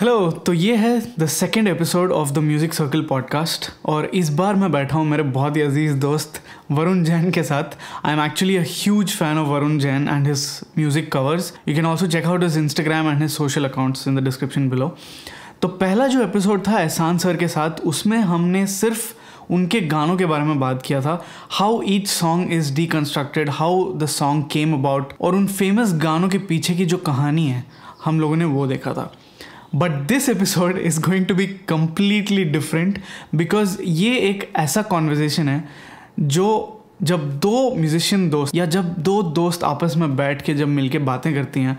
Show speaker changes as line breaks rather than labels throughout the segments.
Hello तो ये है the second episode of the music circle podcast और इस बार मैं बैठा हूँ मेरे बहुत ही अजीज़ दोस्त वरुण जैन के साथ I am actually a huge fan of Varun Jain and his music covers you can also check out his Instagram and his social accounts in the description below तो पहला जो एपिसोड था एहसान सर के साथ उसमें हमने सिर्फ़ उनके गानों के बारे में बात किया था how each song is constructed how the song came about और उन फेमस गानों के पीछे की जो कहानी है हम लोगों ने वो देखा था but this episode is going to be completely different because ये एक ऐसा कॉन्वर्जेसन है जो जब दो म्यूजिशियन दोस्त या जब दो दोस्त आपस में बैठ के जब मिलके बातें करती हैं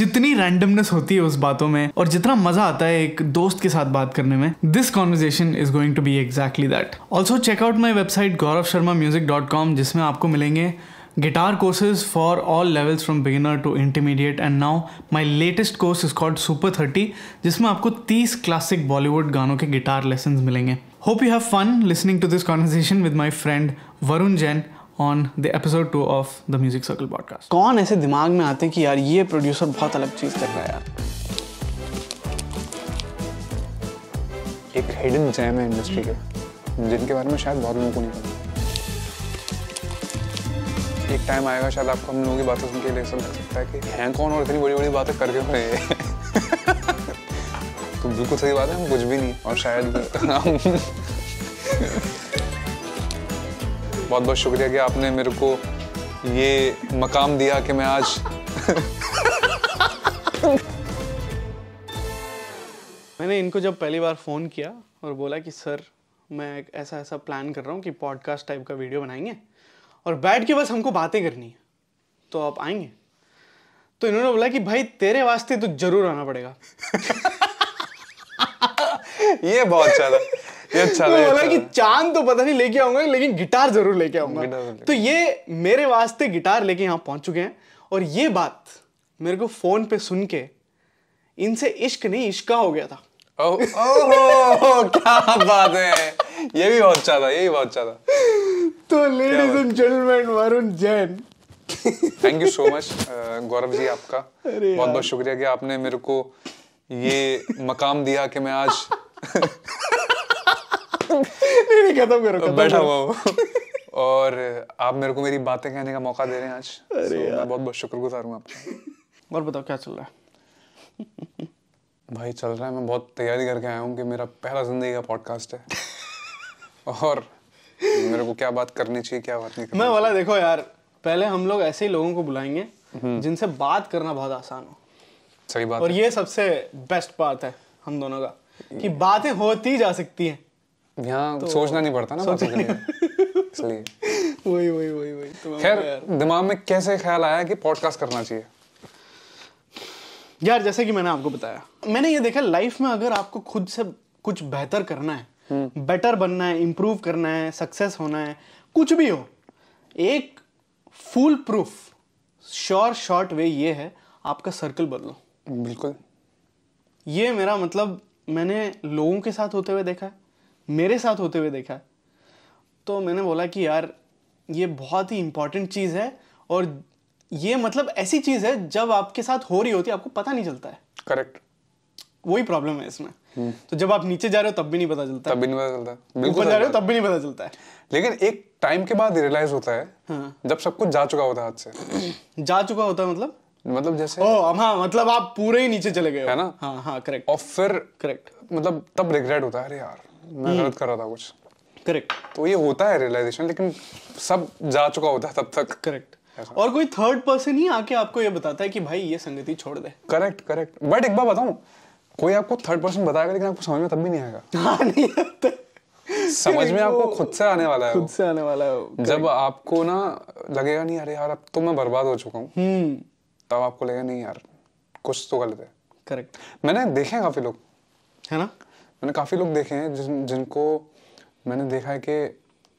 जितनी रैंडमनेस होती है उस बातों में और जितना मजा आता है एक दोस्त के साथ बात करने में this conversation is going to be exactly that also check out my website Gaurav Sharma music dot com जिसमें आपको मिलेंगे guitar courses for all levels from beginner to intermediate and now my latest course is called Super 30 जिसमें आपको 30 classic Bollywood गानों के guitar lesson मिलेंगे hope you have fun listening to this conversation with my friend Varun Jain on the episode two of the music circle podcast कौन ऐसे दिमाग में आते हैं कि यार ये प्रोड्यूसर बहुत अलग चीज कर रहा है यार
एक हिडन जैम है इंडस्ट्री के जिनके बारे में शायद बहुत लोगों को नहीं पता एक टाइम आएगा शायद आपको हम लोगों की बातें सुन के लिए समझ सकता है कि हैं कौन और इतनी बड़ी बड़ी बातें करके रहे तो बिल्कुल सही बात है हम कुछ भी नहीं और शायद बहुत बहुत शुक्रिया कि आपने मेरे को ये मकाम दिया कि मैं आज
मैंने इनको जब पहली बार फ़ोन किया और बोला कि सर मैं ऐसा ऐसा प्लान कर रहा हूँ कि पॉडकास्ट टाइप का वीडियो बनाएंगे और बैठ के बस हमको बातें करनी है तो आप आएंगे तो इन्होंने बोला कि भाई तेरे वास्ते तो जरूर आना पड़ेगा
ये बहुत अच्छा था ये अच्छा था बोला अच्छा कि
चांद तो पता नहीं लेके आऊंगा लेकिन गिटार जरूर लेके आऊंगा तो ये मेरे वास्ते गिटार लेके यहां पहुंच चुके हैं और ये बात मेरे को फोन पे सुन के इनसे इश्क नहीं इश्का हो गया था
ओ, क्या बात है ये भी बहुत अच्छा था ये भी बहुत अच्छा था
तो ladies and gentleman Varun Jain
thank you so much Gaurav ji आपका बहुत बहुत शुक्रिया कि आपने मेरे को ये मकाम दिया कि मैं आज
नहीं नहीं खत्म करो बैठा हुआ
और आप मेरे को मेरी बातें कहने का मौका दे रहे हैं आज अरे so, मैं बहुत बहुत शुक्रगुजार हूँ आपका
और बताओ क्या चल रहा
है भाई चल रहा है मैं बहुत तैयारी करके आया हूँ कि मेरा पहला जिंदगी का पॉडकास्ट है और मेरे को क्या बात करनी चाहिए क्या बात नहीं करनी मैं वाला देखो यार पहले हम लोग ऐसे ही लोगों को बुलाएंगे जिनसे
बात करना बहुत आसान हो सही बात और ये सबसे बेस्ट बात है हम दोनों का कि बातें होती जा सकती हैं यहाँ तो सोचना नहीं पड़ता ना बातों के
लिए इसलिए वही
वही वही वही तो खैर
दिमाग में कैसे ख्याल आया कि पॉडकास्ट करना चाहिए यार जैसे कि मैंने आपको बताया मैंने ये देखा
लाइफ में अगर आपको खुद से कुछ बेहतर करना है हम्म। बेटर बनना है इम्प्रूव करना है सक्सेस होना है कुछ भी हो एक foolproof sure short way ये है आपका सर्कल बदलो बिल्कुल ये मेरा मतलब मैंने लोगों के साथ होते हुए देखा है मेरे साथ होते हुए देखा है तो मैंने बोला कि यार ये बहुत ही इंपॉर्टेंट चीज़ है और ये मतलब ऐसी चीज़ है जब आपके साथ हो रही होती है आपको पता नहीं चलता है करेक्ट वही
प्रॉब्लम है इसमें हम्म। तो जब आप नीचे जा रहे हो तब भी नहीं पता चलता तब भी नहीं पता चलता बिल्कुल जा रहे हो तब भी नहीं पता चलता है लेकिन एक टाइम के बाद रियलाइज होता है हाँ। जब सब कुछ जा चुका होता है हाथ से जा चुका होता है मतलब मतलब जैसे ओ हाँ मतलब आप पूरे ही नीचे चले गए है ना हाँ हाँ करेक्ट और फिर करेक्ट मतलब तब रिग्रेट होता है अरे यार मैं हम्म। गलत कर रहा था कुछ करेक्ट तो ये होता है रियलाइजेशन लेकिन सब जा चुका होता है तब तक करेक्ट और कोई थर्ड पर्सन ही आके आपको ये बताता है कि भाई ये संगति छोड़ दे करेक्ट करेक्ट बट एक बार बताऊं कोई आपको थर्ड पर्सन बताएगा लेकिन आपको समझ में तब भी नहीं आएगा हाँ, समझ में आपको खुद से आने वाला है खुद से आने वाला है जब आपको ना लगेगा नहीं अरे यार अब तो मैं बर्बाद हो चुका हूँ हम्म। तब आपको लगेगा नहीं यार कुछ तो गलत है करेक्ट मैंने देखे हैं काफी लोग है ना मैंने काफी लोग देखे हैं जिन जिनको मैंने देखा है कि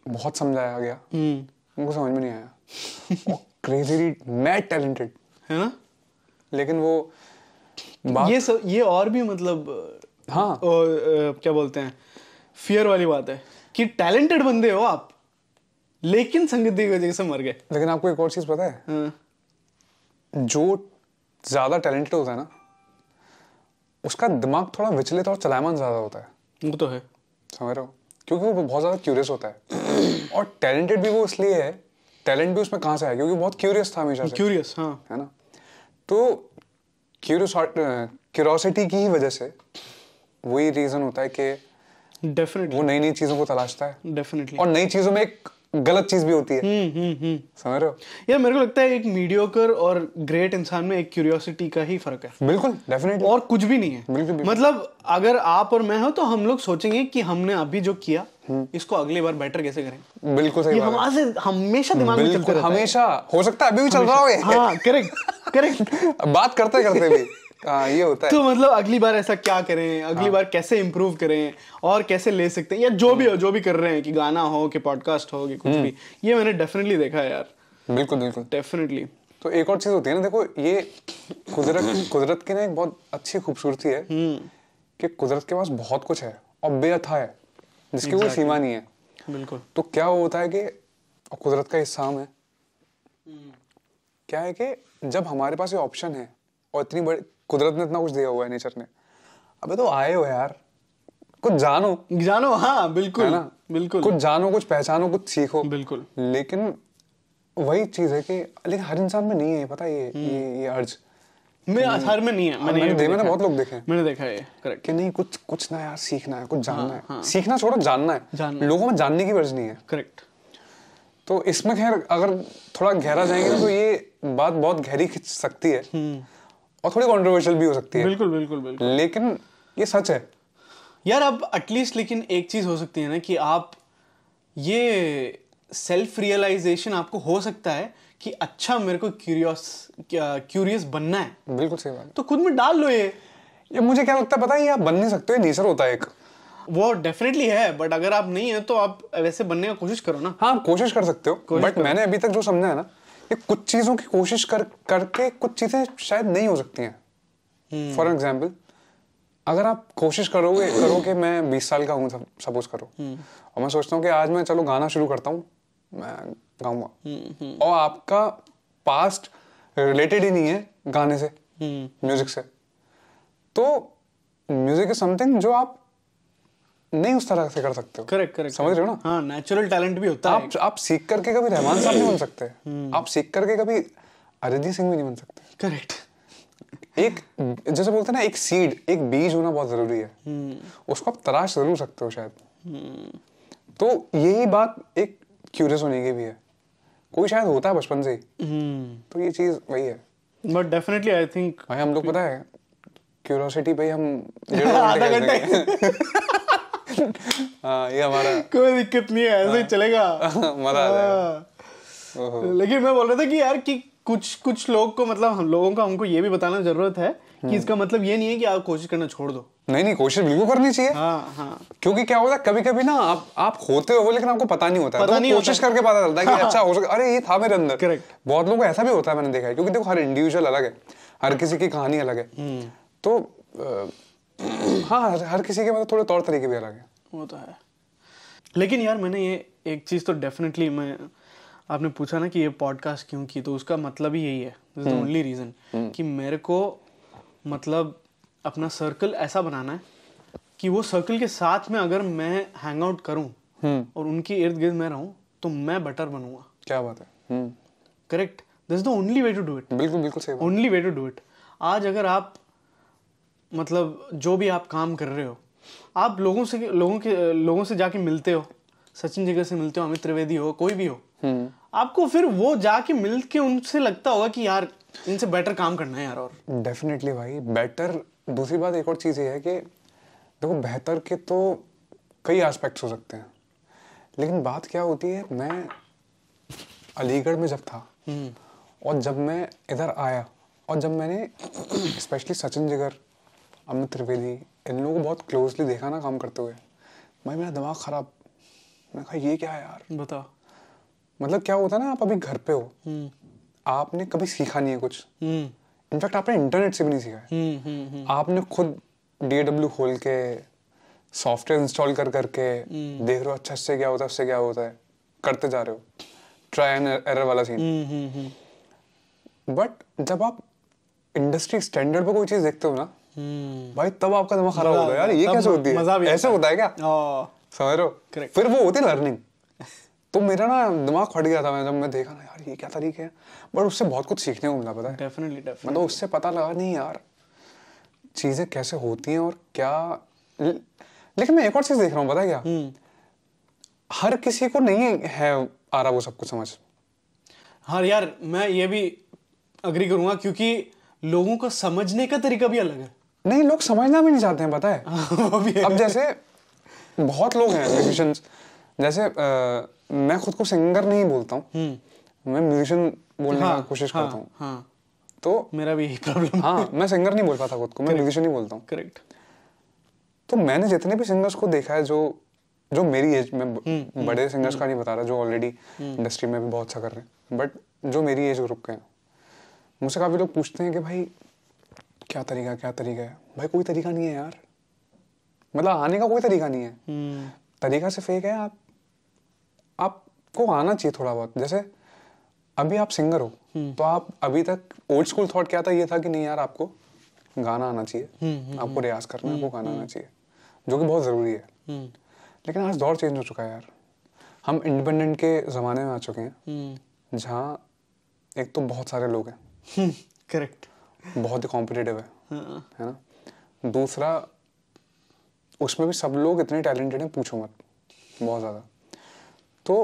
बहुत समझाया गया हम्म। उनको समझ में नहीं आया क्रेजी मैड टैलेंटेड है ना लेकिन वो ये सब ये और भी मतलब
हाँ ओ, और, क्या बोलते हैं फियर वाली बात है कि टैलेंटेड बंदे
हो आप लेकिन संगीत की वजह से मर गए लेकिन आपको एक और चीज पता है हाँ। जो ज्यादा टैलेंटेड होता है ना उसका दिमाग थोड़ा विचलित और चलायमान ज्यादा होता है वो तो है समझ रहे हो क्योंकि वो बहुत ज्यादा क्यूरियस होता है और टैलेंटेड भी वो इसलिए है टैलेंट भी उसमें कहाँ से आया क्योंकि बहुत क्यूरियस था हमेशा क्यूरियस हाँ है ना तो क्यूरोसिटी uh, की ही वजह से वही रीज़न होता है कि डेफिनेटली वो नई नई चीज़ों को तलाशता है डेफिनेटली और नई चीज़ों
में एक गलत चीज भी होती है हम्म, हम्म, हम्म। समझ रहे हो यार मेरे को लगता है एक मीडियोकर और ग्रेट इंसान में एक क्यूरियोसिटी का ही फर्क है बिल्कुल डेफिनेटली और कुछ भी नहीं है बिल्कुल, बिल्कुल मतलब अगर आप और मैं हो तो हम लोग सोचेंगे कि हमने अभी जो किया इसको अगली बार बेटर कैसे
करें बिल्कुल सही हमारे से हमेशा दिमाग में चलते हमेशा हो सकता है अभी भी चल रहा हो ये हाँ करेक्ट करेक्ट बात करते करते भी आ, हाँ, ये होता है तो
मतलब अगली बार ऐसा क्या करें अगली हाँ। बार कैसे इम्प्रूव करें और कैसे ले सकते हैं या जो भी हाँ। हो जो भी कर रहे हैं कि गाना हो कि पॉडकास्ट हो कि कुछ हम्म। भी ये मैंने डेफिनेटली देखा है यार बिल्कुल बिल्कुल डेफिनेटली तो एक
और चीज होती है ना देखो ये कुदरत कुदरत की ना एक बहुत अच्छी खूबसूरती है हम्म। कि कुदरत के पास बहुत कुछ है और बेअथा है जिसकी कोई सीमा नहीं है बिल्कुल तो क्या होता है कि कुदरत का हिस्सा है
हम्म।
क्या है कि जब हमारे पास ये ऑप्शन है और इतनी बड़ी कुदरत ने इतना कुछ दिया हुआ है नेचर ने अबे तो आए हो यार कुछ जानो जानो हाँ बिल्कुल ना बिल्कुल कुछ जानो कुछ पहचानो कुछ सीखो बिल्कुल लेकिन वही चीज है कि लेकिन हर इंसान में नहीं है पता हम्म। ये ये, ये अर्ज मैं हर में नहीं है मैंने हाँ, मैंने, देखा, बहुत लोग देखे मैंने देखा है करेक्ट कि नहीं कुछ कुछ ना यार सीखना है कुछ हाँ, जानना हाँ, है हाँ, सीखना छोड़ो जानना है जानना लोगों में जानने की वर्ज नहीं है करेक्ट तो इसमें खैर अगर थोड़ा गहरा जाएंगे तो ये बात बहुत गहरी खिंच सकती है हम्म। और थोड़ी कॉन्ट्रोवर्शियल भी हो सकती है बिल्कुल बिल्कुल बिल्कुल लेकिन ये सच है यार अब एटलीस्ट लेकिन एक चीज़ हो सकती है ना कि आप
ये सेल्फ रियलाइजेशन आपको हो सकता है कि अच्छा मेरे को क्यूरियस क्यूरियस बनना है बिल्कुल सही बात तो खुद में डाल लो ये ये मुझे क्या लगता है पता है
आप बन नहीं सकते हो नेचर होता है एक वो डेफिनेटली है बट अगर आप नहीं है तो आप वैसे बनने का कोशिश करो ना हाँ कोशिश कर सकते हो बट मैंने अभी तक जो समझा है ना ये कुछ चीज़ों की कोशिश कर करके कुछ चीज़ें शायद नहीं हो सकती हैं फॉर एग्जाम्पल हम्म। अगर आप कोशिश करोगे करो कि मैं बीस साल का हूँ सपोज करो हम्म। और मैं सोचता हूँ कि आज मैं चलो गाना शुरू करता हूँ मैं गाऊंगा हम्म, और आपका पास्ट रिलेटेड ही नहीं है गाने से म्यूजिक से तो म्यूजिक इज समथिंग जो आप नहीं उस तरह से कर सकते हो करेक्ट करेक्ट समझ रहे हो ना हाँ नेचुरल टैलेंट भी होता आप, है आप सीख करके कभी रहमान साहब नहीं बन सकते हम्म। आप सीख करके कभी अरिजीत सिंह भी नहीं बन सकते करेक्ट एक जैसे बोलते हैं ना एक सीड एक बीज होना बहुत जरूरी है हम्म। उसको आप तराश जरूर सकते हो शायद हम्म। तो यही बात एक क्यूरियस होने की भी है कोई शायद होता है बचपन से तो ये चीज वही है बट डेफिनेटली आई थिंक भाई हम लोग पता है क्यूरोसिटी भाई हम आधा घंटे हाँ ये हमारा कोई दिक्कत नहीं है ऐसे ही हाँ। चलेगा मजा आ जाएगा हाँ।
लेकिन मैं बोल रहा था कि यार कि कुछ कुछ लोग को मतलब हम लोगों का हमको ये भी बताना जरूरत है कि हम्म। इसका मतलब ये नहीं है कि आप कोशिश करना छोड़ दो
नहीं नहीं कोशिश बिल्कुल करनी चाहिए हाँ, क्योंकि क्या होता है कभी कभी ना आप आप होते हो लेकिन आपको पता नहीं होता पता तो नहीं कोशिश करके पता चलता है कि अच्छा हो सका अरे ये था मेरे अंदर करेक्ट बहुत लोगों को ऐसा भी होता है मैंने देखा है क्योंकि देखो हर इंडिविजुअल अलग है हर किसी की कहानी अलग है हम्म। तो हाँ हर हर किसी के मतलब थोड़े तौर तरीके भी अलग हैं वो तो है लेकिन यार मैंने ये
एक चीज़ तो डेफिनेटली मैं आपने पूछा ना कि ये पॉडकास्ट क्यों की तो उसका मतलब ही यही है दिस द ओनली रीज़न कि मेरे को मतलब अपना सर्कल ऐसा बनाना है कि वो सर्कल के साथ में अगर मैं हैंग आउट करूँ और उनके इर्द गिर्द मैं रहूँ तो मैं बटर बनूंगा क्या बात है correct this the only way to do it बिल्कुल बिल्कुल सही only way to do it आज अगर आप मतलब जो भी आप काम कर रहे हो आप लोगों से लोगों के लोगों से जाके मिलते हो सचिन जगह से मिलते हो अमित त्रिवेदी हो कोई भी हो हम्म। आपको फिर वो जाके मिल के उनसे लगता होगा कि यार इनसे बेटर काम करना है यार और
डेफिनेटली भाई बेटर दूसरी बात एक और चीज़ ये है कि देखो बेहतर के तो कई एस्पेक्ट्स हो सकते हैं लेकिन बात क्या होती है मैं अलीगढ़ में जब था हम्म। और जब मैं इधर आया और जब मैंने स्पेशली सचिन जिगर अमित त्रिवेदी इन लोगों को बहुत क्लोजली देखा ना काम करते हुए भाई मेरा दिमाग ख़राब मैं कहा ये क्या है यार बता मतलब क्या होता है ना आप अभी घर पे हो हम्म। आपने कभी सीखा नहीं है कुछ हम्म। इनफैक्ट आपने इंटरनेट से भी नहीं सीखा है हम्म, आपने खुद डी डब्ल्यू खोल के सॉफ्टवेयर इंस्टॉल कर करके देख रहे हो अच्छा इससे क्या होता है उससे क्या होता है करते जा रहे हो ट्राई एंड एरर वाला सीन बट जब आप इंडस्ट्री स्टैंडर्ड पर कोई चीज़ देखते हो ना हम्म। भाई तब आपका दिमाग खराब होगा यार ये कैसे होती है ऐसे होता है क्या समझ रहे फिर वो होती लर्निंग तो मेरा ना दिमाग फट गया था मैं जब मैं देखा ना यार ये क्या तरीका है बट उससे बहुत कुछ सीखने को मिला पता है डेफिनेटली मतलब उससे पता लगा नहीं यार चीज़ें कैसे होती हैं और क्या लेकिन मैं एक और चीज़ देख रहा हूँ पता है क्या हम्म। हर किसी को नहीं है आ रहा वो सब कुछ समझ हाँ यार मैं ये भी
अग्री करूँगा क्योंकि लोगों का समझने का तरीका भी अलग है
नहीं लोग समझना भी नहीं चाहते हैं पता है वो भी अब जैसे बहुत लोग हैं म्यूजिशन जैसे आ, मैं खुद को सिंगर नहीं बोलता हूँ हम्म। मैं म्यूजिशियन बोलने हाँ, की कोशिश हाँ, करता हूँ हाँ, तो मेरा भी यही प्रॉब्लम हाँ मैं सिंगर नहीं बोल पाता खुद को मैं म्यूजिशियन ही बोलता हूँ करेक्ट तो मैंने जितने भी सिंगर्स को देखा है जो जो मेरी एज में हम्म, हम्म, बड़े सिंगर्स का नहीं बता रहा जो ऑलरेडी इंडस्ट्री में भी बहुत सा अच्छा कर रहे हैं बट जो मेरी एज ग्रुप के हैं मुझसे काफ़ी लोग पूछते हैं कि भाई क्या तरीका क्या तरीका है भाई कोई तरीका नहीं है यार मतलब आने का कोई तरीका नहीं है hmm. तरीका सिर्फ एक है आप आपको आना चाहिए थोड़ा बहुत जैसे अभी आप सिंगर हो hmm. तो आप अभी तक ओल्ड स्कूल थॉट क्या था ये था कि नहीं यार आपको गाना आना चाहिए hmm. आपको रियाज करना है आपको गाना आना चाहिए जो कि बहुत ज़रूरी है लेकिन आज दौर चेंज हो चुका है यार हम इंडिपेंडेंट के ज़माने में आ चुके हैं जहाँ एक तो बहुत सारे लोग हैं करेक्ट बहुत ही कॉम्पिटेटिव है हाँ। है ना दूसरा उसमें भी सब लोग इतने टैलेंटेड हैं पूछो मत बहुत ज़्यादा तो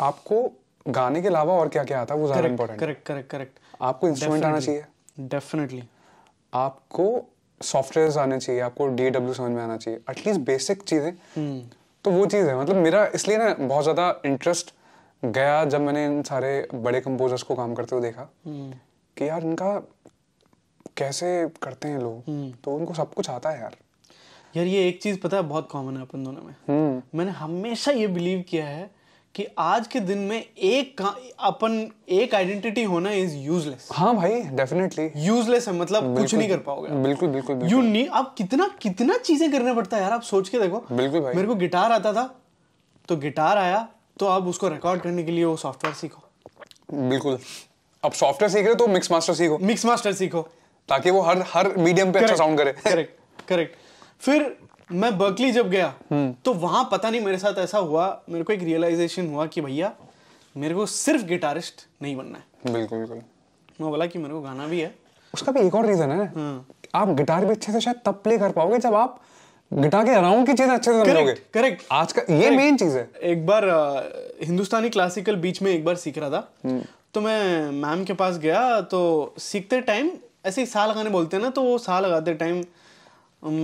आपको गाने के अलावा और क्या क्या आता है वो ज़्यादा इंपॉर्टेंट करेक्ट करेक्ट करेक्ट आपको इंस्ट्रूमेंट आना चाहिए डेफिनेटली आपको सॉफ्टवेयर आने चाहिए आपको डी डब्ल्यू समझ में आना चाहिए एटलीस्ट बेसिक चीज़ें तो वो चीज़ है मतलब मेरा इसलिए ना बहुत ज़्यादा इंटरेस्ट गया जब मैंने इन सारे बड़े कंपोजर्स को काम करते हुए देखा हम्म। कि यार इनका कैसे करते हैं लोग हम्म। तो उनको सब कुछ आता है यार
यार ये एक चीज़ पता है बहुत कॉमन है अपन दोनों में हम्म। मैंने हमेशा ये बिलीव किया है कि आज के दिन में एक अपन एक आइडेंटिटी होना इज यूजलेस हाँ
भाई डेफिनेटली यूजलेस है मतलब कुछ नहीं कर पाओगे बिल्कुल बिल्कुल यू
नी आप कितना कितना चीजें करना पड़ता है यार आप सोच के देखो बिल्कुल भाई मेरे को गिटार आता था तो गिटार आया तो आप उसको रिकॉर्ड करने के लिए वो सॉफ्टवेयर सीखो
बिल्कुल अब सॉफ्टवेयर सीख रहे हो तो मिक्स मास्टर सीखो मिक्स मास्टर सीखो ताकि वो हर हर मीडियम पे अच्छा साउंड करे करेक्ट करेक्ट
फिर मैं बर्कली जब गया हम्म। तो वहां पता नहीं मेरे साथ ऐसा हुआ मेरे को एक रियलाइजेशन हुआ कि भैया मेरे को सिर्फ गिटारिस्ट नहीं बनना
है बिल्कुल बिल्कुल
मैं बोला कि मेरे को गाना भी है
उसका भी एक और रीजन है हाँ। आप गिटार भी अच्छे से शायद तब प्ले कर पाओगे जब आप गिटार के अराउंड की चीज अच्छे से करेक्ट
करेक्ट आज का ये मेन चीज है एक बार हिंदुस्तानी क्लासिकल बीच में एक बार सीख रहा था हम्म। तो मैं मैम के पास गया तो सीखते टाइम ऐसे ही साल लगाने बोलते हैं ना तो वो साल लगाते टाइम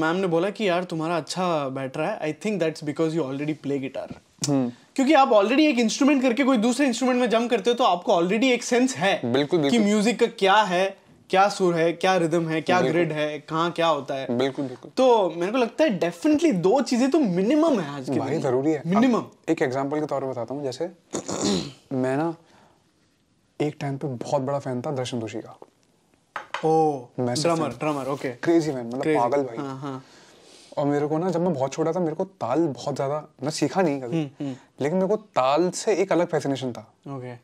मैम ने बोला कि यार तुम्हारा अच्छा बैठ रहा है I think that's because you already play guitar क्योंकि आप ऑलरेडी एक इंस्ट्रूमेंट करके कोई दूसरे इंस्ट्रूमेंट में जम करते हो तो आपको ऑलरेडी एक सेंस है बिल्कुल, बिल्कुल कि म्यूजिक का क्या है क्या सुर है क्या रिदम है क्या ग्रिड है कहाँ क्या होता है बिल्कुल बिल्कुल तो मेरे
को लगता है डेफिनेटली दो चीजें तो मिनिमम है आज के भाई जरूरी है मिनिमम एक एग्जांपल के तौर पर बताता हूँ जैसे मैं ना एक टाइम पे बहुत बड़ा फैन था दर्शन जोशी का drummer drummer okay crazy man मतलब पागल भाई हाँ, हाँ। और मेरे को ना जब मैं बहुत छोटा था मेरे को ताल बहुत ज्यादा मैं सीखा नहीं कभी हम्म, हम्म। लेकिन मेरे को ताल से एक अलग फैसिनेशन था ओके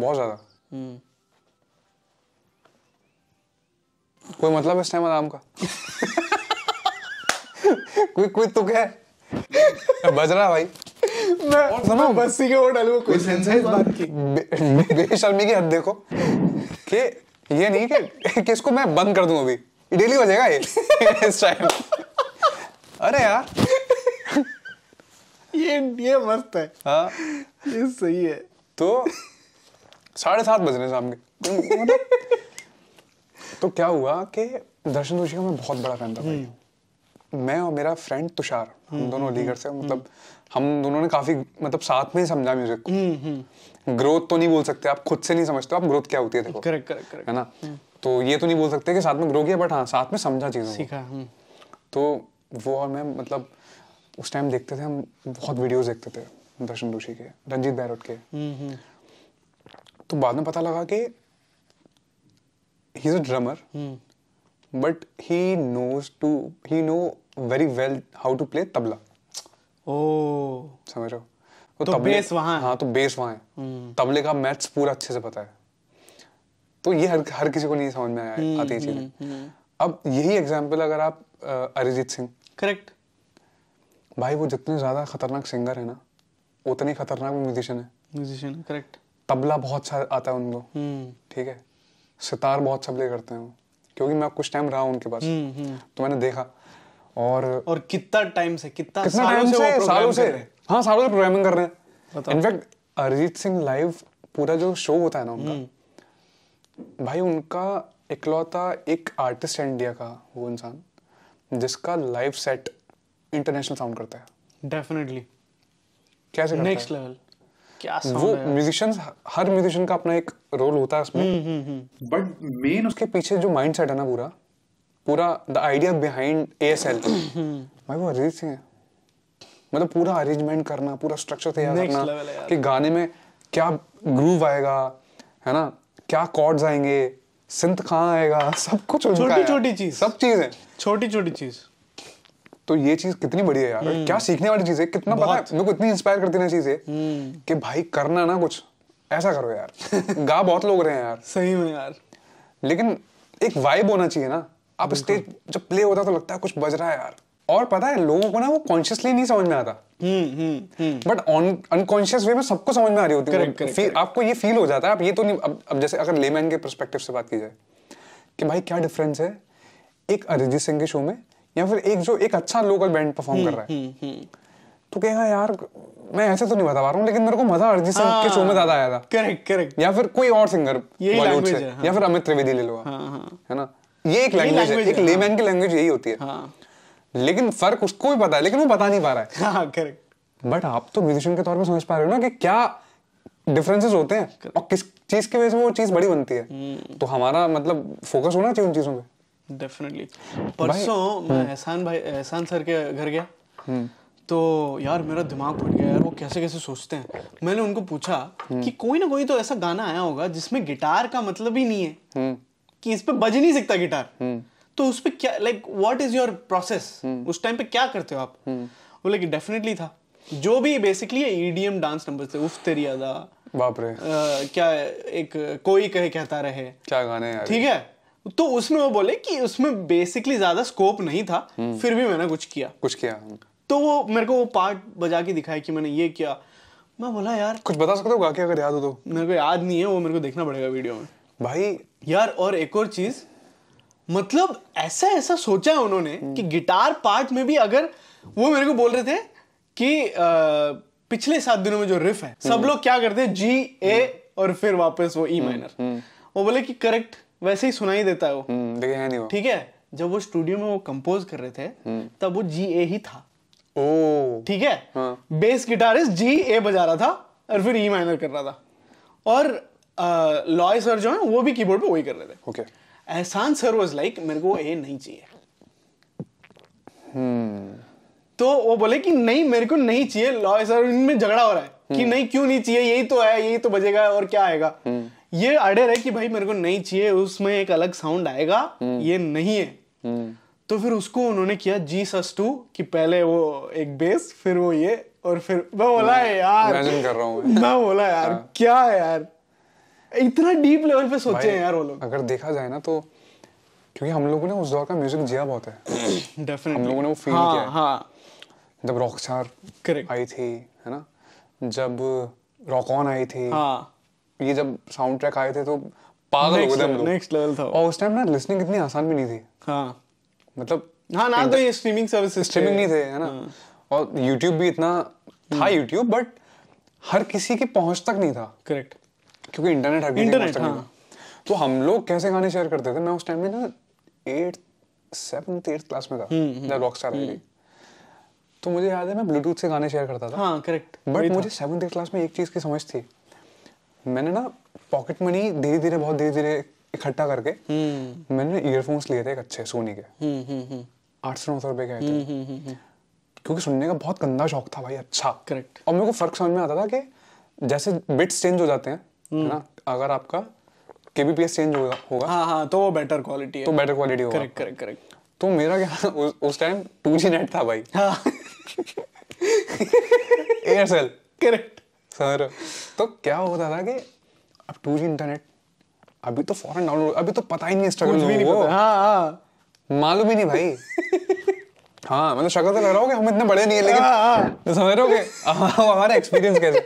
बहुत ज्यादा हम्म। कोई मतलब इस टाइम आराम का कोई कोई तुक तो है बज रहा भाई मैं सुनो बस्सी के वो डालू कोई सेंस है इस बात की बेशर्मी की हद देखो कि ये नहीं कि, किसको मैं बंद कर दूं अभी डेली हो जाएगा ये इस टाइम अरे यार ये ये मस्त है हाँ ये सही है तो साढ़े सात बजने शाम के मतलब तो क्या हुआ कि दर्शन जोशी का मैं बहुत बड़ा फैन था हम्म। मैं और मेरा फ्रेंड तुषार हम दोनों अलीगढ़ हम्म, से हम्म, मतलब हम दोनों ने काफी मतलब साथ में ही समझा म्यूजिक को ग्रोथ तो नहीं बोल सकते आप खुद से नहीं समझते आप ग्रोथ क्या होती है देखो करेक्ट करेक्ट करेक्ट है ना तो ये तो नहीं बोल सकते कि साथ में ग्रो किया बट हाँ साथ में समझा चीज़ों सीखा हम्म। तो वो और मैं मतलब उस टाइम देखते थे हम बहुत वीडियोस देखते थे दर्शन दोषी के रंजीत बैरोट के हम्म, हम्म। तो बाद में पता लगा कि he is a drummer but he knows to he know very well how to play tabla ओ समझ रहे हो तो तो बेस वहां है। हाँ तो बेस वहां है हम्म। तबले का मैथ्स पूरा अच्छे से पता है तो ये हर हर किसी को नहीं समझ में आया हम्म, आती चीजें हम्म, अब यही एग्जाम्पल अगर आप अरिजीत सिंह करेक्ट भाई वो जितने ज्यादा खतरनाक सिंगर है ना उतने खतरनाक म्यूजिशियन है म्यूजिशियन करेक्ट तबला बहुत सा आता है उनको ठीक है सितार बहुत सा प्ले करते हैं क्योंकि मैं कुछ टाइम रहा उनके पास तो मैंने देखा और और कितना टाइम से कितना सालों टाइम से सालों से हाँ सालों से प्रोग्रामिंग कर रहे हैं इनफैक्ट अरिजीत सिंह लाइव पूरा जो शो होता है ना उनका भाई उनका इकलौता एक आर्टिस्ट है इंडिया का वो इंसान जिसका लाइव सेट इंटरनेशनल साउंड करता है
डेफिनेटली कैसे नेक्स्ट लेवल
क्या वो म्यूजिशियंस हर म्यूजिशियन का अपना एक रोल होता है उसमें बट हम्म, मेन हम्म, हम्म। उसके पीछे जो माइंड सेट है ना पूरा पूरा the idea behind A S L भाई वो अरिजीत सिंह है मतलब पूरा अरेंजमेंट करना पूरा स्ट्रक्चर तैयार करना कि गाने में क्या ग्रूव आएगा है ना क्या कॉर्ड्स आएंगे सिंथ कहाँ आएगा सब कुछ छोटी छोटी चीज सब चीज है छोटी छोटी चीज तो ये चीज कितनी बड़ी है यार हम्म। क्या सीखने वाली चीज है कितना पता है मेरे को इतनी इंस्पायर करती है चीज है कि भाई करना ना कुछ ऐसा करो यार गा बहुत लोग रहे हैं यार सही में यार लेकिन एक वाइब होना चाहिए ना आप स्टेज जब प्ले होता है तो लगता है कुछ बज रहा है यार और पता है लोगों को ना वो कॉन्शियसली नहीं समझ में आता बट ऑन अनकॉन्शियस वे में सबको समझ में आ रही होती है correct, correct, correct. आपको ये फील हो जाता है आप ये तो नहीं अब, अब जैसे अगर लेमैन के परस्पेक्टिव से बात की जाए कि भाई क्या डिफरेंस है एक अरिजीत सिंह के शो में या फिर एक जो एक अच्छा लोकल बैंड परफॉर्म कर हम्म, रहा है हम्म, हम्म। तो कहेगा यार मैं ऐसे तो नहीं बता पा रहा हूँ लेकिन मेरे को मजा अरिजीत सिंह के शो में हाँ। ज्यादा आया था करेक्ट करेक्ट या फिर कोई और सिंगर बॉलीवुड से या फिर हाँ। अमित त्रिवेदी ले लो हाँ, है ना ये एक लैंग्वेज है एक लेमैन की लैंग्वेज यही होती है लेकिन फर्क उसको भी पता है लेकिन वो बता नहीं पा रहा है बट हाँ, आप तो म्यूजिशियन के तौर पर समझ पा रहे हो ना कि क्या डिफरेंसेस होते हैं और किस चीज की वजह से वो चीज बड़ी बनती है हम्म। तो हमारा मतलब फोकस होना चाहिए उन चीजों पे
डेफिनेटली परसों हम्म। मैं एहसान भाई एहसान सर के घर गया हम्म। तो यार मेरा दिमाग फट गया यार वो कैसे कैसे सोचते हैं मैंने उनको पूछा कि कोई ना कोई तो ऐसा गाना आया होगा जिसमें गिटार का मतलब ही नहीं है कि इस पे बज नहीं सकता गिटार तो हम्म। उस पर क्या like what is your process उस टाइम पे क्या करते हो आप हम्म। वो लाइक डेफिनेटली था जो भी बेसिकली ईडीएम डांस नंबर थे उफ तेरी अदा बाप रे क्या एक कोई कहे कहता रहे
क्या गाने यार ठीक
है तो उसमें वो बोले कि उसमें बेसिकली ज्यादा स्कोप नहीं था हम्म। फिर भी मैंने कुछ किया कुछ किया तो वो मेरे को वो पार्ट बजा के दिखाया कि मैंने ये किया मैं बोला यार कुछ बता सकते हो गा के अगर याद हो तो मेरे को याद नहीं है वो मेरे को देखना पड़ेगा वीडियो में भाई यार और एक और चीज़ मतलब ऐसा ऐसा सोचा है उन्होंने कि गिटार पार्ट में भी अगर वो मेरे को बोल रहे थे कि आ, पिछले सात दिनों में जो रिफ है सब हम्म। लोग क्या करते हैं जी ए और फिर वापस वो ई e माइनर हम्म, हम्म। वो बोले कि करेक्ट वैसे ही सुनाई देता है वो ठीक है जब वो स्टूडियो में वो कंपोज कर रहे थे तब वो जी ए ही था ठीक है हाँ। बेस गिटारिस्ट जी ए बजा रहा था और फिर ई e माइनर कर रहा था और लॉय सर जो है वो भी कीबोर्ड पे वही कर रहे थे okay okay. Ehsaan sir was like मेरे को ये नहीं चाहिए तो वो बोले कि नहीं मेरे को नहीं चाहिए लॉ सर इनमें झगड़ा हो रहा है कि हम्म। नहीं क्यों नहीं चाहिए यही तो है यही तो बजेगा और क्या आएगा हम्म। ये अड़े रहे कि भाई मेरे को नहीं चाहिए उसमें एक अलग साउंड आएगा हम्म। ये नहीं
है
तो फिर उसको उन्होंने किया जी सस टू कि पहले वो एक बेस फिर वो ये और फिर मैं बोला यार
मैं बोला यार हाँ। क्या है यार इतना डीप लेवल पे सोचे हैं यार वो लोग अगर देखा जाए ना तो क्योंकि हम लोगों ने उस दौर का म्यूजिक जिया बहुत है डेफिनेटली हम लोगों ने वो फील हाँ, किया है हाँ. जब रॉकस्टार करेक्ट आई थी है ना जब रॉक ऑन आई थी हाँ. ये जब साउंड ट्रैक आए थे तो पागल हो गए हम लोग नेक्स्ट लेवल था और उस टाइम ना लिसनिंग इतनी आसान भी नहीं थी हाँ मतलब हाँ ना तो ये स्ट्रीमिंग सर्विस स्ट्रीमिंग नहीं थे है ना हाँ। और यूट्यूब भी इतना था यूट्यूब हम्म। बट हर किसी के पहुंच तक नहीं था करेक्ट क्योंकि इंटरनेट है इंटरनेट हाँ। तो।, तो हम लोग कैसे गाने शेयर करते थे मैं उस टाइम में ना एट सेवन्थ एट्थ क्लास में था जब रॉक स्टार आई तो मुझे याद है मैं ब्लूटूथ से गाने शेयर करता था हाँ करेक्ट बट मुझे सेवन्थ एट्थ क्लास में एक चीज़ की समझ थी मैंने ना पॉकेट मनी धीरे धीरे बहुत धीरे धीरे इकट्ठा करके हम्म। मैंने ईयरफोन्स लिए थे एक अच्छे सोनी के हम्म, हम्म, आठ सौ नौ सौ रुपए के आए थे क्योंकि सुनने का बहुत गंदा शौक था भाई अच्छा करेक्ट और मेरे को फर्क समझ में आता था कि जैसे बिट्स चेंज हो जाते हैं ना अगर आपका केबीपीएस चेंज होगा होगा हाँ हाँ तो वो बेटर क्वालिटी है तो बेटर क्वालिटी होगा करेक्ट करेक्ट करेक्ट तो मेरा क्या उस उस टाइम टू जी नेट था भाई एयरसेल हाँ। करेक्ट सर तो क्या होता था कि अब टू जी इंटरनेट अभी तो फॉरन डाउनलोड अभी तो पता ही नहीं स्ट्रगल भी नहीं पता हाँ, हाँ मालूम ही नहीं भाई हाँ मतलब शक्ल तो लग रहा हो कि हम इतने बड़े नहीं है लेकिन हाँ, समझ रहे हो कि हमारा एक्सपीरियंस कैसे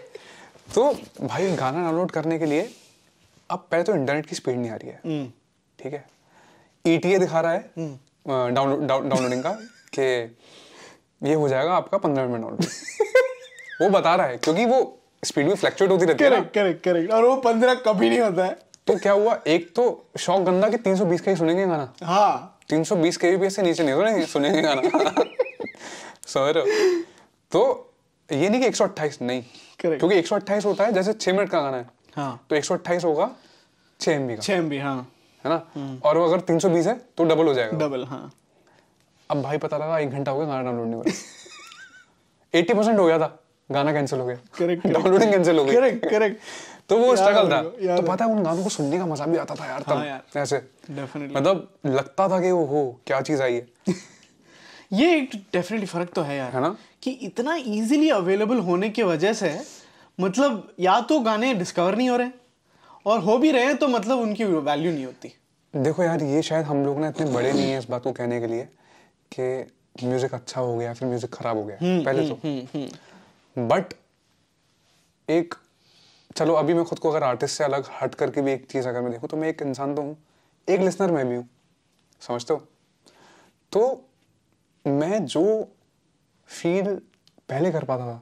तो भाई गाना डाउनलोड करने के लिए अब पहले तो इंटरनेट की स्पीड नहीं आ रही है हम्म। ठीक है ईटीए e दिखा रहा है डाउनलोड हम्म। डाउनलोडिंग का कि ये हो जाएगा आपका पंद्रह मिनट डाउनलोड वो बता रहा है क्योंकि वो स्पीड भी फ्लैक्चुएट होती रहती है करेक्ट करेक्ट और वो पंद्रह कभी नहीं होता है तो क्या हुआ एक तो शौक गंदा कि 320 का ही सुनेंगे गाना हाँ 320 भी से नीचे नहीं सुनेंगे सुनेंगे गाना सर तो ये नहीं कि एक सौ अट्ठाईस नहीं Correct. क्योंकि एक सौ अट्ठाईस होता है जैसे छह मिनट का गाना है हाँ. तो एक सौ अट्ठाईस होगा छह एम बी छह एम हाँ है ना हम्म। और वो अगर तीन सौ बीस है तो डबल हो जाएगा डबल हाँ अब भाई पता लगा एक घंटा हो गया गाना डाउनलोड नहीं हुआ एट्टी परसेंट हो गया था गाना कैंसिल हो गया करेक्ट डाउनलोडिंग कैंसिल हो गया करेक्ट करेक्ट तो वो स्ट्रगल था तो पता है उन गानों को सुनने का मजा भी आता था यार तब हाँ ऐसे मतलब लगता था कि वो हो क्या चीज आई है ये
एक डेफिनेटली फ़र्क तो है यार है ना कि इतना इजीली अवेलेबल होने की वजह से मतलब या तो गाने डिस्कवर नहीं हो रहे और हो भी रहे तो मतलब उनकी वैल्यू नहीं होती
देखो यार ये शायद हम लोग ना इतने बड़े नहीं है इस बात को कहने के लिए कि म्यूज़िक अच्छा हो गया फिर म्यूज़िक ख़राब हो गया हम्म, पहले हम्म, तो बट हम्म, एक चलो अभी मैं खुद को अगर आर्टिस्ट से अलग हट करके भी एक चीज़ अगर मैं देखूँ तो मैं एक इंसान तो हूँ एक लिसनर मैं भी हूँ समझते हो तो मैं जो फील पहले कर पाता था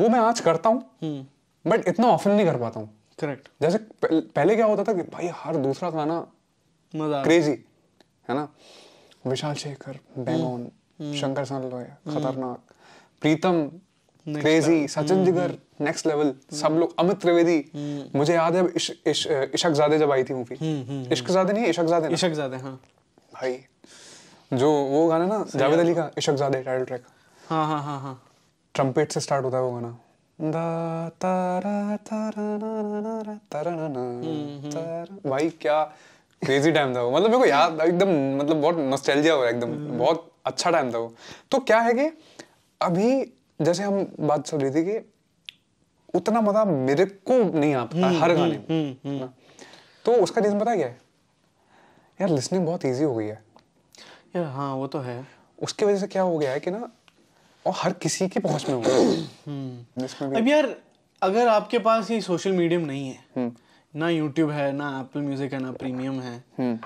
वो मैं आज करता हूँ बट हम्म। इतना ऑफन नहीं कर पाता हूँ करेक्ट जैसे पहले क्या होता था कि भाई हर दूसरा गाना मजा क्रेजी है ना विशाल शेखर बैंगोन हम्म। हम्म। शंकर सन खतरनाक प्रीतम क्रेजी सचिन जिगर नेक्स्ट लेवल सब लोग अमित त्रिवेदी मुझे याद है इश, इश, इशक जादे जब आई थी मूवी इश्क जादे नहीं इशक जादे इशक जादे हाँ भाई जो वो गाना ना जावेद अली का इशक ज़ादे टाइटल ट्रैक हाँ हाँ हाँ हाँ ट्रम्पेट से स्टार्ट होता है वो गाना भाई क्या क्रेजी टाइम था वो मतलब मेरे को याद एकदम मतलब बहुत नॉस्टैल्जिया हो रहा है एकदम हम्म। बहुत अच्छा टाइम था वो तो क्या है कि अभी जैसे हम बात चल रही थी कि उतना मजा मेरे को नहीं आ पाता हम्म, हर हम्म, गाने में तो उसका रीजन पता क्या है यार लिसनिंग बहुत ईजी हो गई है यार हाँ वो तो है उसके वजह से क्या हो गया है कि ना और हर किसी की पहुंच में होगा हम्म। अब यार
अगर आपके पास ये सोशल मीडियम नहीं है हम्म। ना यूट्यूब है ना एप्पल म्यूजिक है ना प्रीमियम है हम्म।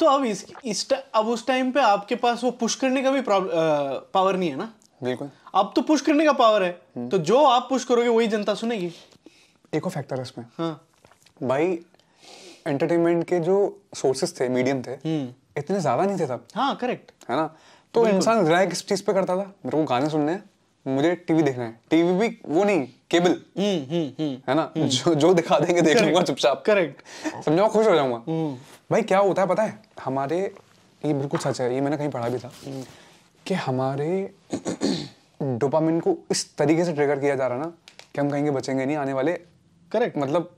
तो अब इस इस अब उस टाइम पे आपके पास वो पुश करने का भी पावर नहीं है ना बिल्कुल अब तो पुश करने का पावर है तो जो आप पुश करोगे वही जनता सुनेगी
एक और फैक्टर है इसमें हाँ भाई एंटरटेनमेंट के जो सोर्सेस थे मीडियम थे इतने ज्यादा नहीं थे तब हाँ करेक्ट है ना तो इंसान रिलाय किस चीज पे करता था मेरे को गाने सुनने हैं मुझे टीवी देखना है टीवी भी वो नहीं केबल हम्म हम्म, हम्म। है ना हम्म। जो जो दिखा देंगे देख लूंगा चुपचाप करेक्ट समझो खुश हो जाऊंगा हम्म। भाई क्या होता है पता है हमारे ये बिल्कुल सच है ये मैंने कहीं पढ़ा भी था कि हमारे डोपामिन को इस तरीके से ट्रिगर किया जा रहा ना कि हम कहेंगे बचेंगे नहीं आने वाले करेक्ट मतलब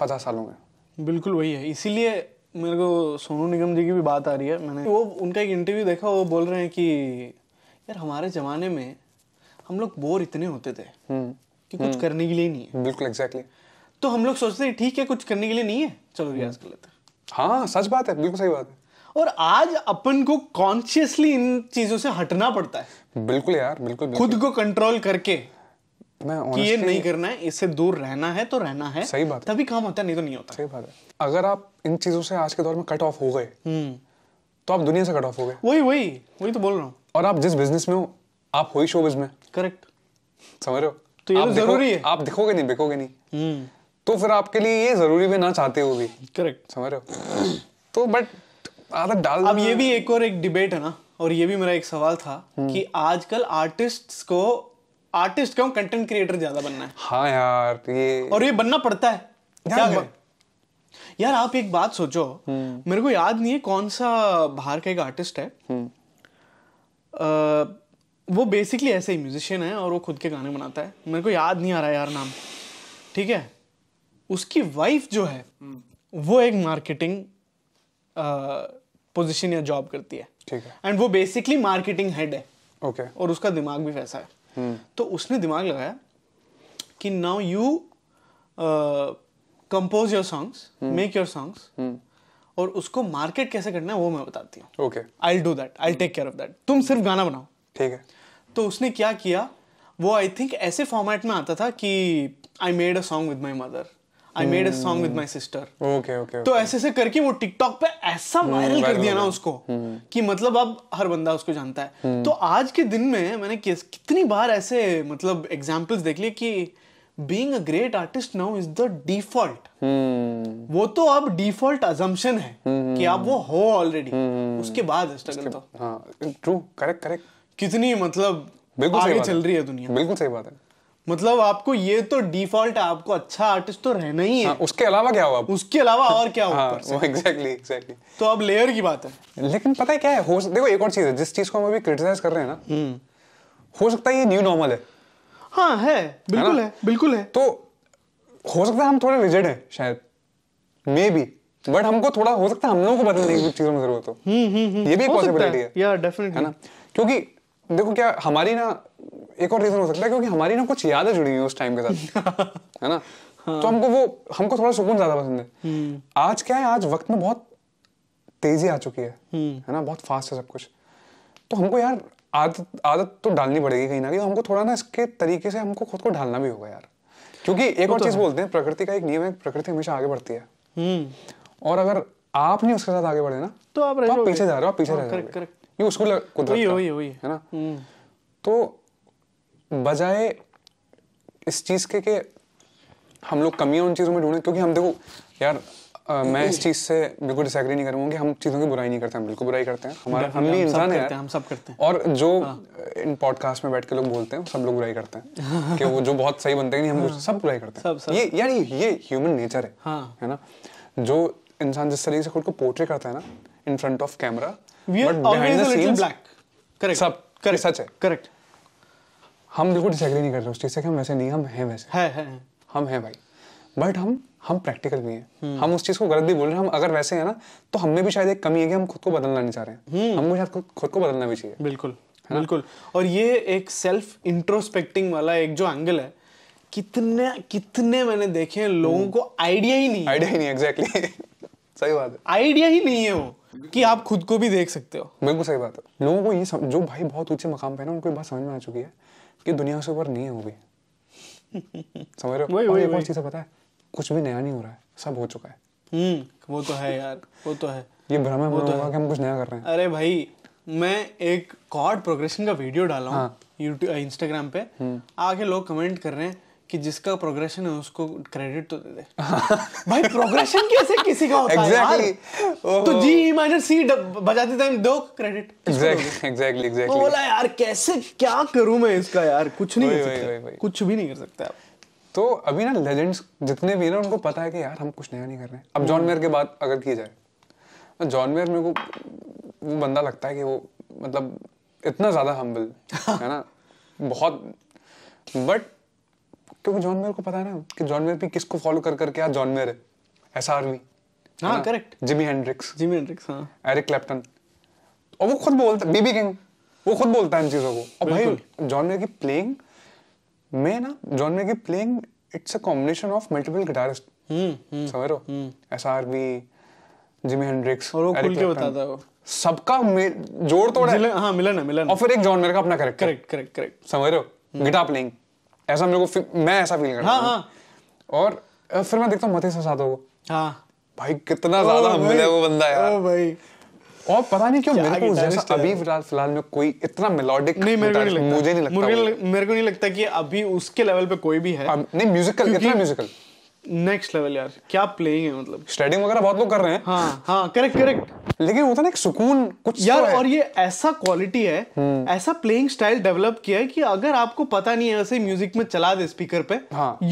पचास सालों में
बिल्कुल वही है इसीलिए मेरे को सोनू निगम जी की भी बात आ रही है मैंने वो उनका एक इंटरव्यू देखा वो बोल रहे हैं कि यार हमारे ज़माने में हम लोग बोर इतने होते थे हम्म। कि कुछ हम्म। करने के लिए नहीं है बिल्कुल एग्जैक्टली तो हम लोग सोचते हैं ठीक है कुछ करने के लिए नहीं है चलो रियाज हम्म। कर लेते हाँ सच बात है बिल्कुल सही बात है और आज अपन को कॉन्शियसली इन चीजों से हटना पड़ता है
बिल्कुल यार बिल्कुल, बिल्कुल। खुद
को कंट्रोल करके मैं कि ये नहीं करना है इससे दूर रहना है तो रहना है सही बात तभी काम होता है नहीं तो नहीं होता सही बात है अगर आप इन चीजों से
आज के दौर में कट ऑफ हो गए हम्म। तो आप दुनिया से कट ऑफ हो गए वही वही वही तो बोल रहा हूँ और आप जिस बिजनेस में हो आप हो ही शोबिज में करेक्ट समझ रहे हो तो ये तो जरूरी है आप दिखोगे नहीं बिकोगे नहीं हम्म। तो फिर आपके लिए ये जरूरी भी ना चाहते हो भी करेक्ट समझ रहे हो तो बट आदत डाल अब ये भी एक और एक डिबेट है ना और ये भी मेरा एक सवाल था
हम्म। कि आजकल आर्टिस्ट्स को आर्टिस्ट क्यों कंटेंट क्रिएटर ज्यादा बनना है
हाँ यार तो ये
और ये बनना पड़ता है यार, यार आप एक बात सोचो हम्म। मेरे को याद नहीं है कौन सा बाहर का एक आर्टिस्ट है आ, हम्म। वो बेसिकली ऐसे ही म्यूजिशियन है और वो खुद के गाने बनाता है मेरे को याद नहीं आ रहा यार नाम ठीक है उसकी वाइफ जो है हम्म। वो एक मार्केटिंग पोजीशन या जॉब करती है ठीक है एंड वो बेसिकली मार्केटिंग हेड है ओके okay. और उसका दिमाग भी वैसा है तो उसने दिमाग लगाया कि now you compose your songs make your songs और उसको मार्केट कैसे करना है वो मैं बताती हूँ okay I do that I take care of that तुम सिर्फ गाना बनाओ ठीक है तो उसने क्या किया वो आई थिंक ऐसे फॉर्मेट में आता था कि I made a song with my mother I made a song with my sister
okay okay तो
ऐसे ऐसे करके वो टिकटॉक पे ऐसा वायरल hmm, कर दिया ना उसको hmm. कि मतलब अब हर बंदा उसको जानता है hmm. तो आज के दिन में मैंने कितनी बार ऐसे मतलब एग्जाम्पल्स देख लिए कि being great artist now is the default वो तो अब डिफॉल्ट अजम्पशन है hmm. कि आप वो हो ऑलरेडी hmm. उसके बाद स्ट्रगल तो ट्रू करेक्ट करेक्ट कितनी मतलब बिल्कुल आगे चल रही है दुनिया बिल्कुल सही बात है मतलब आपको ये तो डिफॉल्ट है आपको अच्छा आर्टिस्ट तो रहना ही है हाँ, उसके अलावा क्या हुआ उसके अलावा और क्या हुआ एग्जैक्टली हाँ, एग्जैक्टली तो अब लेयर की बात
है लेकिन पता है क्या है हो देखो एक और चीज है जिस चीज को हम अभी क्रिटिसाइज कर रहे हैं ना हम्म। हो सकता है ये न्यू नॉर्मल है हाँ है बिल्कुल है, है बिल्कुल है तो हो सकता है हम थोड़े रिजिड है शायद मे बी बट हमको थोड़ा हो सकता है हम लोगों को बदलने की चीजों में जरूरत हो हम्म, हम्म, ये भी एक पॉसिबिलिटी है या डेफिनेटली है ना क्योंकि देखो क्या हमारी ना एक और रीजन हो सकता है क्योंकि हमारी ना कुछ यादें जुड़ी हुई उस टाइम के साथ है ना हाँ। तो हमको वो हमको थोड़ा सुकून ज्यादा पसंद है हम्म। आज क्या है आज वक्त में बहुत तेजी आ चुकी है हम्म। है ना बहुत फास्ट है सब कुछ तो हमको यार आदत आदत तो डालनी पड़ेगी कहीं ना कहीं तो हमको थोड़ा ना इसके तरीके से हमको खुद को ढालना भी होगा यार क्योंकि एक तो और तो चीज बोलते हैं प्रकृति का एक नियम है प्रकृति हमेशा आगे बढ़ती है हम्म। और अगर आप नहीं उसके साथ आगे बढ़े ना तो आप, तो आप पीछे जा रहे हो आप पीछे हाँ, रह जाओगे ये उसको कुदरत है ना तो बजाय इस चीज़ के के हम लोग कमियां उन चीज़ों में ढूंढे क्योंकि हम देखो यार आ, मैं इस चीज़ से बिल्कुल डिसएग्री नहीं करूंगा कि हम चीज़ों की बुराई नहीं करते हम बिल्कुल बुराई करते हैं हमारा हम भी इंसान है हम सब करते हैं और जो हाँ। इन पॉडकास्ट में बैठ के लोग बोलते हैं सब लोग बुराई करते हैं कि वो जो बहुत सही बनते हैं नहीं हम हाँ। सब बुराई करते हैं सब, सब। ये यार ये ह्यूमन नेचर है हाँ। है ना जो इंसान जिस तरीके से खुद को पोर्ट्रे करता है ना in front of camera but behind the scenes correct सब करेक्ट सच है करेक्ट हम बिल्कुल डिसएग्री नहीं कर रहे उस चीज़ से कि हम वैसे नहीं हम हैं वैसे है, है, है। हम हैं भाई बट हम हम प्रैक्टिकल भी हैं हम्म। हम उस चीज़ को गलत भी बोल रहे हैं हम अगर वैसे हैं ना तो हम में भी शायद एक कमी है कि हम खुद को बदलना नहीं चाह रहे हैं भी हम्म। शायद खुद को बदलना भी चाहिए बिल्कुल
बिल्कुल और ये एक सेल्फ इंट्रोस्पेक्टिंग वाला एक जो एंगल है कितने कितने मैंने देखे लोगों हम्म। को आइडिया ही नहीं आइडिया ही नहीं एग्जैक्टली सही बात है
आइडिया ही नहीं है वो कि आप खुद को भी देख सकते हो बिल्कुल सही बात है लोगों को ये सम... जो भाई बहुत ऊंचे मकाम पे ना उनको बात समझ में आ चुकी है कि दुनिया से ऊपर नहीं भी समझ रहे हो वही, वही, वही। चीज़ पता है कुछ भी नया नहीं हो रहा है सब हो चुका है हम्म वो तो है
यार वो तो है ये भ्रम है वो तो है कि हम कुछ नया कर रहे हैं अरे भाई मैं एक कॉर्ड प्रोग्रेशन का वीडियो डाला हूँ यूट्यूब हाँ। इंस्टाग्राम पे हम्म। आके लोग कमेंट कर रहे हैं कि जिसका प्रोग्रेशन है उसको क्रेडिट तो दे दे भाई प्रोग्रेशन कैसे किसी का होता exactly. है यार तो जी ई माइनर सी बजाते टाइम दो क्रेडिट एग्जैक्टली
एग्जैक्टली एग्जैक्टली बोला यार कैसे क्या करूं मैं इसका यार कुछ नहीं कर सकता कुछ भी नहीं कर सकता आप तो अभी ना लेजेंड्स जितने भी ना उनको पता है कि यार हम कुछ नया नहीं कर रहे अब जॉन मेयर हम्म। के बाद अगर की जाए जॉन तो मेयर मेरे को वो बंदा लगता है कि वो मतलब इतना ज़्यादा हम्बल है ना बहुत बट क्योंकि जॉन मेयर को पता है ना कि जॉन मेयर भी किसको फॉलो कर करके आज जॉन मेयर है एस आर वी हाँ correct Jimi Hendrix Jimi Hendrix हाँ एरिक क्लैप्टन और वो खुद बोलता है बीबी किंग वो खुद बोलता है इन चीज़ों को और भाई जॉन मेयर की प्लेइंग में ना जॉन मेयर की playing it's a combination of multiple guitarist समझ रहे हो S R V Jimi Hendrix और वो खुल के बताता है सबका जोड़ तोड़ है हाँ मिलन है मिलन और फिर एक जॉन मेयर का अपना करेक्ट करेक्ट करेक्ट करेक्ट समझ रहे हो गिटार हम्म। प्लेइंग ऐसा मेरे को मैं ऐसा फील करता हाँ, हाँ। और फिर मैं देखता हूँ मते साधो को हाँ भाई कितना ज्यादा मिले वो बंदा यार भाई और पता नहीं क्यों मेरे को जैसा अभी फिलहाल फिलहाल में कोई इतना
मेलोडिक नहीं मेरे को नहीं लगता मुझे नहीं लगता मेरे को नहीं लगता कि अभी उसके लेवल पे कोई भी है नहीं म्यूजिकल कितना म्यूजिकल नेक्स्ट लेवल यार क्या प्लेइंग है मतलब स्टेडियम वगैरह बहुत लोग कर रहे हैं हाँ हाँ करेक्ट करेक्ट
लेकिन होता ना एक सुकून कुछ तो यार तो और
ये ऐसा क्वालिटी है हम्म। ऐसा प्लेइंग स्टाइल डेवलप किया है कि अगर आपको पता नहीं है ऐसे म्यूजिक में चला दे स्पीकर पे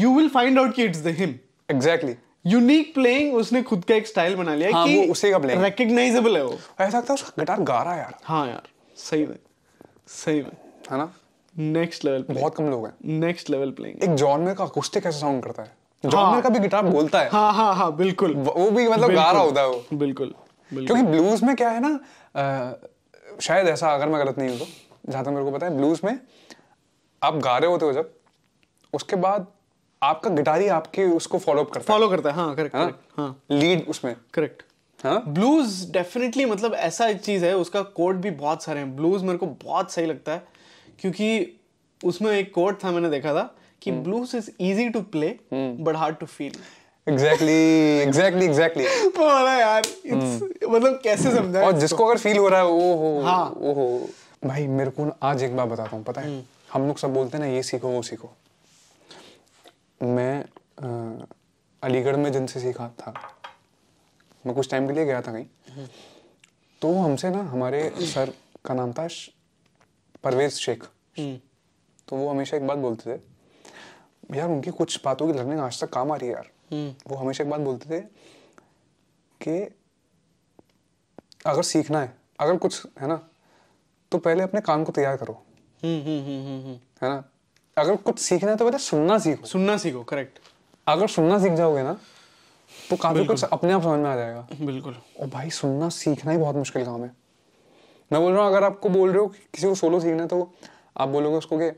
यू विल फाइंड आउट कि it's the him exactly unique playing उसने खुद का एक स्टाइल बना लिया हाँ, कि वो उसी का प्लेइंग
रिकॉग्नाइजेबल है वो ऐसा लगता है उसका गिटार गा रहा है यार हाँ यार सही में सही में है ना नेक्स्ट लेवल बहुत कम लोग हैं नेक्स्ट लेवल प्लेइंग एक जॉन में का अकूस्टिक ऐसा साउंड करता है जॉन हाँ। का भी गिटार बोलता है हाँ हाँ हाँ बिल्कुल वो भी मतलब गा रहा होता है
वो बिल्कुल
क्योंकि ब्लूज में क्या है ना शायद ऐसा अगर मैं गलत नहीं हूँ तो जहाँ तक मेरे को पता है ब्लूज में आप गा रहे होते हो जब उसके बाद आपका गिटार ही आपके उसको फॉलो करता है फॉलो करता है हाँ करेक्ट हाँ, हाँ लीड उसमें करेक्ट हाँ
ब्लूज डेफिनेटली मतलब ऐसा एक चीज़ है उसका कोड भी बहुत सारे हैं ब्लूज मेरे को बहुत सही लगता है क्योंकि उसमें एक कोड था मैंने देखा था कि blues is easy to play
but hard to feel exactly exactly feel आज एक बात बताता हूँ पता है हम्म। हम लोग सब बोलते ना ये सीखो वो सीखो मैं अलीगढ़ में जिनसे सीखा था मैं कुछ टाइम के लिए गया था कहीं हम्म। तो हमसे ना हमारे सर का नाम था परवेज शेख हम्म। तो वो हमेशा एक बात बोलते थे यार उनकी कुछ बातों की लर्निंग आज तक काम आ रही है यार हम्म। वो हमेशा एक बात बोलते थे कि अगर सीखना है अगर कुछ है ना तो पहले अपने कान को तैयार करो हम्म, हम्म, है ना अगर कुछ सीखना है तो पहले सुनना सीखो सुनना सीखो करेक्ट अगर सुनना सीख जाओगे ना तो काफी कुछ अपने आप समझ में आ जाएगा बिल्कुल और भाई सुनना सीखना ही बहुत मुश्किल काम है मैं बोल रहा हूँ अगर आपको बोल रहे हो कि किसी को सोलो सीखना है तो आप बोलोगे उसको कि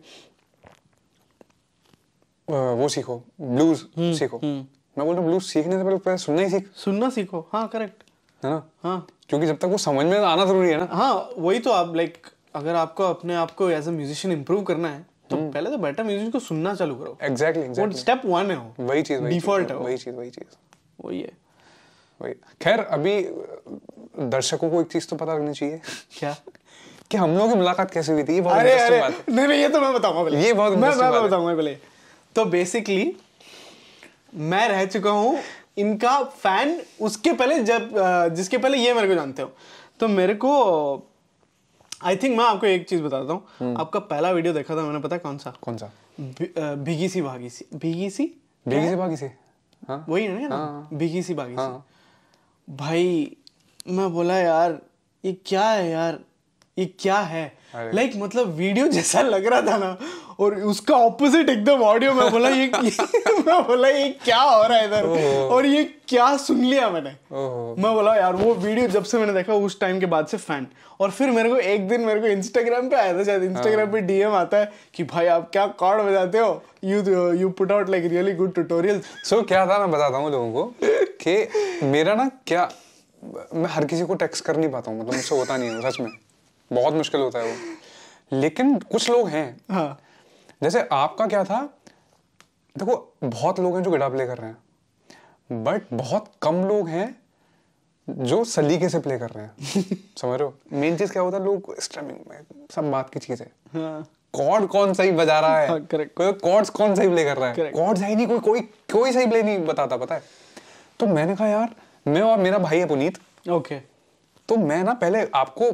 वो सीखो ब्लूज हम्म, सीखो हम्म। मैं बोल रहा हूँ ब्लूज सीखने से पहले पहले सुनना ही सीख सुनना सीखो हाँ करेक्ट
है ना हाँ क्योंकि जब तक वो समझ में आना जरूरी है ना हाँ वही तो आप लाइक अगर आपको अपने आप को एज अ म्यूजिशियन इम्प्रूव करना है तो हम्म। पहले तो बेटर म्यूजिक को सुनना चालू करो
एग्जैक्टली स्टेप वन है वही चीज डिफॉल्ट है वही चीज वही चीज वही है वही खैर अभी दर्शकों को एक चीज तो पता लगनी चाहिए क्या कि हम लोगों की मुलाकात कैसे हुई थी ये बहुत अरे, अरे, बात
है नहीं नहीं ये तो मैं बताऊंगा ये बहुत मैं मैं
बताऊंगा पहले तो बेसिकली
मैं रह चुका हूँ इनका फैन उसके पहले जब जिसके पहले ये मेरे को जानते हो तो मेरे को आई थिंक मैं आपको एक चीज़ बताता हूँ हम्म। आपका पहला वीडियो देखा था मैंने पता कौन सा कौन सा भीगी सी भागी सी भीगी सी भीगी सी भागी सी हाँ। वही है ना हाँ। भीगी सी भागी सी हाँ। भाई मैं बोला यार ये क्या है यार ये क्या है लाइक like, मतलब वीडियो जैसा लग रहा था ना और उसका ऑपोजिट एकदम ऑडियो में बोला ये मैं बोला ये क्या हो रहा है इधर और ये क्या सुन लिया मैंने मैं बोला यार वो वीडियो जब से मैंने देखा उस टाइम के बाद से फैन और फिर मेरे को एक दिन मेरे को इंस्टाग्राम पे आया था शायद इंस्टाग्राम हाँ। पे डीएम आता है कि भाई आप क्या कार्ड बजाते हो you you put out like really good
tutorial so क्या था मैं बताता हूँ लोगों को कि मेरा ना क्या मैं हर किसी को टेक्स्ट कर नहीं पाता हूँ मतलब मुझसे होता नहीं है सच में बहुत मुश्किल होता है वो लेकिन कुछ लोग हैं हाँ जैसे आपका क्या था देखो बहुत लोग हैं जो गिटार प्ले कर रहे हैं बट बहुत कम लोग हैं जो सलीके से प्ले कर रहे हैं समझ रहे हो मेन चीज क्या होता है लोग स्ट्रमिंग में सब बात की चीज है कॉर्ड कौन सही बजा रहा है हाँ, कोई कॉर्ड्स कौन सही प्ले कर रहा है कॉर्ड है नहीं कोई कोई कोई सही प्ले नहीं बताता पता है तो मैंने कहा यार मैं और मेरा भाई है पुनीत ओके okay. तो मैं ना पहले आपको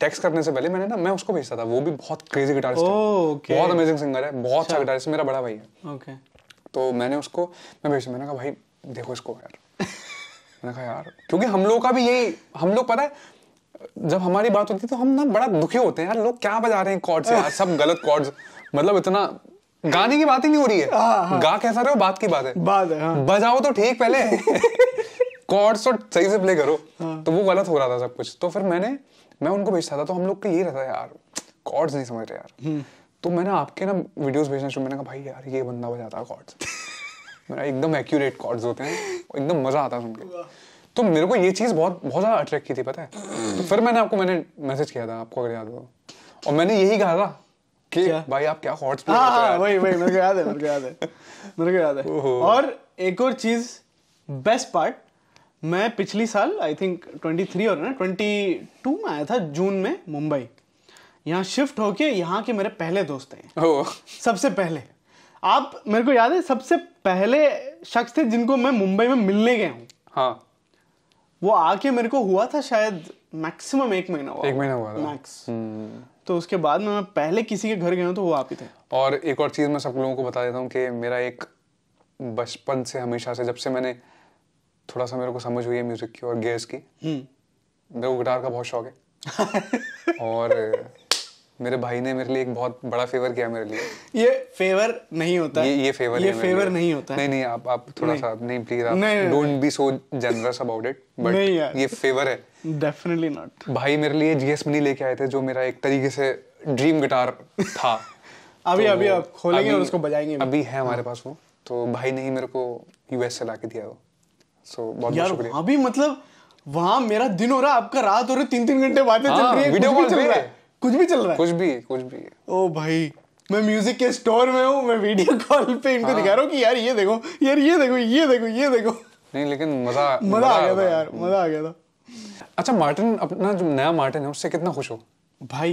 टेक्स्ट करने से पहले मैंने ना मैं उसको भेजता था वो भी बहुत क्रेजी गिटारिस्ट oh, okay. है बहुत अमेजिंग सिंगर है बहुत अच्छा गिटारिस्ट अच्छा। मेरा बड़ा भाई है okay. तो मैंने उसको मैं भेजा मैंने कहा भाई देखो इसको यार मैंने कहा यार क्योंकि हम लोगों का भी यही हम लोग पता है जब हमारी बात होती है तो हम ना बड़ा दुखी होते हैं यार लोग क्या बजा रहे हैं कॉर्ड से यार सब गलत कॉर्ड्स मतलब इतना गाने की बात ही नहीं हो रही है हाँ, हाँ। गा कैसा रहे हो बात की बात है बात है हाँ। बजाओ तो ठीक पहले कॉर्ड्स और तो सही से प्ले करो तो वो गलत हो रहा था सब कुछ तो फिर मैंने मैं उनको भेजता था तो हम लोग का ये रहता है यार कॉर्ड्स नहीं समझ रहे यार हम्म। तो मैंने आपके ना वीडियोस भेजना शुरू मैंने कहा भाई यार ये बंदा बजाता है कॉर्ड्स मेरा एकदम एक्यूरेट कॉर्ड्स होते हैं एकदम मजा आता है सुन के तो मेरे को ये चीज़ बहुत बहुत ज़्यादा अट्रैक्ट की थी पता है तो फिर मैंने आपको मैंने मैसेज किया था आपको अगर याद हो और मैंने यही कहा था कि भाई आप क्या हॉट्स हाँ हाँ वही वही मेरे को
याद है मेरे को याद है मेरे को याद है और एक और चीज़ बेस्ट पार्ट मैं पिछली साल आई थिंक 23 और ना 22 में आया था जून में मुंबई यहाँ शिफ्ट होके यहाँ के मेरे पहले दोस्त हैं oh. सबसे पहले आप मेरे को याद है सबसे पहले शख्स थे जिनको मैं मुंबई में मिलने गया हूँ हाँ वो आके मेरे को हुआ था शायद मैक्सिमम एक महीना हुआ एक
महीना हुआ मैक्स हम्म। hmm.
तो उसके बाद में मैं पहले किसी के घर गया तो वो आप ही
थे और एक और चीज़ मैं सब लोगों को बता देता हूँ कि मेरा एक बचपन से हमेशा से जब से मैंने थोड़ा सा मेरे को समझ हुई है म्यूजिक की और गेयर्स की हम्म। मेरे को गिटार का बहुत शौक है और मेरे भाई ने मेरे लिए एक बहुत बड़ा फेवर किया मेरे लिए
ये फेवर नहीं होता ये ये फेवर ये फेवर नहीं होता नहीं नहीं
आप आप थोड़ा सा नहीं प्लीज आप don't be so generous about it but ये फेवर है
डेफिनेटली नॉट
भाई मेरे लिए जीएस मिनी लेके आए थे जो मेरा एक तरीके से ड्रीम गिटार था अभी तो अभी आप खोलेंगे और उसको बजाएंगे अभी है हमारे पास वो तो भाई ने ही मेरे को यूएस से ला के दिया वो सो बहुत यार वहाँ भी मतलब वहाँ मेरा
दिन हो रहा है आपका रात हो रही तीन तीन घंटे बातें चल हाँ, रही है वीडियो कॉल चल रहा है कुछ भी चल रहा है कुछ भी कुछ भी ओ भाई मैं म्यूजिक के स्टोर में हूँ मैं वीडियो कॉल पे इनको हाँ। दिखा रहा हूँ कि यार ये देखो
यार ये देखो ये देखो ये देखो नहीं लेकिन मजा मजा आ गया था यार मजा आ गया था अच्छा मार्टिन अपना जो नया मार्टिन है उससे कितना खुश हो भाई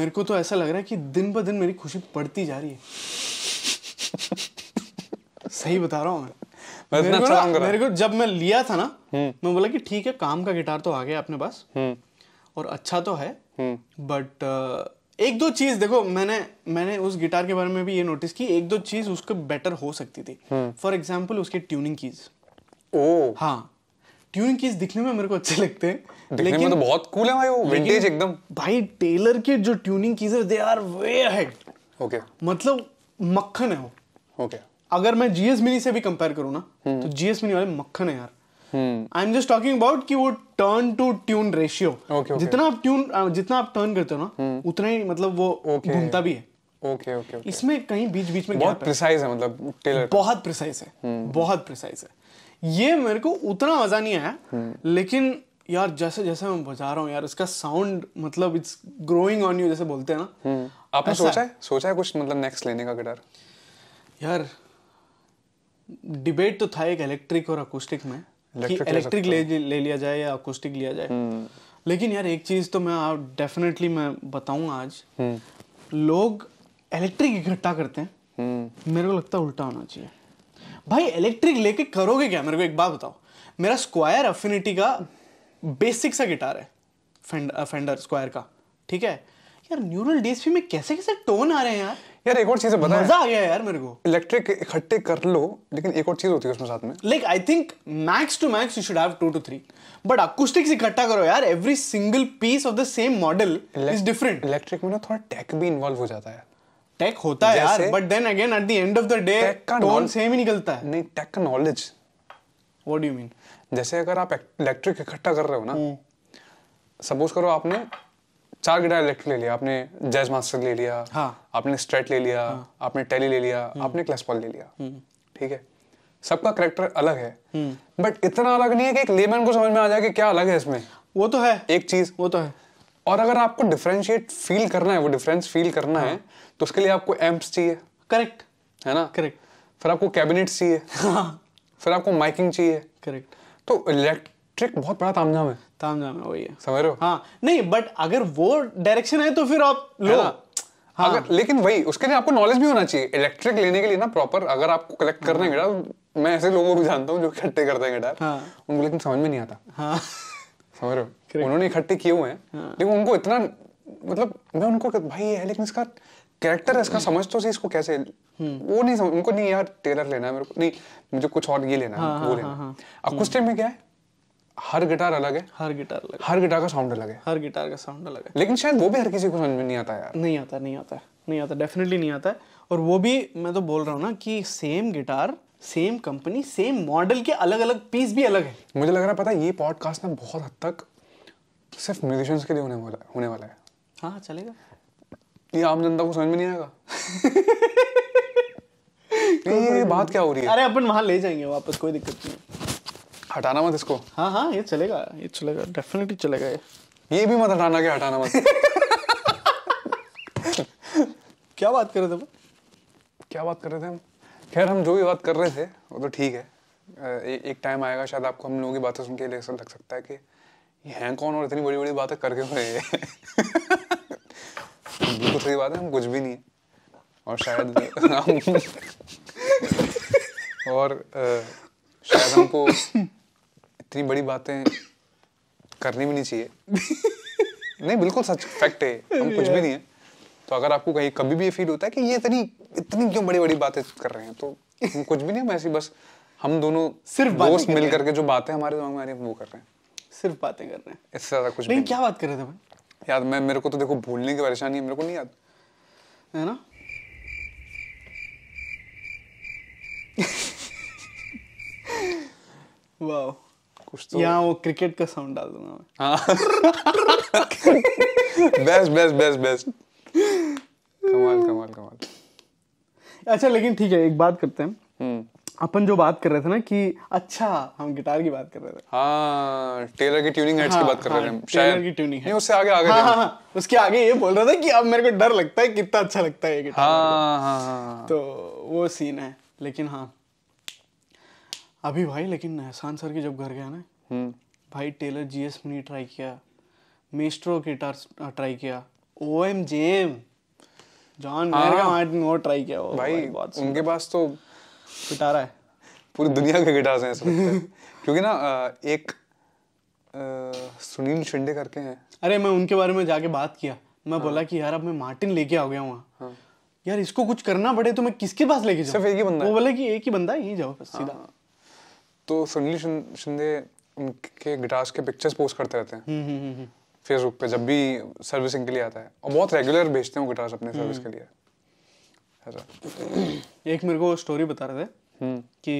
मेरे को तो ऐसा लग रहा
है कि दिन ब दिन मेरी खुशी बढ़ती जा रही है सही बता रहा हूँ मैं मेरे को ना मेरे को जब मैं लिया था ना हम्म। मैं बोला कि ठीक है काम का गिटार तो आ गया अपने पास हम्म। और अच्छा तो है बट हम्म। एक दो चीज देखो मैंने मैंने उस गिटार के बारे में भी ये नोटिस की एक दो चीज उसके बेटर हो सकती थी फॉर एग्जाम्पल उसकी ट्यूनिंग कीज ओ हाँ ट्यूनिंग कीज दिखने में मेरे को अच्छे लगते हैं लेकिन में तो बहुत कूल है भाई वो विंटेज एकदम भाई टेलर के जो ट्यूनिंग कीज है they are way ahead okay मतलब मक्खन है वो ओके okay. अगर मैं जीएस मिनी से भी कंपेयर करूँ ना हम्म। तो जीएस मिनी वाले मक्खन है यार I am just talking about कि वो टर्न टू ट्यून रेशियो जितना आप ट्यून जितना आप टर्न करते हो ना हम्म। उतना ही मतलब वो घूमता okay. भी है ओके ओके इसमें कहीं बीच बीच में बहुत प्रिसाइज
है मतलब टेलर
बहुत प्रिसाइज है हम्म। बहुत प्रिसाइज है ये मेरे को उतना मजा नहीं आया लेकिन यार जैसे जैसे मैं बजा रहा हूँ यार इसका साउंड मतलब इट्स ग्रोइंग ऑन यू जैसे बोलते हैं
ना आपने सोचा है सोचा है कुछ मतलब नेक्स्ट लेने का गिटार
यार डिबेट तो था एक इलेक्ट्रिक और अकोस्टिक में
इलेक्ट्रिक, ले,
ले, लिया जाए या अकोस्टिक लिया जाए हम्म। लेकिन यार एक चीज़ तो मैं डेफिनेटली मैं बताऊंगा आज हम्म। लोग इलेक्ट्रिक इकट्ठा करते हैं हम्म। मेरे को लगता है उल्टा होना चाहिए भाई इलेक्ट्रिक लेके करोगे क्या मेरे को एक बात बताओ मेरा स्क्वायर अफिनिटी का बेसिक सा गिटार है फेंडर स्क्वायर का ठीक है यार न्यूरल डीएसपी में कैसे कैसे टोन आ रहे हैं यार यार एक और चीज बता मजा आ गया यार मेरे को इलेक्ट्रिक इकट्ठे कर लो लेकिन एक और चीज होती है उसमें साथ में like I think max two max you should have two two three but acoustics इकट्ठा करो यार every single piece of the same model is different electric में ना थोड़ा टेक भी इन्वॉल्व हो जाता है टेक होता है यार but then again at the end of the day tone
same ही निकलता है नहीं टेक का knowledge what do you mean जैसे अगर आप इलेक्ट्रिक इकट्ठा कर रहे हो ना सपोज हम्म। करो आपने चार गिटार इलेक्ट्रिक ले लिया आपने जैज मास्टर ले लिया हाँ. आपने स्ट्रेट ले लिया हाँ. आपने टेली ले लिया हम्म। आपने क्लासपॉल ले लिया हम्म। ठीक है सबका करेक्टर अलग है बट हम्म। इतना अलग नहीं है कि एक लेमन को समझ में आ जाए कि क्या अलग है इसमें वो तो है एक चीज वो तो है और अगर आपको डिफ्रेंशिएट फील करना है वो डिफरेंस फील करना है हाँ। तो उसके लिए आपको एम्प्स चाहिए करेक्ट है ना करेक्ट फिर आपको कैबिनेट चाहिए हाँ। फिर आपको माइकिंग चाहिए करेक्ट तो इलेक्ट ट्रिक बहुत बड़ा तामझाम है तामझाम है वही है समझ रहे हो हाँ नहीं बट अगर वो डायरेक्शन है तो फिर आप लो हाँ। अगर लेकिन वही उसके लिए आपको नॉलेज भी होना चाहिए इलेक्ट्रिक लेने के लिए ना प्रॉपर अगर आपको कलेक्ट करना है गिटार हाँ। मैं ऐसे लोगों को भी जानता हूँ जो इकट्ठे करते हैं गिटार हाँ। उनको लेकिन समझ में नहीं आता हाँ। समझ रहे हो उन्होंने इकट्ठे किए हुए हैं हाँ। लेकिन उनको इतना मतलब मैं उनको भाई है लेकिन इसका कैरेक्टर है इसका समझ तो सही इसको कैसे हम्म। वो नहीं समझ उनको नहीं यार टेलर लेना है मेरे को नहीं मुझे कुछ और ये लेना है हाँ, वो हाँ, लेना अब कुछ टाइम हम्म। में क्या है हर गिटार अलग है हर गिटार अलग हर गिटार का साउंड अलग है हर गिटार का साउंड अलग है लेकिन शायद वो भी हर किसी को समझ में नहीं आता यार नहीं आता नहीं
आता नहीं आता डेफिनेटली नहीं आता और वो भी मैं तो बोल रहा हूँ ना कि same guitar
same company same model के अलग अलग पीस भी अलग है मुझे लग रहा पता है ये पॉडकास्ट ना बहुत हद तक सिर्फ म्यूजिशियंस के लिए होने वाला है होने वाला है हाँ चलेगा ये आम जनता को समझ में नहीं आएगा ये बात क्या हो रही है अरे अपन
वहां ले जाएंगे वापस कोई दिक्कत नहीं हटाना मत इसको हाँ हाँ ये चलेगा ये चलेगा
डेफिनेटली चलेगा ये ये भी मत हटाना के हटाना मत क्या बात कर रहे थे क्या बात कर रहे थे हम खैर हम जो भी बात कर रहे थे वो तो ठीक है ए, एक टाइम आएगा शायद आपको हम लोगों की बातें सुन के ऐसा लग सकता है कि ये हैं कौन और इतनी बड़ी बड़ी बातें करके हुए हैं बिल्कुल सही बात है हम कुछ भी नहीं है और शायद और और शायद हमको इतनी बड़ी बातें करनी भी नहीं चाहिए नहीं बिल्कुल सच फैक्ट है हम कुछ भी नहीं है तो अगर आपको कहीं कभी भी ये फील होता है कि ये इतनी इतनी क्यों बड़ी बड़ी बातें कर रहे हैं तो हम कुछ भी नहीं हम ऐसी बस हम दोनों सिर्फ दोस्त मिल करके जो बातें हमारे दिमाग में आ रही है वो कर रहे हैं सिर्फ बातें कर रहे हैं इससे ज्यादा कुछ नहीं क्या बात कर रहे थे भाई याद मैं मेरे को तो देखो भूलने की परेशानी है मेरे को नहीं याद
है ना वाह कुछ तो यहाँ वो क्रिकेट का साउंड डाल दूंगा
मैं बेस्ट बेस्ट बेस्ट बेस्ट कमाल कमाल कमाल
अच्छा लेकिन ठीक है एक बात करते हैं हम्म। अपन जो बात कर रहे थे ना कि अच्छा हम गिटार की बात कर रहे थे
हाँ टेलर की ट्यूनिंग हेड्स हाँ, की बात कर हाँ, रहे थे टेलर की ट्यूनिंग नहीं उससे आगे आगे हाँ, हाँ, हाँ, उसके आगे ये बोल रहा था कि अब मेरे को डर लगता है
कितना अच्छा लगता है ये गिटार हाँ, हाँ, हाँ, तो वो सीन है लेकिन हाँ अभी भाई लेकिन एहसान सर के जब घर गया ना हम्म। भाई Taylor G S mini try किया मेस्ट्रो गिटार हाँ। ट्राई किया O M J M John Mayer का मार्टिन वो ट्राई किया वो भाई, भाई उनके पास तो गिटार है
पूरी दुनिया के गिटार्स हैं सब क्योंकि ना एक सुनील शिंदे करके हैं
अरे मैं उनके बारे में जाके बात किया मैं हाँ। बोला कि यार अब मैं मार्टिन लेके आ गया वहाँ हाँ। यार इसको कुछ करना पड़े तो मैं किसके पास लेके जाऊँ सिर्फ एक ही बंदा वो बोले कि एक ही बंदा यहीं जाओ
बस सीधा हाँ। तो सुनील शिंदे उनके गिटार्स के पिक्चर्स पोस्ट करते रहते हैं फेसबुक हम्म, हम्म, हम्म, पे जब भी सर्विसिंग के लिए आता है और बहुत रेगुलर भेजते हैं गिटार्स अपने सर्विस के लिए
एक मेरे को स्टोरी बता रहे थे कि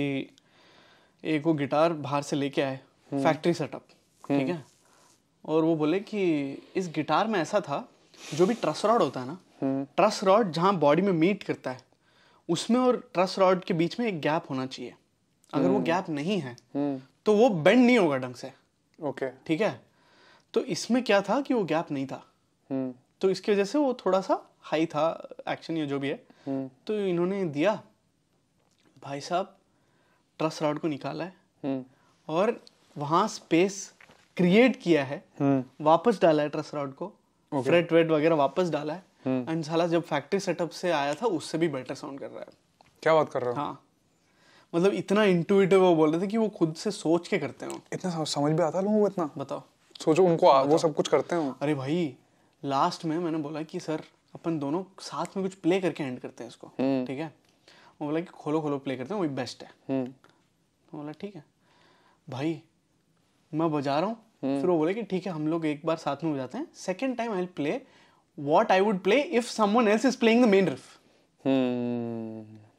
एक वो गिटार बाहर से लेके आए फैक्ट्री
सेटअप ठीक है
और वो बोले कि इस गिटार में ऐसा था जो भी ट्रस रॉड होता है ना ट्रस रॉड जहाँ बॉडी में मीट करता है उसमें और ट्रस रॉड के बीच में एक गैप होना चाहिए अगर वो गैप हम्म। नहीं है हम्म। तो वो बेंड नहीं होगा ढंग से ओके ठीक है तो इसमें क्या था कि वो गैप नहीं था हम्म। तो इसकी वजह से वो थोड़ा सा हाई था एक्शन या जो भी है तो इन्होंने दिया भाई साहब ट्रस रॉड को निकाला है और वहां स्पेस क्रिएट किया है वापस डाला है ट्रस रॉड को फ्रेट वेट वगैरह वापस डाला है एंड साला जब फैक्ट्री सेटअप से आया था उससे भी बेटर साउंड कर रहा है क्या बात कर रहा हूँ हाँ मतलब इतना इंटुइटिव वो बोल रहे थे कि वो खुद से सोच के करते हो इतना समझ भी आता लोगों को इतना बताओ सोचो उनको आ, वो सब कुछ करते हो अरे भाई लास्ट में मैंने बोला कि सर अपन दोनों साथ में कुछ प्ले करके एंड करते हैं इसको हम्म। ठीक है वो बोला कि खोलो खोलो प्ले करते हैं वही बेस्ट है हम्म। तो बोला ठीक है भाई मैं बजा रहा हूँ हम्म। फिर वो बोले कि ठीक है हम लोग एक बार साथ में बजाते हैं second time I play what I would play if someone else is playing the main riff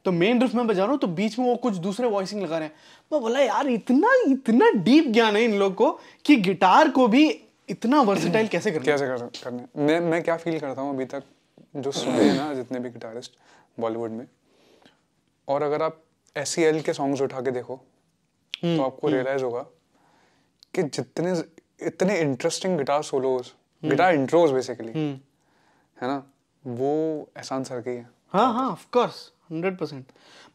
तो मेन रिफ में बजा रहा हूँ तो बीच में वो कुछ दूसरे वॉइसिंग लगा रहे हैं मैं बोला यार इतना इतना डीप ज्ञान है इन लोग को कि गिटार को भी
इतना वर्सेटाइल कैसे करना कैसे कर करना मैं मैं क्या फील करता हूँ अभी तक जो सुने हैं ना जितने भी गिटारिस्ट बॉलीवुड में और अगर आप एस e के सॉन्ग्स उठा के देखो हम्म, तो आपको रियलाइज हम्म। होगा कि जितने इतने interesting guitar solos guitar intros basically है ना वो एहसान सर के हैं
हाँ हाँ ऑफ कोर्स हंड्रेड परसेंट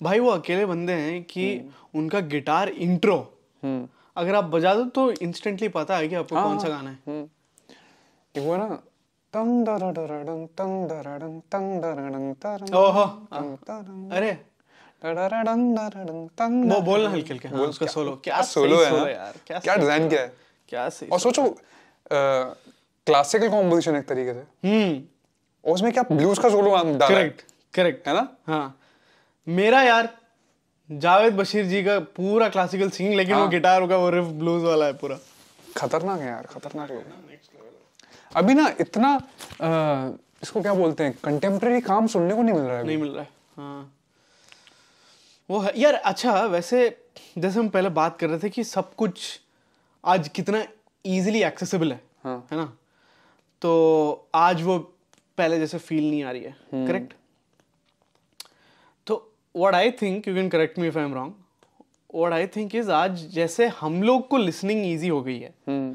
भाई वो अकेले बंदे हैं कि हम्म। उनका गिटार इंट्रो हम्म। अगर आप बजा दो तो इंस्टेंटली पता है कि आपको कौन सा हाँ, गाना
है हम्म। वो ना तम तम तम अरे वो हल्के हल्के हाँ, उसका सोलो क्या सोलो है क्या डिजाइन है
क्या और सोचो
क्लासिकल कॉम्पोजिशन एक तरीके से हम्म उसमें क्या ब्लूज का सोलो करेक्ट करेक्ट है ना हाँ मेरा यार जावेद बशीर
जी का पूरा क्लासिकल सिंग लेकिन हाँ। वो गिटार का वो रिफ ब्लूज वाला है पूरा खतरनाक है यार खतरनाक लोग
अभी ना इतना आ, इसको क्या बोलते हैं कंटेम्प्रेरी काम सुनने को नहीं मिल रहा है नहीं मिल रहा
है हाँ
वो है यार अच्छा
वैसे जैसे हम पहले बात कर रहे थे कि सब कुछ आज कितना इजीली एक्सेसिबल है हाँ. है ना तो आज वो पहले जैसे फील नहीं आ रही है correct hmm. What I think you can correct me if I am wrong what I think is आज जैसे हम लोग को लिसनिंग ईजी हो गई है hmm.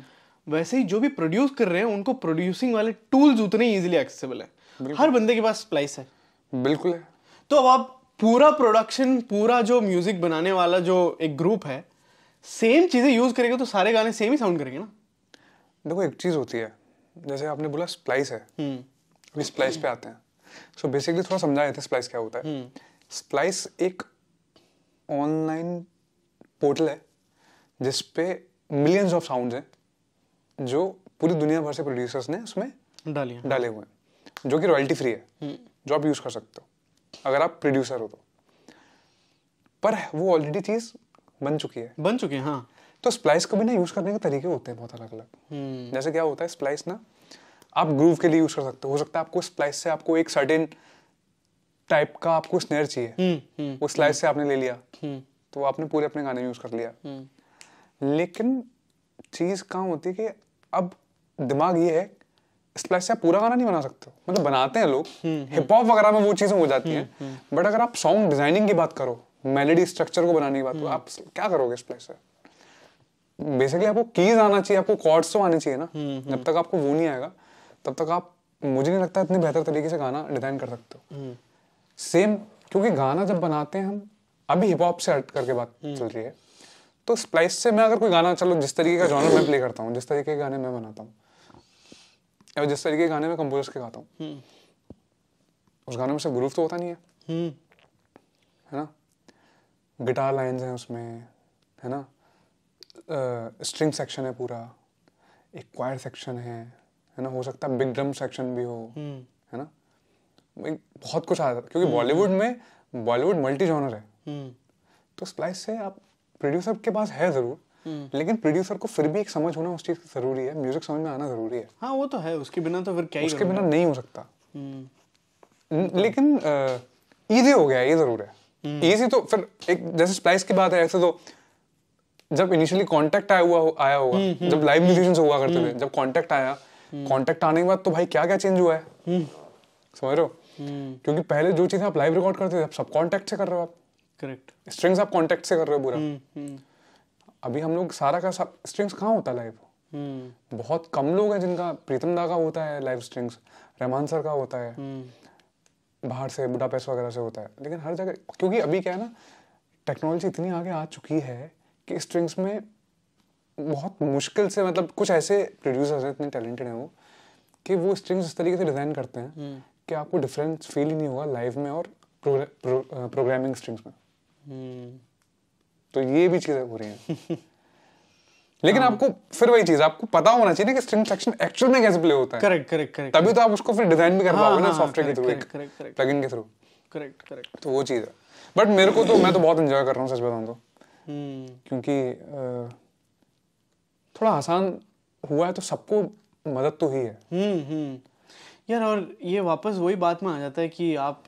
वैसे ही जो भी प्रोड्यूस कर रहे हैं उनको प्रोड्यूसिंग वाले टूल्स उतने ईजिली एक्सेबल है हर बंदे के पास स्प्लाइस है बिल्कुल है तो अब आप पूरा प्रोडक्शन पूरा जो म्यूजिक बनाने वाला
जो एक ग्रुप है सेम चीजें यूज करेंगे तो सारे गाने सेम ही साउंड करेंगे ना देखो एक चीज होती है जैसे आपने बोला स्प्लाइस है हम्म। अभी स्प्लाइस पे आते हैं सो so बेसिकली थोड़ा समझा देते स्प्लाइस क्या होता है हम्म। स्प्लाइस एक ऑनलाइन पोर्टल है जिसपे मिलियंस ऑफ साउंड हैं जो पूरी दुनिया भर से प्रोड्यूसर्स ने उसमें डाले डाले हुए हैं जो कि रॉयल्टी फ्री है हम्म। जो आप यूज़ कर सकते हो अगर आप प्रोड्यूसर हो तो पर वो ऑलरेडी चीज़ बन चुकी है बन चुकी है हाँ तो स्प्लाइस को भी ना यूज़ करने के तरीके होते हैं बहुत अलग अलग हम्म। जैसे क्या होता है स्प्लाइस ना आप ग्रूव के लिए यूज़ कर सकते हो हो सकता है आपको स्प्लाइस से आपको एक सर्टेन टाइप का आपको स्नेर चाहिए हम्म, हम्म, वो स्लाइस से आपने ले लिया हम्म। तो आपने पूरे अपने गाने यूज कर लिया लेकिन चीज कहाँ होती है कि अब दिमाग ये है स्प्लैश से आप पूरा गाना नहीं बना सकते मतलब बनाते हैं लोग हिप हॉप वगैरह में वो चीजें हो जाती हैं बट अगर आप सॉन्ग डिजाइनिंग की बात करो मेलोडी स्ट्रक्चर को बनाने की बात करो आप क्या करोगे स्प्लैश से बेसिकली आपको कीज आना चाहिए आपको कॉर्ड्स तो आने चाहिए ना जब तक आपको वो नहीं आएगा तब तक आप मुझे नहीं लगता इतने बेहतर तरीके से गाना डिजाइन कर सकते हो सेम क्योंकि गाना जब बनाते हैं हम अभी हिप हॉप से हट करके बात हम्म। चल रही है तो स्प्लाइस से मैं अगर कोई गाना चलो जिस तरीके का जॉनर मैं प्ले करता हूँ जिस तरीके के गाने मैं बनाता हूँ या जिस तरीके के गाने में कंपोजर्स के गाता हूँ हम्म। उस गाने में से ग्रूव तो होता नहीं है हम्म। है ना गिटार लाइन हैं उसमें है ना स्ट्रिंग सेक्शन है पूरा एक क्वायर सेक्शन है है ना हो सकता है बिग ड्रम सेक्शन भी हो है ना बहुत कुछ आ जाता क्योंकि बॉलीवुड हम्म। में बॉलीवुड मल्टी जॉनर है हम्म। तो स्प्लाइस से आप प्रोड्यूसर के पास है जरूर हम्म। लेकिन प्रोड्यूसर को फिर भी एक समझ होना उस चीज की जरूरी है म्यूजिक समझ में आना जरूरी है
हाँ वो तो है उसके बिना तो फिर क्या उसके बिना नहीं हो
सकता लेकिन ईजी हो गया ये जरूर है ईजी तो फिर एक जैसे स्प्लाइस की बात है ऐसे तो जब इनिशियली कांटेक्ट आया हुआ आया होगा जब लाइव म्यूजिशियंस हुआ करते थे जब कांटेक्ट आया कांटेक्ट आने के बाद तो भाई क्या क्या चेंज हुआ है समझ रहे हो हम्म। क्योंकि पहले जो चीज़ें आप लाइव रिकॉर्ड करते थे सब कॉन्टेक्ट से कर रहे हो आप करेक्ट स्ट्रिंग्स आप कॉन्टेक्ट से कर रहे हो पूरा हम्म, हम्म। अभी हम लोग सारा का सब स्ट्रिंग्स कहाँ होता है लाइव बहुत कम लोग हैं जिनका प्रीतम दा का होता है लाइव स्ट्रिंग्स रहमान सर का होता है बाहर से बुढ़ा बुडापेस्ट वगैरह से होता है लेकिन हर जगह क्योंकि अभी क्या है ना टेक्नोलॉजी इतनी आगे आ चुकी है कि स्ट्रिंग्स में बहुत मुश्किल से मतलब कुछ ऐसे प्रोड्यूसर्स हैं इतने टैलेंटेड हैं वो कि वो स्ट्रिंग्स इस तरीके से डिज़ाइन करते हैं कि आपको डिफरेंस फील ही नहीं होगा लाइव में और प्रोग्रामिंग स्ट्रीम्स uh, में हम्म। तो ये भी चीज़ें हो रही हैं लेकिन हाँ। आपको फिर वही चीज आपको पता होना चाहिए ना कि स्ट्रिंग सेक्शन एक्चुअल में कैसे प्ले होता है करेक्ट करेक्ट करेक्ट तभी तो आप उसको फिर डिजाइन भी कर हाँ, पाओगे ना सॉफ्टवेयर हाँ, के थ्रू करेक्ट करेक्ट प्लगइन के थ्रू करेक्ट करेक्ट तो वो चीज है बट मेरे को तो मैं तो बहुत एंजॉय कर रहा हूँ सच बताऊं तो हम्म। क्योंकि थोड़ा आसान हुआ है तो सबको मदद तो ही है
हम्म, यार और ये वापस वही बात में आ जाता है कि आप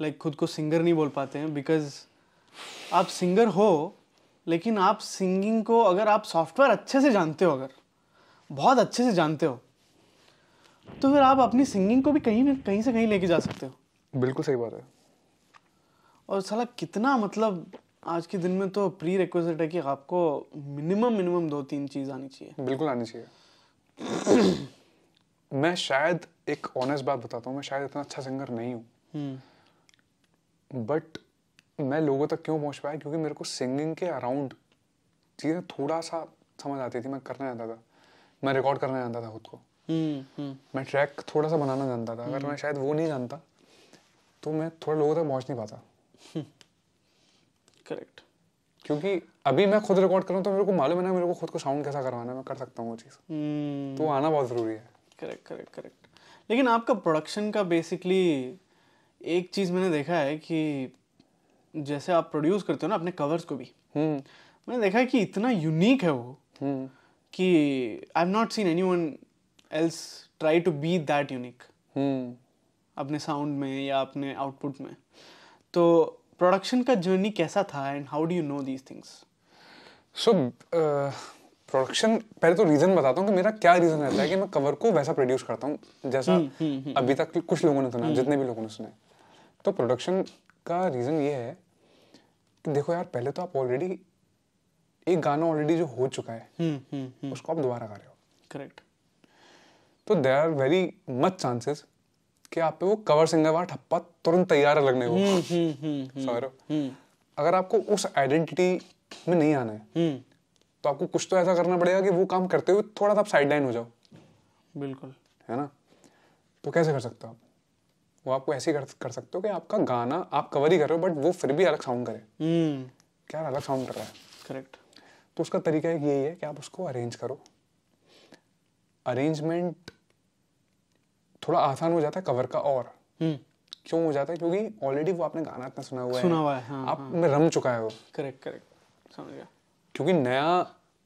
लाइक खुद को सिंगर नहीं बोल पाते हैं बिकॉज आप सिंगर हो लेकिन आप सिंगिंग को अगर आप सॉफ्टवेयर अच्छे से जानते हो अगर बहुत अच्छे से जानते हो तो फिर आप अपनी सिंगिंग को भी कहीं ना कहीं से कहीं लेके जा सकते हो बिल्कुल सही बात है और साला कितना मतलब आज के दिन में तो प्री रिक्वेस्ट है कि आपको मिनिमम मिनिमम दो तीन चीज़ आनी चाहिए बिल्कुल आनी
चाहिए मैं शायद एक ऑनेस्ट बात बताता हूँ मैं शायद इतना अच्छा सिंगर नहीं हूँ बट हम्म। मैं लोगों तक क्यों पहुँच पाया क्योंकि मेरे को सिंगिंग के अराउंड चीज़ें थोड़ा सा समझ आती थी मैं करना जानता था मैं रिकॉर्ड करना जानता था खुद को हम्म, हम्म। मैं ट्रैक थोड़ा सा बनाना जानता था अगर मैं शायद वो नहीं जानता तो मैं थोड़ा लोगों तक पहुँच नहीं पाता करेक्ट क्योंकि अभी मैं खुद रिकॉर्ड कर रहा हूँ तो मेरे को मालूम है ना मेरे को खुद को साउंड कैसा करवाना है मैं कर सकता हूँ वो चीज़ तो आना बहुत ज़रूरी है करेक्ट करेक्ट करेक्ट लेकिन आपका प्रोडक्शन का
बेसिकली एक चीज़ मैंने देखा है कि जैसे आप प्रोड्यूस करते हो ना अपने कवर्स को भी हम्म। मैंने देखा है कि इतना यूनिक है वो हम्म। कि I have not seen anyone else try to be that unique अपने साउंड में या अपने आउटपुट में तो प्रोडक्शन का जर्नी कैसा
था and how do you know these things so production पहले तो रीज़न बताता हूँ कि मेरा क्या रीज़न रहता है कि मैं कवर को वैसा प्रोड्यूस करता हूँ जैसा हम्म, हम्म, हम्म, अभी तक कुछ लोगों ने सुना जितने भी लोगों ने सुना तो प्रोडक्शन का रीज़न ये है कि देखो यार पहले तो आप ऑलरेडी एक गाना ऑलरेडी जो हो चुका है उसको आप दोबारा गा रहे हो करेक्ट तो there are very much chances कि आप पे वो कवर सिंगर वाला ठप्पा तुरंत तैयार लगने को अगर आपको उस आइडेंटिटी में नहीं आना है तो आपको कुछ तो ऐसा करना पड़ेगा कि वो काम करते हुए थोड़ा सा आप साइड लाइन हो जाओ बिल्कुल है ना तो कैसे कर सकते हो आप वो आपको ऐसे कर, कर सकते हो कि आपका गाना आप कवर ही कर रहे हो बट वो फिर भी अलग साउंड करे hmm. क्या अलग साउंड कर रहा है करेक्ट तो उसका तरीका एक यही है कि आप उसको अरेंज करो अरेंजमेंट थोड़ा आसान हो जाता है कवर का और hmm. क्यों हो जाता है क्योंकि ऑलरेडी वो आपने गाना इतना सुना हुआ है सुना हुआ है हाँ, आप हाँ. में रम चुका है वो करेक्ट करेक्ट समझ गया क्योंकि नया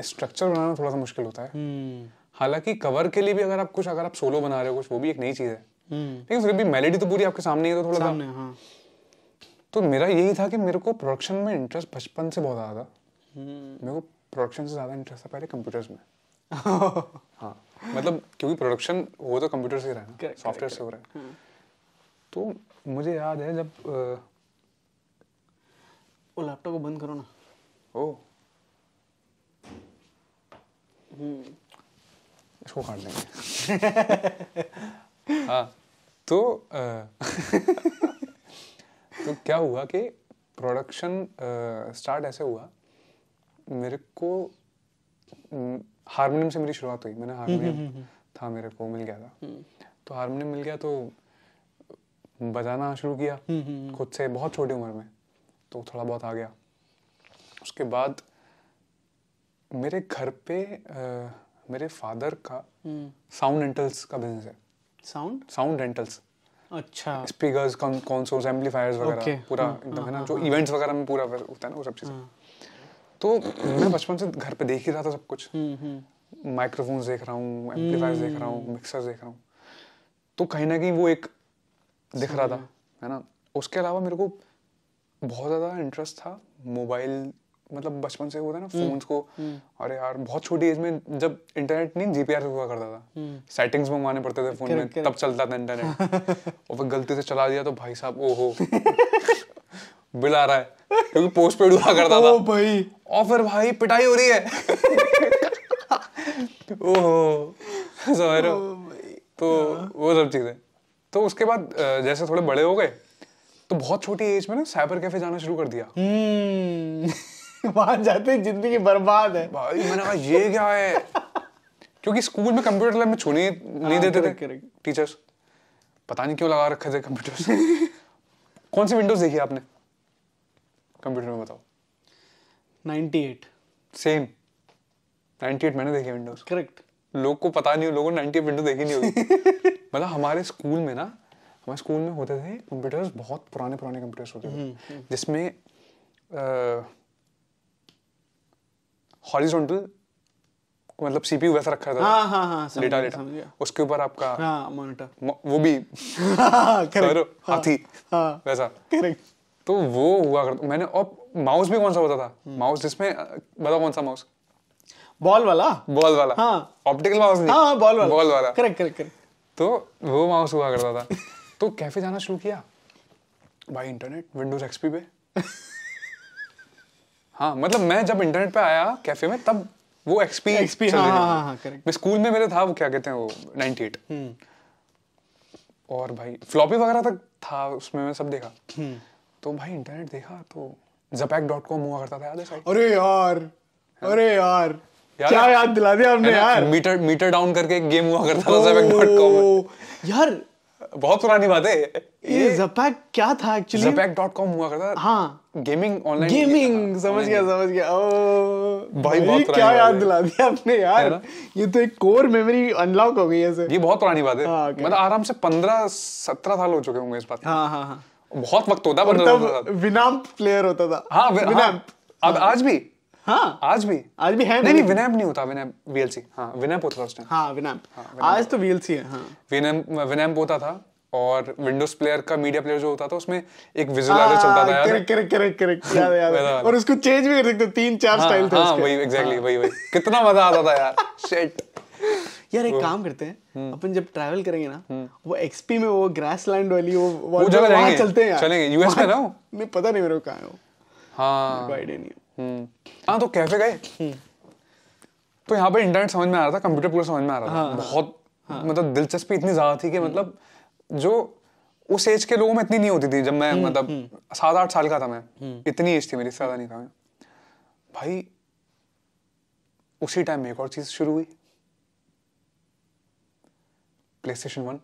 स्ट्रक्चर बनाना थोड़ा सा मुश्किल होता है हम्म। हालांकि कवर के लिए भी अगर आप कुछ अगर आप सोलो बना रहे हो कुछ वो भी एक नई चीज है लेकिन हम्म। फिर भी मेलेडी तो पूरी आपके सामने ही तो थोड़ा सामने, हाँ. तो मेरा यही था कि मेरे को प्रोडक्शन में इंटरेस्ट बचपन से बहुत ज्यादा था हम्म। मेरे को प्रोडक्शन से ज्यादा इंटरेस्ट था पहले कंप्यूटर्स में हाँ मतलब क्योंकि प्रोडक्शन वो तो कंप्यूटर से रहा है सॉफ्टवेयर से हो रहा है हाँ। तो मुझे याद है जब वो लैपटॉप को बंद करो ना ओ हम्म। इसको काट देंगे हाँ तो तो क्या हुआ कि प्रोडक्शन स्टार्ट ऐसे हुआ मेरे को हारमोनियम से मेरी शुरुआत हुई मैंने हारमोनियम हम्म, हम्म। था मेरे को मिल गया था तो हारमोनियम मिल गया तो बजाना शुरू किया खुद से बहुत छोटी उम्र में तो थोड़ा बहुत आ गया उसके बाद मेरे घर पे आ, मेरे फादर का हम्म। साउंड रेंटल्स का बिजनेस है साउंड साउंड रेंटल्स अच्छा स्पीकर्स कंसोल्स एम्पलीफायर्स वगैरह पूरा हाँ, एकदम है ना हाँ, जो इवेंट्स हाँ, वगैरह में पूरा होता है ना वो सब चीज़ें तो मैं बचपन से घर पे देख ही रहा था सब कुछ माइक्रोफोन्स हम्म, हम्म। देख रहा हूँ एम्पलीफायर्स देख रहा हूँ मिक्सर देख रहा हूँ तो कहीं ना कहीं वो एक दिख रहा था है ना उसके अलावा मेरे को बहुत ज़्यादा इंटरेस्ट था मोबाइल मतलब बचपन से होता है ना हम्म, फोन्स को हम्म। अरे यार बहुत छोटी एज में जब इंटरनेट नहीं जीपीआर से हुआ करता था सेटिंग्स हम्म। मंगवाने पड़ते थे फोन में तब चलता था इंटरनेट और फिर गलती से चला दिया तो भाई साहब ओहो बिल आ रहा है क्योंकि पोस्ट पेड हुआ करता था भाई और फिर भाई पिटाई हो रही है ओहो समझ रहे हो तो हाँ। वो सब चीजें तो उसके बाद जैसे थोड़े बड़े हो गए तो बहुत छोटी एज में ना साइबर कैफे जाना शुरू कर दिया वहां जाते जिंदगी बर्बाद है भाई मैंने कहा ये क्या है क्योंकि स्कूल में कंप्यूटर लैब में छूने नहीं हाँ, देते थे टीचर्स पता नहीं क्यों लगा रखे थे कंप्यूटर्स कौन सी विंडोज देखी आपने कंप्यूटर में बताओ 98 सेम 98 मैंने देखी विंडोज करेक्ट लोग को पता नहीं लोगों ने 98 विंडो देखी नहीं होगी मतलब हमारे स्कूल में ना हमारे स्कूल में होते थे कंप्यूटर्स बहुत पुराने पुराने कंप्यूटर्स होते थे हम्म, हम्म। जिसमें हॉरिजॉन्टल मतलब सीपीयू वैसा रखा था हाँ हाँ हाँ डेटा डेटा उसके ऊपर आपका
हाँ मॉनिटर
वो भी करो हाँ, हाँ, हाथी हाँ। वैसा करेक्ट तो वो हुआ करता मैंने और माउस भी कौन सा होता था माउस जिसमें बताओ कौन सा माउस बॉल वाला बॉल वाला हाँ ऑप्टिकल माउस नहीं हाँ बॉल वाला बॉल वाला करेक्ट करेक्ट करेक्ट तो वो माउस हुआ करता था तो कैफे जाना शुरू किया भाई इंटरनेट विंडोज एक्सपी पे हाँ मतलब मैं जब इंटरनेट पे आया कैफे में तब वो एक्सपी एक्सपी हाँ, हाँ, हाँ, हाँ, करेक्ट स्कूल में मेरे था वो क्या कहते हैं वो नाइनटी एट हम्म। और भाई फ्लॉपी वगैरह तक था उसमें मैं सब देखा हम्म। तो भाई इंटरनेट देखा तो जपैक डॉट कॉम हुआ करता था याद अरे यार हाँ। अरे यार यार क्या याद दिला दिया हमने यार मीटर मीटर डाउन करके एक गेम हुआ करता था जपैक डॉट कॉम यार बहुत पुरानी बात है
ये जपैक क्या था एक्चुअली जपैक डॉट कॉम हुआ करता हाँ गेमिंग ऑनलाइन गेमिंग
समझ गया समझ गया ओ भाई बहुत क्या याद दिला दिया आपने यार ये तो एक कोर मेमोरी अनलॉक हो गई है ये बहुत पुरानी बात है हाँ, मतलब आराम से पंद्रह सत्रह साल हो चुके होंगे इस बात हाँ हाँ हाँ बहुत वक्त होता है विनाम्प प्लेयर होता था हाँ विनाम्प हाँ। अब आज भी हाँ आज भी आज भी है नहीं नहीं विनैप नहीं होता विनैप वीएलसी हाँ विनैप होता था उस टाइम हाँ विनैप हाँ, आज तो वीएलसी है हाँ विनैप विनैप होता था और विंडोज प्लेयर का मीडिया प्लेयर जो होता था उसमें एक विजुलाइजर हाँ, चलता था यार
करेक्ट करेक्ट करेक्ट याद है याद और उसको चेंज भी कर सकते तीन चार स्टाइल हाँ, थे हां वही एग्जैक्टली
वही वही कितना मजा आता था यार शिट
यार एक काम करते हैं हम्म। अपन जब ट्रैवल करेंगे ना हम्म। वो एक्सपी में वो ग्रासलैंड
वाली वो वो जगह चलते हैं यार चलेंगे यूएस में ना
मैं पता नहीं मेरे को कहां है वो
हां कोई आईडिया नहीं हम्म। हाँ तो कैफे गए हम्म। तो यहाँ पर इंटरनेट समझ में आ रहा था कंप्यूटर पूरा समझ में आ रहा था हाँ। बहुत हाँ, मतलब दिलचस्पी इतनी ज्यादा थी कि मतलब जो उस एज के लोगों में इतनी नहीं होती थी जब मैं हम्म, मतलब सात आठ साल का था मैं इतनी एज थी मेरी ज्यादा नहीं था मैं भाई उसी टाइम एक और चीज शुरू हुई प्ले स्टेशन वन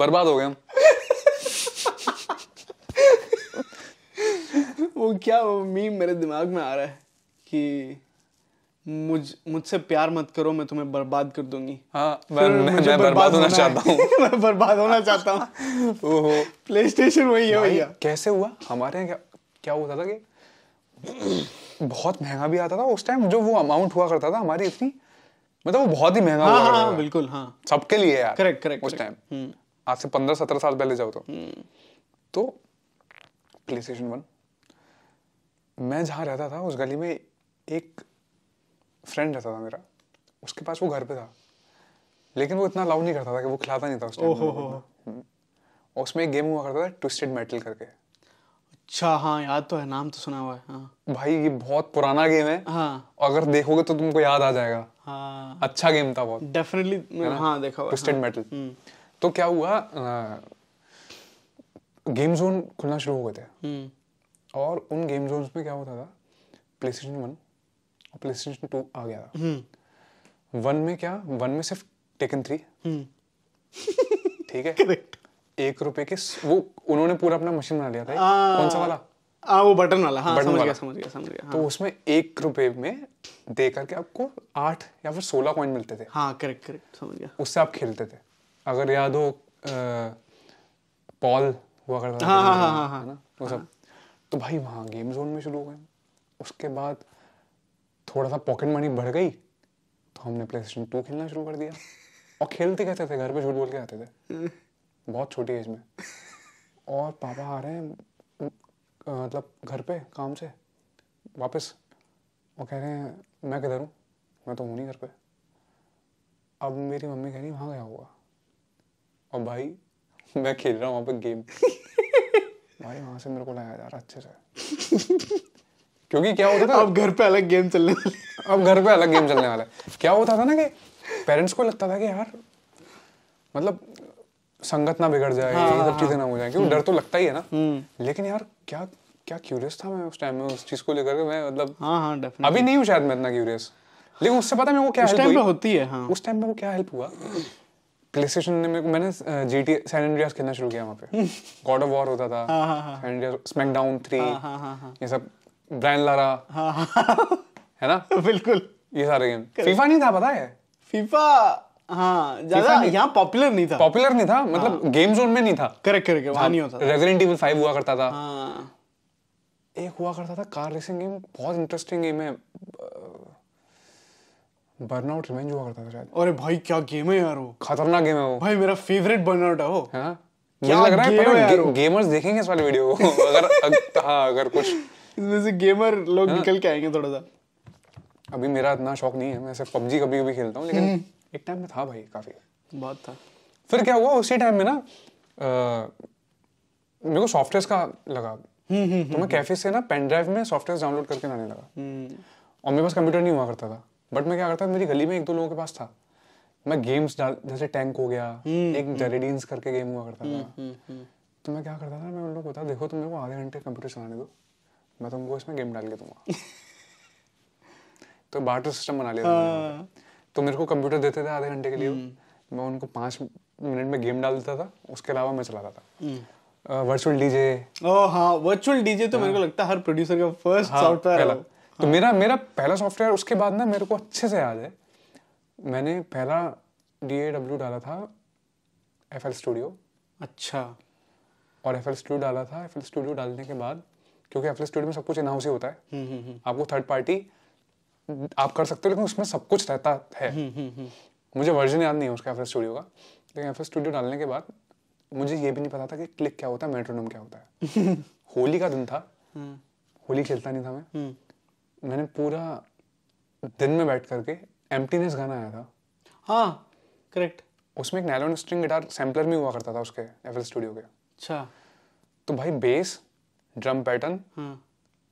बर्बाद हो गए हम
वो क्या वो मीम मेरे दिमाग में आ रहा है कि मुझ मुझसे प्यार मत करो मैं तुम्हें बर्बाद कर दूंगी
हाँ मैं, मैं बर्बाद होना चाहता हूँ मैं बर्बाद होना चाहता हूँ ओहो प्ले स्टेशन वही है भैया कैसे हुआ हमारे यहाँ क्या क्या होता था कि बहुत महंगा भी आता था उस टाइम जो वो अमाउंट हुआ करता था हमारी इतनी मतलब वो बहुत ही महंगा हाँ, हुआ हाँ, हाँ बिल्कुल हाँ सबके लिए यार करेक्ट करेक्ट उस टाइम हम्म। आज से पंद्रह सत्रह साल पहले जाओ तो प्ले स्टेशन वन मैं जहाँ रहता था उस गली में एक फ्रेंड रहता था मेरा उसके पास वो घर पे था लेकिन वो इतना अलाउ नहीं करता था कि वो खिलाता नहीं था उस टाइम हम्म। और उसमें एक गेम हुआ करता था ट्विस्टेड मेटल करके
अच्छा हाँ याद तो है नाम तो सुना हुआ
है हाँ। भाई ये बहुत पुराना गेम है हाँ। अगर देखोगे तो तुमको याद आ जाएगा हाँ। अच्छा गेम था बहुत डेफिनेटली हाँ देखा हुआ ट्विस्टेड हाँ। मेटल हम्म। तो क्या हुआ आ, गेम जोन खुलना शुरू हो गए थे हम्म। और उन गेम जोन्स में क्या होता था प्ले स्टेशन वन और प्ले स्टेशन टू आ गया था वन हम्म। में क्या वन में सिर्फ टेकन थ्री हम्म। ठीक है एक रुपए के वो उन्होंने पूरा अपना मशीन बना लिया था आ, कौन सा वाला आ, वो बटन वाला हाँ, बटन समझ वाला। गया समझ गया समझ गया हाँ. तो उसमें एक रुपए में दे करके आपको आठ या फिर सोलह कॉइन मिलते थे हाँ करेक्ट करेक्ट समझ गया उससे आप खेलते थे अगर याद हो पॉल हुआ करता था हाँ, हाँ, तो हाँ, हाँ, हाँ, वो सब हाँ। तो भाई वहाँ गेम जोन में शुरू हो गए उसके बाद थोड़ा सा पॉकेट मनी बढ़ गई तो हमने प्ले स्टेशन टू खेलना शुरू कर दिया और खेलते कहते थे घर पे झूठ बोल के आते थे बहुत छोटी एज में और पापा आ रहे हैं मतलब घर पे काम से वापस वो कह रहे हैं मैं किधर हूँ मैं तो हूँ नहीं घर पे अब मेरी मम्मी कह रही वहाँ गया होगा और भाई मैं खेल रहा हूँ वहाँ पे गेम भाई वहां से मेरे को लाया जा रहा अच्छे से क्योंकि क्या होता था अब घर पे अलग गेम चलने अब घर पे अलग गेम चलने वाला है क्या होता था ना कि पेरेंट्स को लगता था कि यार मतलब संगत ना बिगड़ जाए हाँ, ये सब हाँ, चीजें ना हो जाए क्योंकि डर तो लगता ही है ना हम्म। लेकिन यार क्या क्या क्यूरियस था मैं उस टाइम में उस चीज को लेकर मैं मतलब हाँ हाँ अभी नहीं हूँ शायद मैं इतना क्यूरियस लेकिन उससे पता मेरे को क्या उस टाइम पे होती है हाँ। उस टाइम पे क्या हेल्प हुआ प्लेस्टेशन ने मेरे को मैंने जी टी सैन एंड्रियास खेलना शुरू किया वहाँ पे गॉड ऑफ वॉर होता था सैन एंड्रियास स्मैकडाउन थ्री ये सब ब्रैंड लारा हाँ, हाँ। है ना बिल्कुल ये सारे गेम फीफा
नहीं था पता है फीफा हाँ ज्यादा यहाँ
पॉपुलर नहीं था पॉपुलर नहीं था हाँ। मतलब हाँ. गेम जोन में नहीं था करेक्ट करेक्ट वहाँ नहीं होता रेजिडेंट इवल फाइव हुआ करता था हाँ. एक हुआ करता था कार रेसिंग गेम बहुत इंटरेस्टिंग गेम है बर्नआउट रिवेंज हुआ करता था शायद
अरे भाई क्या गेम है यार वो खतरनाक गेम है वो भाई मेरा फेवरेट बर्नआउट है वो हाँ?
क्या लग रहा है पता यार गे, गेमर्स देखेंगे इस वाले वीडियो को अगर अग, हाँ अगर कुछ इसमें से गेमर लोग हाँ। निकल के आएंगे थोड़ा सा अभी मेरा इतना शौक नहीं है मैं सिर्फ पबजी कभी कभी खेलता हूँ लेकिन हम्म। एक टाइम में था भाई काफी बहुत था फिर क्या हुआ उसी टाइम में ना मेरे को सॉफ्टवेयर का लगा हम्म, हम्म, तो मैं कैफे से ना पेन ड्राइव में सॉफ्टवेयर डाउनलोड करके लाने लगा और मेरे पास कंप्यूटर नहीं हुआ करता था बट मैं क्या करता था मेरी गली में एक दो लोगों के पास था मैं गेम्स डाल जैसे टैंक हो गया हम्म, एक जेरेडीन्स हम्म। करके गेम हुआ करता था हम्म, तो मैं क्या करता था मैं उन लोगों को देखो तुम मेरे को आधे घंटे कंप्यूटर चलाने दो मैं तुमको इसमें गेम डाल के दूंगा तो बाटर सिस्टम बना लिया हाँ। तो मेरे को कंप्यूटर देते थे आधे घंटे के लिए मैं उनको पाँच मिनट में गेम डाल देता था उसके अलावा मैं चलाता था वर्चुअल डीजे ओ हाँ वर्चुअल डीजे तो मेरे को हाँ। लगता है हर प्रोड्यूसर का फर्स्ट सॉफ्टवेयर हाँ, तो हाँ। मेरा मेरा पहला सॉफ्टवेयर उसके बाद ना मेरे को अच्छे से याद है मैंने पहला डी डब्ल्यू डाला था एफ एल स्टूडियो अच्छा और एफ एल स्टूडियो डाला था एफ एल स्टूडियो डालने के बाद क्योंकि एफ एल स्टूडियो में सब कुछ इनहाउस ही होता है हम्म, हम्म, हम्म। आपको थर्ड पार्टी आप कर सकते हो लेकिन उसमें सब कुछ रहता है मुझे वर्जन याद नहीं है उसका एफ एल स्टूडियो का लेकिन एफ एल स्टूडियो डालने के बाद मुझे ये भी नहीं पता था कि क्लिक क्या होता है मेट्रोनोम क्या होता है होली का दिन था हाँ। होली खेलता नहीं था मैं मैंने पूरा दिन में बैठ करके एम्प्टीनेस गाना आया था हाँ करेक्ट उसमें एक नैलोन स्ट्रिंग गिटार सैम्पलर में हुआ करता था उसके एफएल स्टूडियो के अच्छा तो भाई बेस ड्रम पैटर्न हाँ.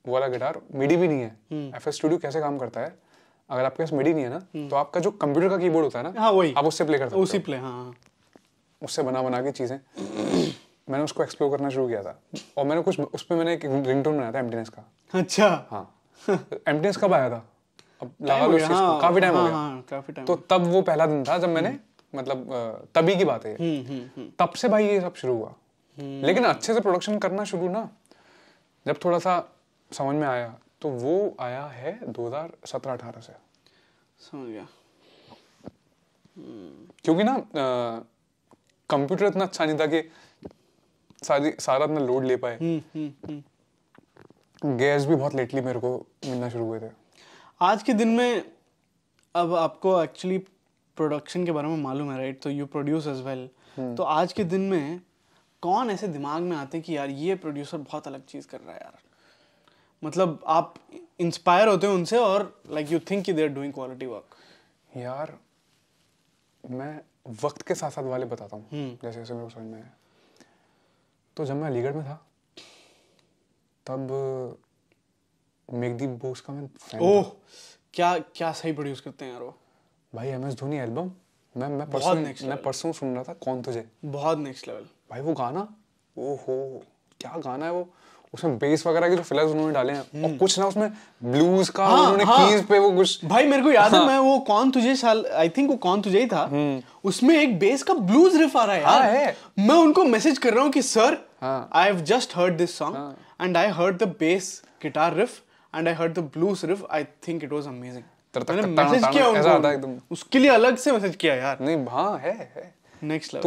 वाला गिटार मिडी भी नहीं है एफएल हम्म। स्टूडियो कैसे काम करता है अगर आपके पास मिडी नहीं है ना हम्म। तो आपका जो कंप्यूटर का कीबोर्ड होता है ना हाँ वही आप उससे प्ले करते उसी प्ले हाँ, हाँ उससे बना बना के चीज़ें मैंने उसको एक्सप्लोर करना शुरू किया था और मैंने कुछ उस पर मैंने एक रिंगटोन बनाया था एम्प्टीनेस का अच्छा हाँ एमटीएस कब आया था अब लगा लो हाँ, काफी टाइम हो हाँ, गया हाँ, काफी टाइम तो तब वो पहला दिन था जब मैंने हम्म। मतलब तभी की बात है हम्म, हम्म, तब से भाई ये सब शुरू हुआ लेकिन अच्छे से प्रोडक्शन करना शुरू ना जब थोड़ा सा समझ में आया तो वो आया है 2017-18 से समझ गया क्योंकि ना कंप्यूटर इतना अच्छा नहीं था कि सारी सारा अपना लोड ले पाए गैस भी बहुत लेटली मेरे को मिलना शुरू हुए थे आज के दिन में
अब आपको एक्चुअली प्रोडक्शन के बारे में मालूम है राइट तो यू प्रोड्यूस एज वेल तो आज के दिन में कौन ऐसे दिमाग में आते हैं कि यार ये प्रोड्यूसर बहुत अलग चीज़ कर रहा है यार मतलब आप इंस्पायर होते हैं उनसे और like you think you they are doing
quality work यार मैं वक्त के साथ साथ वाले बताता हूँ हम्म। जैसे जैसे मेरे को समझ में आया तो जब मैं अलीगढ़ में था तब मेघदीप बोस का मैं ओह क्या क्या
सही प्रोड्यूस करते हैं यार वो
भाई एम एस धोनी एल्बम मैं मैं परसों मैं परसों सुन रहा था कौन तुझे बहुत नेक्स्ट लेवल भाई वो गाना ओहो क्या गाना है वो उसमें बेस वगैरह के जो फिलर्स उन्होंने डाले हैं और हम्म। कुछ ना उसमें ब्लूज का हाँ, उन्होंने हाँ, कीज पे वो कुछ भाई मेरे को याद हाँ, है मैं
वो कौन तुझे साल आई थिंक वो कौन तुझे ही था हम्म। उसमें एक बेस का ब्लूज रिफ आ रहा है हाँ, यार हाँ, है मैं उनको मैसेज कर रहा हूँ कि sir I have just heard this song and I heard the bass guitar riff and I heard the blues riff I think it was amazing message किया उनको
उसके लिए अलग से मैसेज किया यार नहीं हाँ है नेक्स्ट लेवल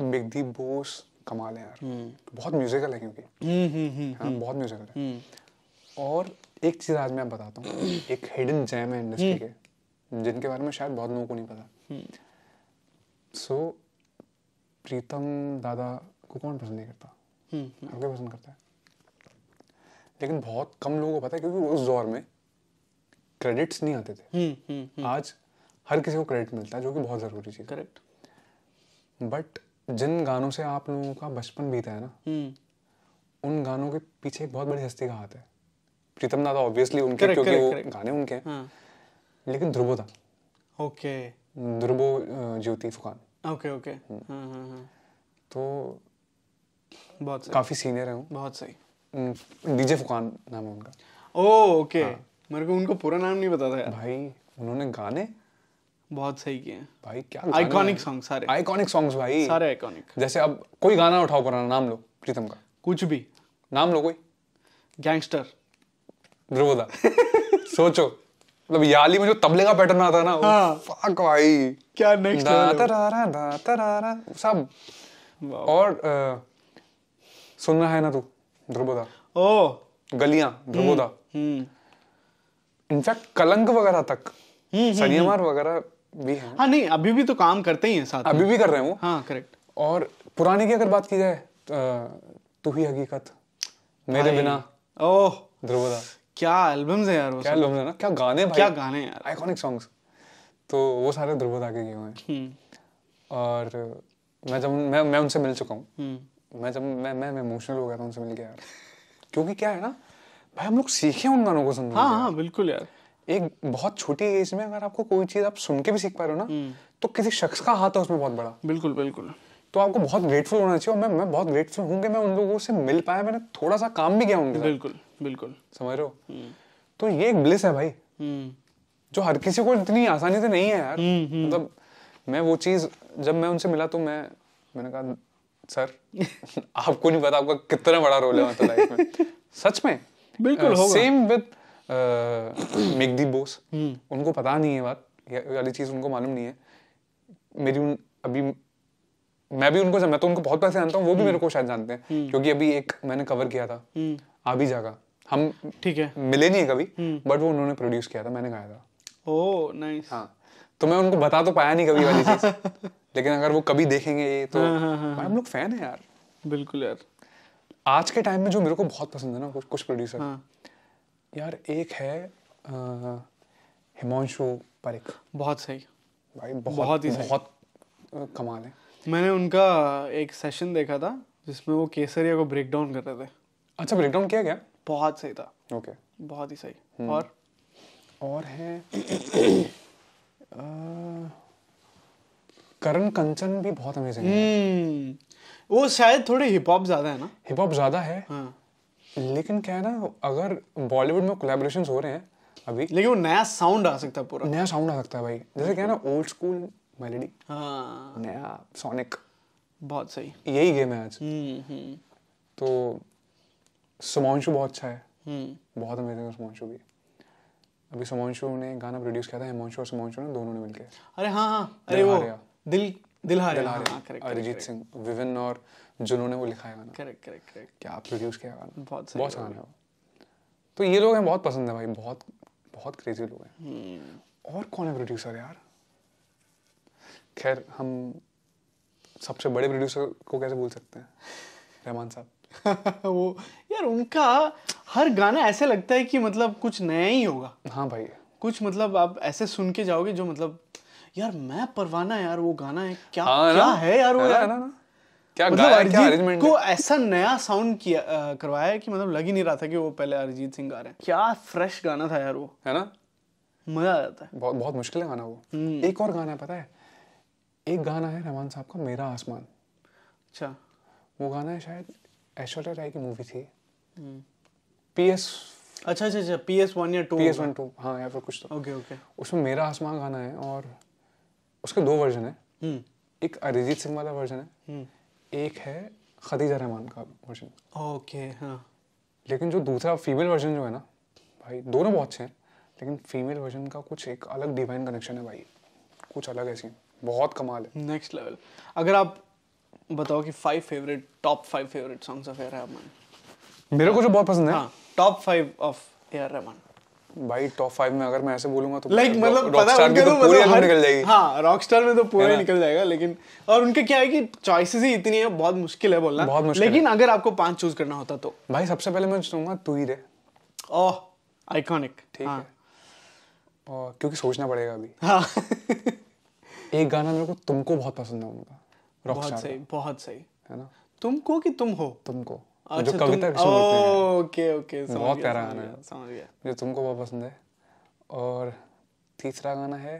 तो बिग बोस कमाल है यार हम्म। तो बहुत म्यूजिकल है क्योंकि हम्म, हम्म, हाँ बहुत म्यूजिकल है और एक चीज आज मैं बताता हूँ एक हिडन जैम है इंडस्ट्री के जिनके बारे में शायद बहुत लोगों को नहीं पता सो प्रीतम दादा को कौन पसंद नहीं करता आपके पसंद करता है लेकिन बहुत कम लोगों को पता है क्योंकि उस दौर में क्रेडिट्स नहीं आते थे हुँ, हुँ, हुँ. आज हर किसी को क्रेडिट मिलता है जो कि बहुत ज़रूरी चीज़ करेक्ट बट जिन गानों से आप लोगों का बचपन बीता है ना हम्म। उन गानों के पीछे एक बहुत बड़ी हस्ती का हाथ है प्रीतम दादा ऑब्वियसली उनके करेक, क्योंकि करेक, वो करेक. गाने उनके हैं हाँ. लेकिन ध्रुवो था okay Dhruvo Jyoti Phukan okay okay हम्म।
हाँ, हाँ, हाँ। तो बहुत काफ़ी सीनियर हैं बहुत सही
डीजे फुकान नाम है उनका
ओ ओके हाँ। मेरे को उनका पूरा नाम नहीं पता था यार भाई
उन्होंने गाने बहुत सही किए भाई क्या आइकॉनिक सॉन्ग सारे आइकॉनिक सॉन्ग्स भाई सारे आइकॉनिक जैसे अब कोई गाना उठाओ पुराना नाम लो प्रीतम का कुछ भी नाम लो कोई गैंगस्टर ध्रुवदा सोचो मतलब याली में जो तबले का पैटर्न आता है ना हाँ। फक भाई क्या नेक्स्ट दा तरारा तरारा सब और सुन रहा है ना तू ध्रुवदा ओ गलियां ध्रुवदा इनफैक्ट हम्म, हम्म। कलंक वगैरह
तक सनियमार हम्म,
वगैरह भी है हाँ नहीं अभी भी तो काम करते ही हैं
साथ अभी भी कर रहे हूँ
हाँ करेक्ट और पुराने की अगर बात की जाए तो, तू ही हकीकत मेरे बिना ओह ध्रुवदा क्या एल्बम्स है यार वो क्या एल्बम्स है ना क्या गाने भाई क्या गाने यार आइकॉनिक सॉन्ग्स तो वो सारे ध्रुवदा के गए हुए हैं और मैं जब मैं मैं उनसे मिल चुका हूँ मैं जब मैं मैं इमोशनल हो गया था उनसे मिल गया क्योंकि क्या है ना भाई हम लोग सीखे उन गानों को सुनना हाँ हाँ बिल्कुल यार एक बहुत छोटी एज में अगर आपको कोई चीज आप सुन के भी सीख पा रहे हो ना हम्म। तो किसी शख्स का हाथ है उसमें बहुत बड़ा बिल्कुल बिल्कुल तो आपको बहुत ग्रेटफुल होना चाहिए और मैं मैं बहुत ग्रेटफुल हूँ कि मैं उन लोगों से मिल पाया मैंने थोड़ा सा काम भी किया उनके बिल्कुल बिल्कुल समझ रहे हो हम्म। तो ये एक ब्लिस है भाई हम्म। जो हर किसी को इतनी आसानी से नहीं है यार मतलब मैं वो चीज जब मैं उनसे मिला तो मैं मैंने कहा सर आपको नहीं पता आपका कितना बड़ा रोल है मतलब लाइफ में सच में बिल्कुल uh, होगा सेम विद मेगदी बोस हम्म। उनको पता नहीं है बात वाली चीज उनको मालूम नहीं है मेरी उन अभी मैं भी उनको मैं तो उनको बहुत पैसे जानता हूँ वो भी हम्म। मेरे को शायद जानते हैं हम्म। क्योंकि अभी एक मैंने कवर किया था आ भी जागा हम ठीक है मिले नहीं है कभी बट वो उन्होंने प्रोड्यूस किया था मैंने गाया
था
ओ नाइस हाँ तो मैं उनको बता तो पाया नहीं कभी वाली चीज लेकिन अगर वो कभी देखेंगे ये तो हाँ, हाँ, हाँ, हम लोग फैन है यार बिल्कुल यार आज के टाइम में जो मेरे को बहुत पसंद है ना कुछ कुछ प्रोड्यूसर हाँ. यार एक है हिमांशु परिक बहुत सही भाई बहुत, बहुत ही बहुत सही। कमाल है
मैंने उनका एक सेशन देखा था जिसमें वो केसरिया को ब्रेक डाउन कर रहे थे अच्छा ब्रेक डाउन किया गया बहुत सही था ओके okay. बहुत ही सही हम्म। और और है
करण कंचन भी बहुत अमेजिंग है
हम्म। वो शायद थोड़े हिप हॉप ज्यादा है ना हिप हॉप ज्यादा है हाँ।
लेकिन क्या है ना अगर बॉलीवुड में कोलेबोरेशन हो रहे हैं अभी लेकिन वो नया साउंड आ सकता है पूरा नया साउंड आ सकता है भाई जैसे क्या है ना ओल्ड स्कूल मेलोडी हाँ नया सोनिक बहुत सही यही गेम है आज हम्म, हम्म। तो सुमांशु बहुत अच्छा है बहुत अमेजिंग है सुमांशु भी अभी सुमांशु ने गाना प्रोड्यूस किया था हिमांशु और सुमांशु ने दोनों ने मिलकर
अरे हाँ हाँ अरे वो
दिल दिल हारे हाँ, अरिजीत सिंह विविन और जिन्होंने वो लिखा है गाना करेक्ट करेक्ट करेक्ट क्या प्रोड्यूस किया गाना बहुत सही बहुत गाना है तो ये लोग हैं बहुत पसंद है भाई बहुत बहुत क्रेजी लोग हैं हम्म। और कौन है प्रोड्यूसर यार खैर हम सबसे बड़े प्रोड्यूसर को कैसे बोल सकते हैं रहमान साहब वो यार उनका
हर गाना ऐसे लगता है कि मतलब कुछ नया ही होगा हाँ भाई कुछ मतलब आप ऐसे सुन के जाओगे जो मतलब यार मैं परवाना यार वो गाना है क्या आ, हाँ, क्या है यार वो यार क्या मतलब अरिजीत को ऐसा नया साउंड किया करवाया कि मतलब लग ही नहीं रहा था कि वो पहले अरिजीत सिंह गा रहे हैं क्या फ्रेश गाना था यार वो है ना
मजा आ जाता है बहुत बहुत मुश्किल है गाना वो हम्म। एक और गाना है पता है एक गाना है रहमान साहब का मेरा आसमान अच्छा वो गाना है शायद ऐश्वर्या राय की मूवी थी पीएस हम्म। अच्छा अच्छा अच्छा पीएस एस वन या two PS S one two हाँ या फिर कुछ तो ओके ओके उसमें मेरा आसमान गाना है और उसके दो वर्जन है हम्म। एक अरिजीत सिंह वाला वर्जन है हम्म। एक है खदीजा रहमान का वर्जन
ओके हाँ
लेकिन जो दूसरा फीमेल वर्जन जो है ना भाई दोनों बहुत अच्छे हैं लेकिन फीमेल वर्जन का कुछ एक अलग डिवाइन कनेक्शन है भाई कुछ अलग है सीन बहुत कमाल है नेक्स्ट लेवल अगर आप
बताओ कि five favourite top five favourite songs of A R Rahman
मेरे को जो बहुत पसंद है
top five of A R Rahman भाई टॉप फाइव में अगर मैं ऐसे बोलूंगा तो लाइक मतलब पता है तो तो रॉकस्टार मतलब हाँ, में तो पूरा निकल जाएगा लेकिन और उनके क्या है कि चॉइसेस ही इतनी है बहुत मुश्किल है बोलना बहुत मुश्किल लेकिन अगर आपको पांच चूज करना होता तो
भाई सबसे पहले मैं चुनूंगा तू ही रे ओह आइकॉनिक ठीक हाँ। है और क्योंकि सोचना पड़ेगा अभी हाँ एक गाना मेरे को तुमको बहुत पसंद है उनका बहुत सही बहुत सही है ना तुमको कि तुम हो तुमको जो कविता ओके ओके बहुत प्यारा गाना है समझ गया जो तुमको बहुत पसंद है और तीसरा गाना है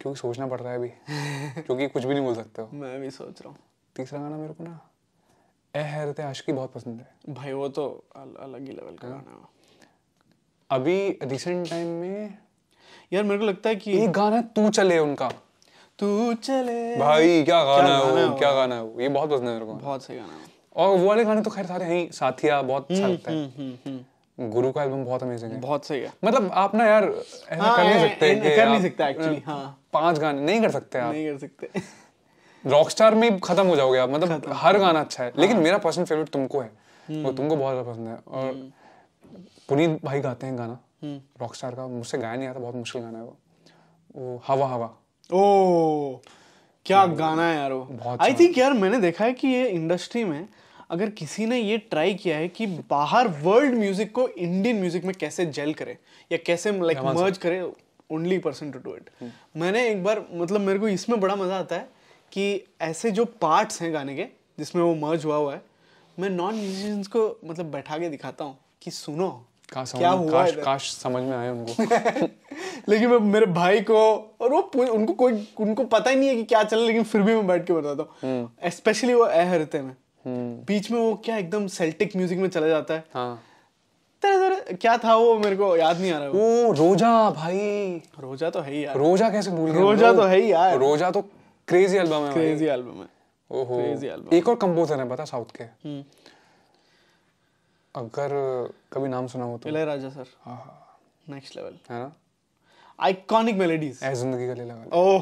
क्योंकि सोचना पड़ रहा है अभी क्योंकि कुछ भी नहीं बोल सकते हो मैं भी सोच रहा हूँ तीसरा गाना मेरे को ना ए हैरत आशिकी बहुत पसंद
है भाई वो तो अलग ही लेवल का गाना है
अभी रिसेंट टाइम में यार मेरे को लगता है कि एक गाना तू चले उनका तू चले भाई क्या गाना है क्या गाना है ये बहुत पसंद है मेरे को बहुत सही गाना है और वो वाले गाने तो खैर सारे हैं साथिया बहुत अच्छा लगता है गुरु का एल्बम बहुत अमेजिंग है बहुत सही है मतलब आप ना यार ऐसा हाँ, कर नहीं सकते कि कर नहीं सकते एक्चुअली हां पांच गाने नहीं कर सकते आप नहीं कर सकते रॉकस्टार में खत्म हो जाओगे आप मतलब हर गाना अच्छा है लेकिन हाँ। मेरा पर्सनल फेवरेट तुमको है वो हम्म। तुमको बहुत ज्यादा पसंद है और हम्म। पुनीत भाई गाते हैं गाना रॉकस्टार हम्म। का मुझसे गाया नहीं आता बहुत मुश्किल गाना है वो वो हवा हवा ओ क्या
गाना है यार वो आई थिंक यार मैंने देखा है कि ये इंडस्ट्री में अगर किसी ने ये ट्राई किया है कि बाहर वर्ल्ड म्यूजिक को इंडियन म्यूजिक में कैसे जेल करे या कैसे लाइक मर्ज करे only person to do it मैंने एक बार मतलब मेरे को इसमें बड़ा मज़ा आता है कि ऐसे जो पार्ट्स हैं गाने के जिसमें वो मर्ज हुआ हुआ है मैं नॉन म्यूजिशियंस को मतलब बैठा के दिखाता हूँ कि सुनो क्या हुआ काश,
काश समझ में आए उनको
लेकिन मैं मेरे भाई को और वो उनको कोई उनको पता ही नहीं है कि क्या चल रहा लेकिन फिर भी मैं बैठ के बताता हूँ स्पेशली हम्म। वो ए में हम्म। बीच में वो क्या एकदम सेल्टिक म्यूजिक में चला जाता है हाँ। क्या था वो मेरे को याद नहीं आ रहा वो रोजा भाई रोजा तो है ही यार रोजा
कैसे भूल गया रोजा तो है ही यार
रोजा तो क्रेजी एल्बम है क्रेजी एल्बम है ओहो क्रेजी एल्बम एक और
कंपोजर है पता साउथ के हम्म। अगर कभी नाम सुना हो तो इलैयाराजा
सर हाँ नेक्स्ट हाँ। लेवल है ना आइकॉनिक मेलोडीज जिंदगी गले लगा ओह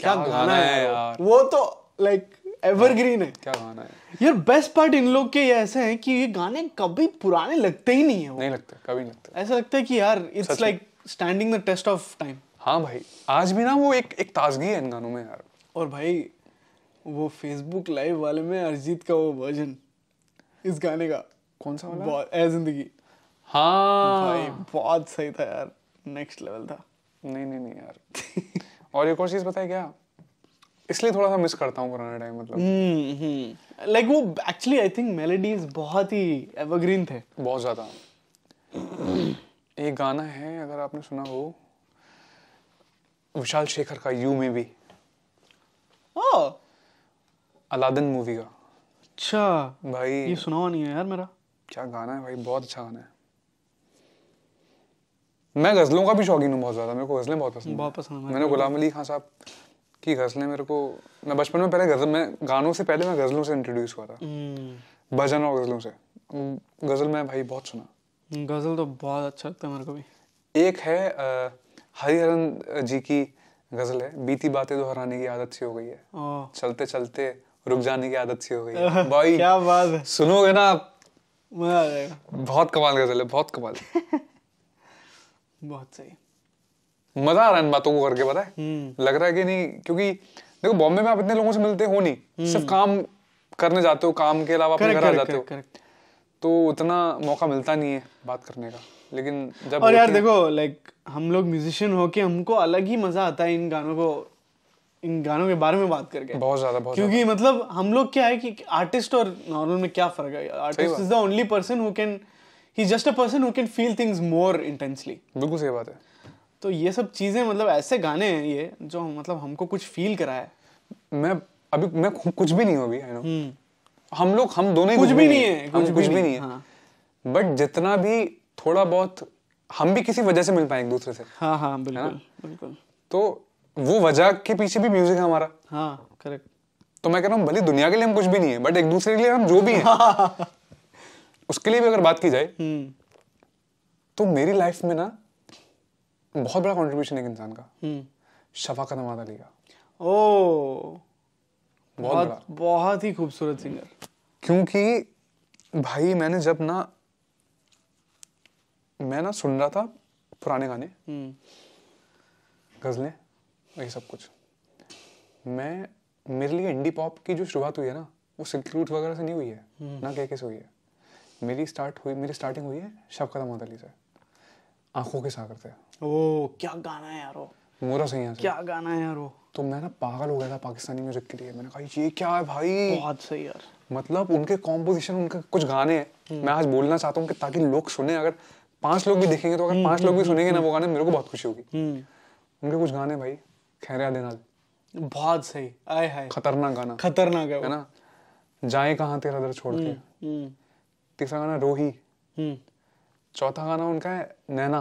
क्या, गाना है यार वो तो लाइक एवरग्रीन है
क्या गाना है
यार बेस्ट पार्ट इन लोग के ये ऐसे हैं कि ये गाने कभी पुराने लगते ही नहीं है
नहीं लगते कभी नहीं लगते
ऐसा लगता है कि यार it's like standing the test of time हाँ भाई आज भी ना वो एक एक ताजगी है इन गानों में यार और भाई वो फेसबुक लाइव वाले में अरिजीत का वो वर्जन इस गाने का कौन सा वाला ऐ जिंदगी
हाँ भाई
बहुत सही था यार
नेक्स्ट लेवल था नहीं नहीं नहीं यार और एक और चीज बताया क्या इसलिए थोड़ा सा मिस करता हूँ पुराने टाइम मतलब
लाइक हम्म, हम्म। वो एक्चुअली आई थिंक मेलेडीज बहुत
ही एवरग्रीन थे बहुत ज्यादा एक गाना है अगर आपने सुना हो विशाल शेखर का यू में भी अलादन मूवी का
अच्छा भाई ये सुना नहीं है यार मेरा
क्या गाना है भाई बहुत अच्छा गाना है मैं गज़लों का भी शौकीन हूँ बहुत ज़्यादा मेरे को गज़लें बहुत पसंद बहुत पसंद मैंने गुलाम अली खान साहब की गज़लें मेरे को मैं बचपन में पहले गज़ल मैं गानों से पहले मैं गज़लों से इंट्रोड्यूस हुआ था हम्म। भजन और गज़लों से गज़ल मैं भाई बहुत सुना
हम्म, गज़ल तो बहुत अच्छा लगता है मेरे को भी
एक है हरिहरन जी की गज़ल है बीती बातें दोहराने की आदत सी हो गई है चलते चलते रुक जाने की आदत सी हो गई है भाई क्या बात है सुनोगे ना
मजा आ जाएगा
बहुत कमाल गज़ल है बहुत कमाल
बहुत सही
मजा आ रहा है बातों को करके पता है हम्म। लग रहा है कि नहीं क्योंकि देखो बॉम्बे में आप इतने लोगों से मिलते हो नहीं हम्म। सिर्फ काम करने जाते हो काम के अलावा अपने घर आ जाते हो तो उतना मौका मिलता नहीं है बात करने का लेकिन जब और यार देखो
लाइक हम लोग म्यूजिशियन हो के हमको अलग ही मजा आता है इन गानों को इन गानों के बारे में बात
करके बहुत ज्यादा बहुत क्योंकि मतलब
हम लोग क्या है कि आर्टिस्ट और नॉर्मल में क्या फर्क है artist is the only person who can he just a person who can feel things more intensely बिल्कुल सही बात है तो ये सब चीज़ें मतलब ऐसे गाने हैं ये जो मतलब हमको कुछ फील कराए
मैं अभी मैं कुछ भी नहीं हूँ अभी आई नो हम्म। हम लोग हम दोनों कुछ भी नहीं है कुछ कुछ भी नहीं है बट हाँ। जितना भी थोड़ा बहुत हम भी किसी वजह से मिल पाए एक दूसरे से हाँ हाँ बिल्कुल बिल्कुल तो वो वजह के पीछे भी म्यूजिक है हमारा हाँ करेक्ट तो मैं कह रहा हूँ भले दुनिया के लिए हम कुछ भी नहीं है बट एक दूसरे के लिए हम जो भी हैं हाँ। उसके लिए भी अगर बात की जाए हम्म। तो मेरी लाइफ में ना बहुत बड़ा कॉन्ट्रीब्यूशन एक इंसान का हम्म। शफा का नवाद अली का
ओ
बहुत बहुत ही खूबसूरत सिंगर क्योंकि भाई मैंने जब ना मैं ना सुन रहा था पुराने गाने हम्म। गजलें ये सब कुछ मैं मेरे लिए इंडी पॉप की जो शुरुआत हुई है ना वो सिल्क रूट वगैरह से नहीं हुई है ना के से हुई है मेरी स्टार्ट हुई मेरी स्टार्टिंग हुई है शफकत अहमद अली से आंखों के सागर से ओ क्या गाना है यारो मोरा सही है क्या गाना है यारो तो मैं ना पागल हो गया था पाकिस्तानी म्यूजिक के लिए मैंने कहा ये क्या है भाई बहुत सही यार मतलब उनके कॉम्पोजिशन उनके कुछ गाने हम्म। मैं आज बोलना चाहता हूँ कि ताकि लोग सुने अगर पांच लोग भी देखेंगे तो अगर हम्म, पांच लोग भी हम्म, सुनेंगे ना वो गाने मेरे को बहुत खुशी होगी उनके कुछ गाने भाई खैरिया देना बहुत सही आए हाय खतरनाक गाना खतरनाक है ना जाए कहाँ तेरा दर छोड़ के तीसरा गाना रोही हम्म। चौथा गाना उनका है नैना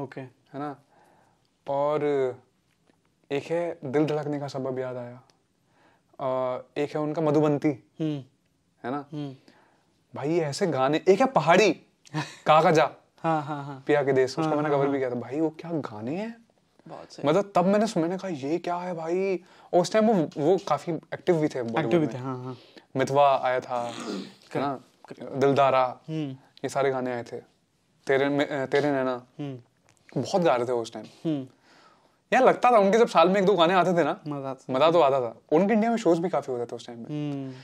ओके है ना और एक है दिल धड़कने का सबब याद आया एक है उनका मधुबंती हम्म। है ना हम्म। भाई ऐसे गाने एक है पहाड़ी कागजा हाँ हाँ हाँ पिया के देश उसका हाँ, मैंने हाँ, कवर हाँ। भी किया था भाई वो क्या गाने हैं मतलब तब मैंने मैंने कहा ये क्या है भाई उस टाइम वो वो काफी एक्टिव भी थे एक्टिव भी थे हाँ हाँ मितवा आया था है ना दिलदारा हम्म। ये सारे गाने आए थे तेरे तेरे नैना हम्म। बहुत गा रहे थे उस टाइम हम्म। यार लगता था उनके जब साल में एक दो गाने आते थे ना मजा मजा तो आता था उनके इंडिया में शोज भी काफी होते थे उस टाइम में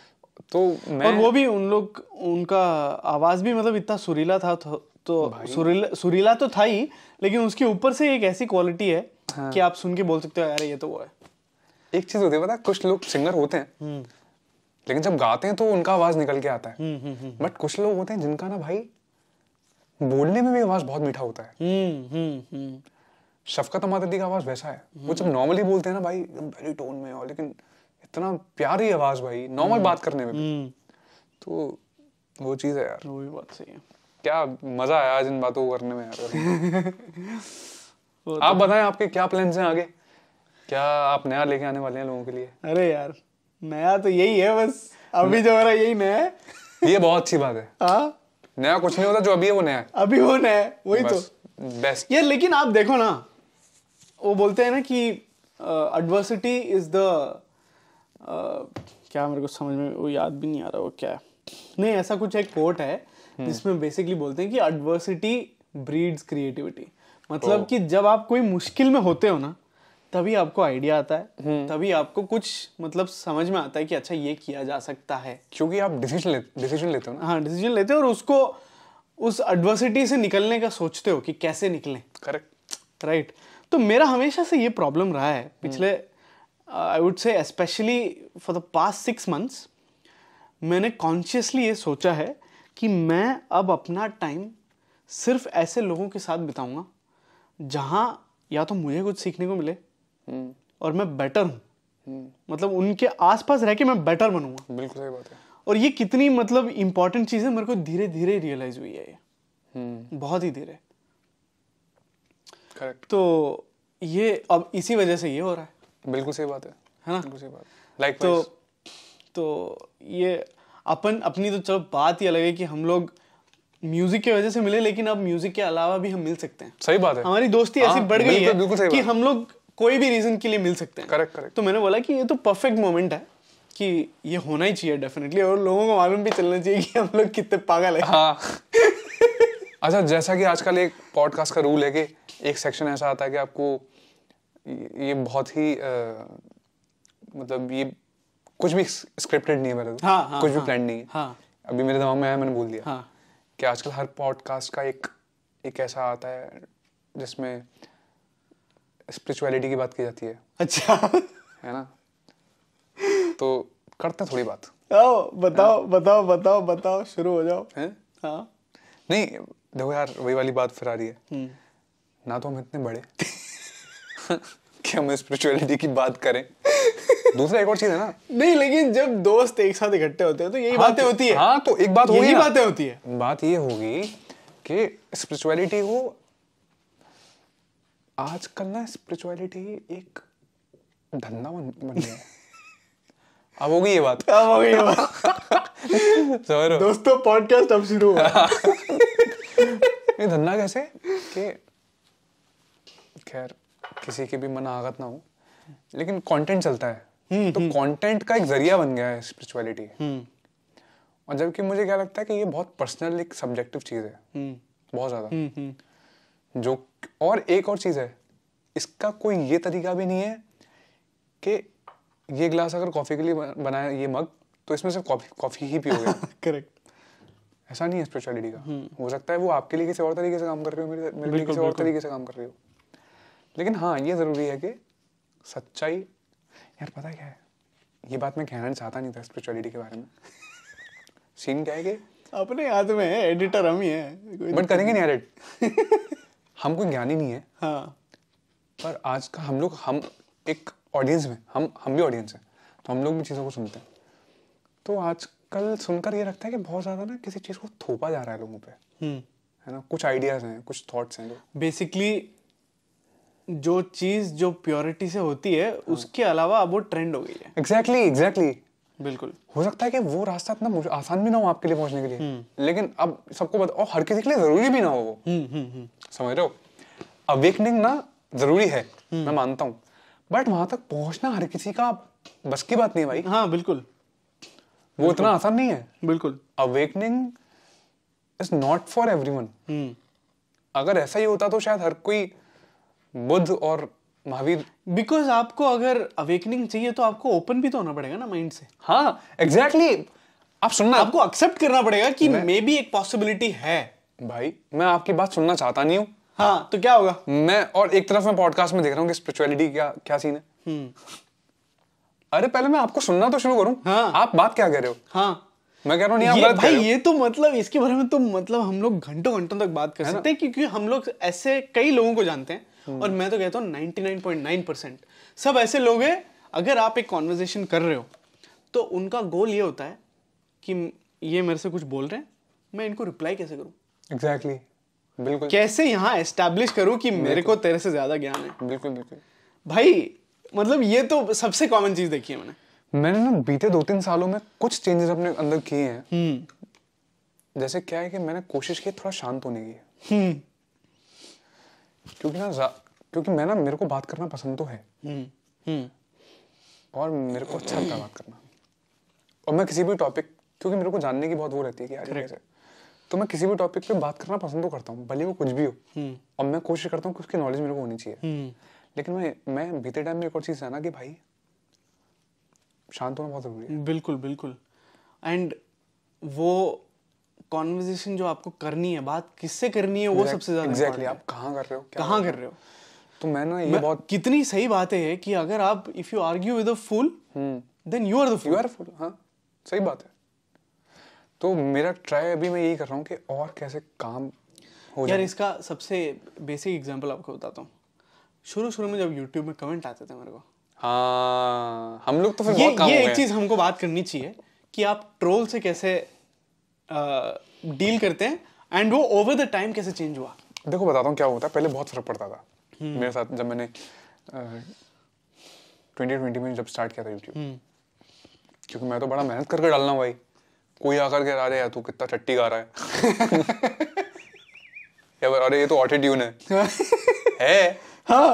तो मैं और वो भी उन लोग उनका
आवाज भी मतलब इतना सुरीला था तो, तो सुरीला सुरीला तो था ही लेकिन उसके ऊपर से एक ऐसी क्वालिटी है हाँ। कि आप सुन के बोल सकते हो यार ये तो वो है
एक चीज होती है पता कुछ लोग सिंगर होते हैं लेकिन जब गाते हैं तो उनका आवाज निकल के आता है बट हम्म, हम्म, हम्म। कुछ लोग होते हैं जिनका ना भाई बोलने में भी आवाज बहुत मीठा होता है शफकत अमा दी का आवाज वैसा है वो जब नॉर्मली बोलते हैं ना भाई वेरी टोन में और लेकिन इतना प्यारी आवाज भाई नॉर्मल बात करने में तो वो चीज है यार वो भी बात सही है क्या मजा आया आज इन बातों को करने में यार आप तो- बताएं आपके क्या प्लान्स हैं आगे क्या आप नया लेके आने वाले हैं लोगों के लिए अरे यार
नया तो यही है बस अभी जो हो रहा है यही नया है
ये बहुत अच्छी बात है हाँ नया कुछ नहीं होता जो अभी है वो नया है
अभी वो नया है वही तो बेस्ट यार लेकिन आप देखो ना वो बोलते हैं ना कि एडवर्सिटी इज द क्या मेरे को समझ में वो याद भी नहीं आ रहा वो क्या है नहीं ऐसा कुछ एक कोट है हम्म। जिसमें बेसिकली बोलते हैं कि एडवर्सिटी ब्रीड्स क्रिएटिविटी मतलब कि जब आप कोई मुश्किल में होते हो ना तभी आपको आइडिया आता है हम्म। तभी आपको कुछ मतलब समझ में आता है कि अच्छा ये किया जा सकता है क्योंकि आप डिसीजन ले, डिसीजन लेते हो ना हाँ डिसीजन लेते हो और उसको उस एडवर्सिटी से निकलने का सोचते हो कि कैसे निकलें करेक्ट राइट तो मेरा हमेशा से ये प्रॉब्लम रहा है हम्म। पिछले I would say especially for the past six months मैंने कॉन्शियसली ये सोचा है कि मैं अब अपना टाइम सिर्फ ऐसे लोगों के साथ बिताऊंगा जहाँ या तो मुझे कुछ सीखने को मिले हम्म। और मैं बेटर हूँ हम्म। मतलब उनके आसपास रह के मैं बेटर बनूंगा
बिल्कुल सही बात है
और ये कितनी मतलब इम्पोर्टेंट चीज़ है मेरे को धीरे धीरे रियलाइज हुई है ये हम्म। बहुत ही धीरे करेक्ट तो ये अब इसी वजह से ये हो रहा है बिल्कुल सही बात है
है ना बिल्कुल सही बात लाइक तो
तो ये अपन अपनी तो चलो बात ही अलग है कि हम लोग म्यूजिक की वजह से मिले लेकिन अब म्यूजिक के अलावा भी हम मिल सकते हैं सही बात है हमारी दोस्ती ऐसी हाँ, बढ़ गई है कि हम लोग कोई भी रीज़न के लिए मिल सकते हैं करेक्ट करेक्ट तो मैंने बोला कि ये तो परफेक्ट मोमेंट है
कि ये होना ही चाहिए डेफिनेटली और लोगों को मालूम भी चलना चाहिए कि हम लोग कितने पागल है हाँ अच्छा जैसा कि आजकल एक पॉडकास्ट का रूल है कि एक सेक्शन ऐसा आता है कि आपको ये बहुत ही आ, मतलब ये कुछ भी स्क्रिप्टेड नहीं है मेरा हाँ, हाँ, कुछ भी प्लान हाँ, नहीं है हाँ, अभी मेरे दिमाग में आया मैंने बोल दिया हाँ, कि आजकल हर पॉडकास्ट का एक एक ऐसा आता है जिसमें स्पिरिचुअलिटी की बात की जाती है अच्छा है ना तो करते हैं थोड़ी बात
आओ बताओ बताओ बताओ बताओ शुरू हो जाओ
है? हाँ नहीं देखो यार वही वाली बात फिर आ रही है हम्म। ना तो हम इतने बड़े कि हम स्पिरिचुअलिटी की बात करें दूसरा एक और चीज है ना
नहीं लेकिन जब दोस्त एक साथ इकट्ठे होते हैं तो यही हाँ, बातें होती है हाँ तो एक बात होगी बातें
होती है बात ये होगी कि स्पिरिचुअलिटी को आजकल ना स्पिरिचुअलिटी एक धंधा बन बन गया है अब होगी ये बात अब होगी ये बात दोस्तों पॉडकास्ट अब शुरू हुआ ये धंधा कैसे कि खैर किसी के भी मन आगत ना हो लेकिन कंटेंट चलता है हम्म, तो कंटेंट हम्म। का एक जरिया बन गया है स्पिरिचुअलिटी हम्म। और जबकि मुझे क्या लगता है कि ये बहुत पर्सनल एक सब्जेक्टिव चीज़ है बहुत ज़्यादा जो और एक और चीज़ है इसका कोई ये तरीका भी नहीं है कि ये गिलास अगर कॉफ़ी के लिए बनाया ये मग तो इसमें सिर्फ कॉफ़ी कॉफ़ी ही पियोगे करेक्ट ऐसा नहीं है स्पेशलिटी का हम्म। हो सकता है वो आपके लिए किसी और तरीके से काम कर रहे हो मेरे, मेरे लिए किसी और तरीके से काम कर रहे हो लेकिन हाँ ये ज़रूरी है कि सच्चाई यार पता क्या है ये बात मैं कहना चाहता नहीं था स्पिरिचुअलिटी के बारे में सीन क्या है कि अपने हाथ में है एडिटर हम ही है बट करेंगे नहीं एडिट हमको कोई ज्ञानी नहीं है हाँ पर आज का हम लोग हम एक ऑडियंस में हम हम भी ऑडियंस हैं तो हम लोग भी चीज़ों को सुनते हैं तो आजकल सुनकर ये लगता है कि बहुत ज़्यादा ना किसी चीज़ को थोपा जा रहा है लोगों पर हम्म। है ना कुछ आइडियाज़ हैं कुछ थॉट्स हैं बेसिकली
जो चीज़ जो प्योरिटी से होती है हाँ. उसके अलावा अब वो ट्रेंड हो गई है
एग्जैक्टली exactly, एग्जैक्टली exactly. बिल्कुल हो सकता है कि वो रास्ता इतना आसान भी ना हो आपके लिए पहुंचने के लिए हम्म। लेकिन अब सबको बताओ हर किसी के लिए जरूरी भी ना हो वो हम्म, समझ रहे हो अवेकनिंग ना जरूरी है हम्म। मैं मानता हूँ बट वहां तक पहुंचना हर किसी का बस की बात नहीं भाई हाँ बिल्कुल वो इतना आसान नहीं है बिल्कुल awakening is not for everyone अगर ऐसा ही होता तो शायद हर कोई बुद्ध और महावीर बिकॉज आपको अगर अवेकनिंग चाहिए तो आपको ओपन भी तो होना पड़ेगा
ना माइंड से हाँ एग्जैक्टली exactly. आप सुनना आपको एक्सेप्ट करना पड़ेगा कि मे बी एक
पॉसिबिलिटी है भाई मैं आपकी बात सुनना चाहता नहीं हूँ हाँ तो क्या होगा मैं और एक तरफ मैं पॉडकास्ट में देख रहा हूँ कि स्पिरिचुअलिटी क्या क्या सीन है हम्म। अरे पहले मैं आपको सुनना तो शुरू करूँ हाँ आप बात क्या कर रहे हो हाँ मैं कह रहा हूँ भाई, ये, भाई ये
तो मतलब इसके बारे में तो मतलब हम लोग घंटों घंटों तक बात कर सकते हैं क्योंकि हम लोग ऐसे कई लोगों को जानते हैं और मैं तो कहता हूँ नाइनटी परसेंट सब ऐसे लोग हैं अगर आप एक कॉन्वर्जेशन कर रहे हो तो उनका गोल ये होता है कि ये मेरे से कुछ बोल रहे हैं मैं इनको रिप्लाई कैसे करूँ exactly. बिल्कुल कैसे यहाँ एस्टेब्लिश करूँ कि मेरे को तेरे से ज़्यादा ज्ञान है बिल्कुल बिल्कुल भाई मतलब ये तो सबसे कॉमन चीज़ देखी है मैंने
मैंने ना बीते दो तीन सालों में कुछ चेंजेस अपने अंदर किए हैं हम्म। जैसे क्या है कि मैंने कोशिश की थोड़ा शांत होने की हम्म। क्योंकि ना क्योंकि मैं ना मेरे को बात करना पसंद तो है हम्म, और मेरे को अच्छा लगता है बात करना और मैं किसी भी टॉपिक क्योंकि मेरे को जानने की बहुत वो रहती है कि यार कैसे तो मैं किसी भी टॉपिक पे बात करना पसंद तो करता हूँ भले वो कुछ भी हो और हम्म। मैं कोशिश करता हूँ कि उसकी नॉलेज मेरे को होनी चाहिए हम्म। लेकिन मैं मैं बीते टाइम में एक और चीज़ है ना कि भाई शांत होना बहुत जरूरी है बिल्कुल बिल्कुल एंड वो कॉन्वर्जेशन
जो आपको करनी है बात किससे करनी है वो सबसे ज्यादा एग्जैक्टली exactly,
आप कहाँ कर रहे हो कहाँ कर रहे हो
तो मैं ना ये मैं, बहुत कितनी सही बातें हैं कि अगर आप if you argue with a fool then you
are the fool you are fool हाँ सही बात है तो मेरा ट्राई अभी मैं यही कर रहा हूँ कि और कैसे काम हो यार इसका सबसे बेसिक एग्जांपल आपको बताता हूँ
शुरू शुरू में जब यूट्यूब में कमेंट आते थे मेरे को
हाँ हम लोग तो फिर ये, ये एक चीज़
हमको बात करनी चाहिए कि आप ट्रोल से कैसे डील करते हैं एंड वो ओवर द टाइम कैसे चेंज हुआ
देखो बताता हूँ क्या होता है पहले बहुत फर्क पड़ता था हम्म। मेरे साथ जब मैंने ट्वेंटी ट्वेंटी में जब स्टार्ट किया था यूट्यूब हम्म। क्योंकि मैं तो बड़ा मेहनत करके डालना भाई कोई आकर कह रहा है तू कितना टट्टी गा रहा है या अरे ये तो ऑटो ट्यून है है हाँ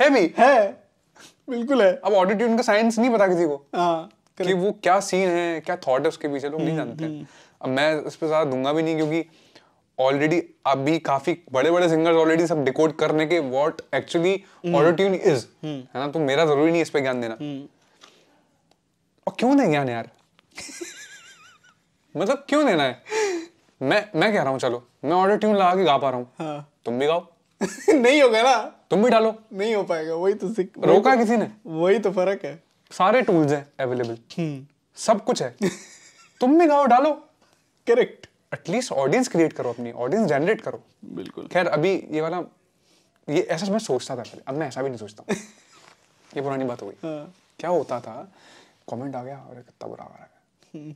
है भी है बिल्कुल है अब ऑटो ट्यून का साइंस नहीं पता किसी को हाँ कि वो क्या सीन है क्या थॉट है उसके पीछे लोग नहीं हम्म, जानते हम्म। अब मैं इस पर ज़्यादा दूंगा भी नहीं क्योंकि ऑलरेडी अभी काफी बड़े बड़े सिंगर्स ऑलरेडी सब डिकोड करने के what actually auto tune is है ना तो मेरा जरूरी नहीं इस पर ज्ञान देना हम्म। और क्यों नहीं ज्ञान यार मतलब क्यों देना है मैं मैं कह रहा हूँ चलो मैं ऑर्डर ट्यून लगा के गा पा रहा हूँ हाँ। तुम भी गाओ नहीं होगा ना तुम भी डालो
नहीं हो पाएगा वही तो सीख रोका तो, किसी ने वही तो फर्क है
सारे टूल्स हैं अवेलेबल हम्म। सब कुछ है तुम भी गाओ डालो करेक्ट एटलीस्ट ऑडियंस क्रिएट करो अपनी ऑडियंस जनरेट करो बिल्कुल खैर अभी ये वाला ये ऐसा मैं सोचता था पहले अब मैं ऐसा भी नहीं सोचता ये पुरानी बात हो गई हाँ। क्या होता था कमेंट आ गया और कितना बुरा आ रहा है हम्म।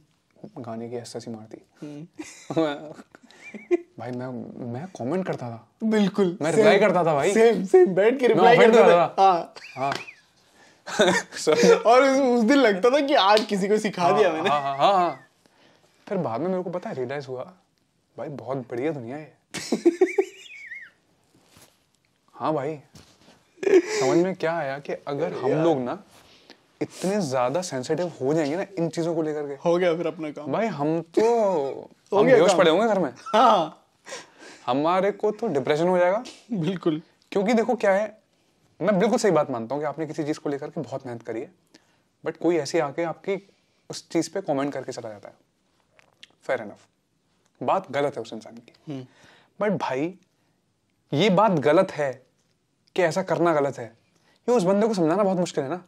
गाने की ऐसा सी मार दी हम्म। भाई मैं मैं कमेंट करता था
बिल्कुल मैं रिप्लाई करता था भाई सेम सेम बैठ के रिप्लाई करता था
हां हां हाँ। और उस उस दिन लगता था कि आज किसी को सिखा दिया हाँ, मैंने हाँ, हाँ हाँ हाँ फिर बाद में मेरे को पता रियलाइज हुआ भाई बहुत बढ़िया दुनिया है हाँ भाई समझ में क्या आया कि अगर हम लोग ना इतने ज्यादा सेंसिटिव हो जाएंगे ना इन चीजों को लेकर के हो गया फिर अपना काम भाई हम तो हम बेहोश पड़े होंगे घर में हाँ हमारे को तो डिप्रेशन हो जाएगा बिल्कुल क्योंकि देखो क्या है मैं बिल्कुल सही बात मानता हूँ कि आपने किसी चीज को लेकर के बहुत मेहनत करी है बट कोई ऐसी आके आपकी उस चीज पे कमेंट करके चला जाता है फेयर एनफ बात गलत है उस इंसान की बट हम्म। भाई ये बात गलत है कि ऐसा करना गलत है ये उस बंदे को समझाना बहुत मुश्किल है ना